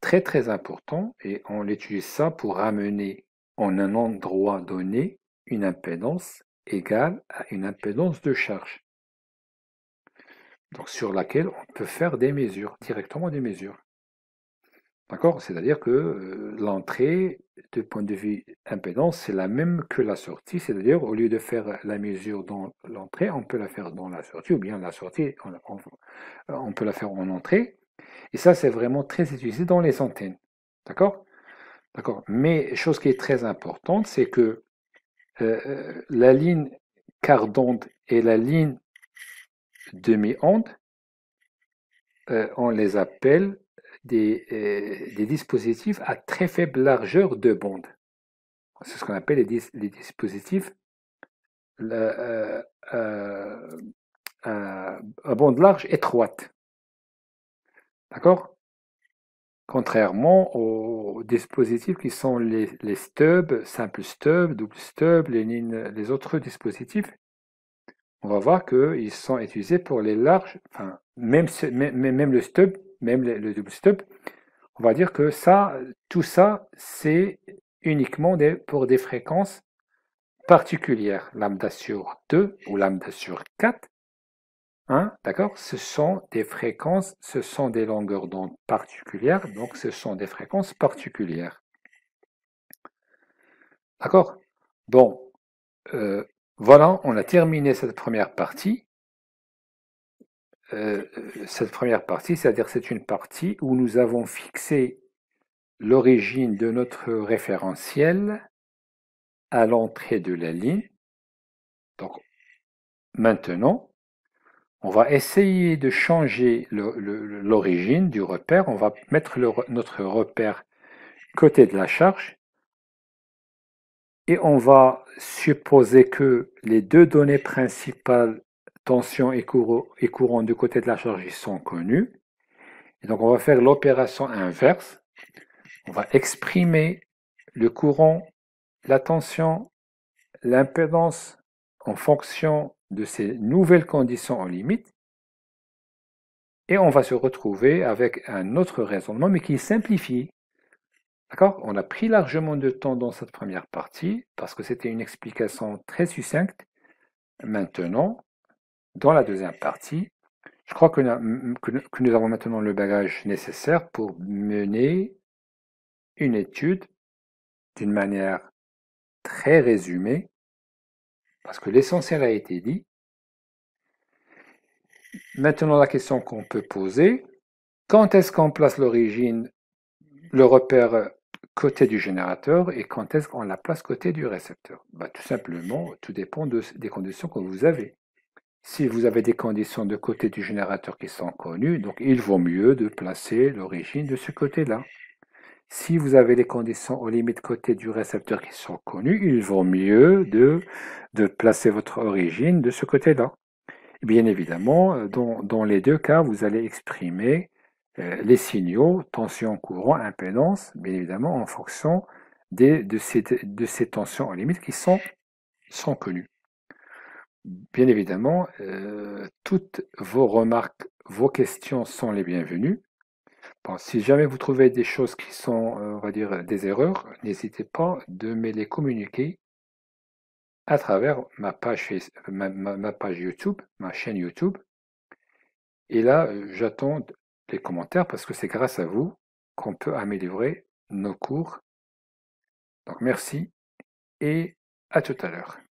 très très important et on utilise ça pour ramener en un endroit donné une impédance égale à une impédance de charge. Donc sur laquelle on peut faire des mesures, directement des mesures. D'accord C'est-à-dire que euh, l'entrée, du point de vue impédance, c'est la même que la sortie. C'est-à-dire, au lieu de faire la mesure dans l'entrée, on peut la faire dans la sortie, ou bien la sortie, on, peut la faire en entrée. Et ça, c'est vraiment très utilisé dans les antennes. D'accord D'accord. Mais chose qui est très importante, c'est que euh, euh, la ligne quart d'onde et la ligne demi-onde, euh, on les appelle des, dispositifs à très faible largeur de bande. C'est ce qu'on appelle les, dispositifs à bande large étroite. D'accord Contrairement aux dispositifs qui sont les, stubs, simple stub, double stub, les, autres dispositifs, on va voir qu'ils sont utilisés pour les larges, enfin, même, le stub, même le, double stub, on va dire que ça, tout ça, c'est uniquement pour des fréquences particulières, lambda sur 2 ou lambda sur 4, Hein? D'accord Ce sont des fréquences, ce sont des longueurs d'onde particulières, donc ce sont des fréquences particulières. D'accord Bon, euh, voilà, on a terminé cette première partie. Euh, cette première partie, c'est-à-dire c'est une partie où nous avons fixé l'origine de notre référentiel à l'entrée de la ligne. Donc, maintenant, on va essayer de changer l'origine du repère. On va mettre notre repère côté de la charge. Et on va supposer que les deux données principales, tension et courant, du côté de la charge, sont connues. donc on va faire l'opération inverse. On va exprimer le courant, la tension, l'impédance en fonction de ces nouvelles conditions en limite et on va se retrouver avec un autre raisonnement mais qui simplifie. D'accord On a pris largement de temps dans cette première partie parce que c'était une explication très succincte. Maintenant, dans la deuxième partie, je crois que, que nous avons maintenant le bagage nécessaire pour mener une étude d'une manière très résumée parce que l'essentiel a été dit. Maintenant, la question qu'on peut poser, quand est-ce qu'on place l'origine, le repère euh, côté du générateur et quand est-ce qu'on la place côté du récepteur bah, Tout simplement, tout dépend des conditions que vous avez. Si vous avez des conditions de côté du générateur qui sont connues, donc il vaut mieux de placer l'origine de ce côté-là. Si vous avez les conditions aux limites côté du récepteur qui sont connues, il vaut mieux de, de placer votre origine de ce côté-là. Bien évidemment, euh, dans, les deux cas, vous allez exprimer euh, les signaux, tension, courant, impédance, bien évidemment, en fonction des, de, ces, tensions aux limites qui sont, sont connues. Bien évidemment, euh, toutes vos remarques, vos questions sont les bienvenues. Bon, si jamais vous trouvez des choses qui sont, euh, on va dire, des erreurs, n'hésitez pas de me les communiquer à travers ma page, ma, ma page YouTube, ma chaîne YouTube. Et là, euh, j'attends les commentaires parce que c'est grâce à vous qu'on peut améliorer nos cours. Donc merci et à tout à l'heure.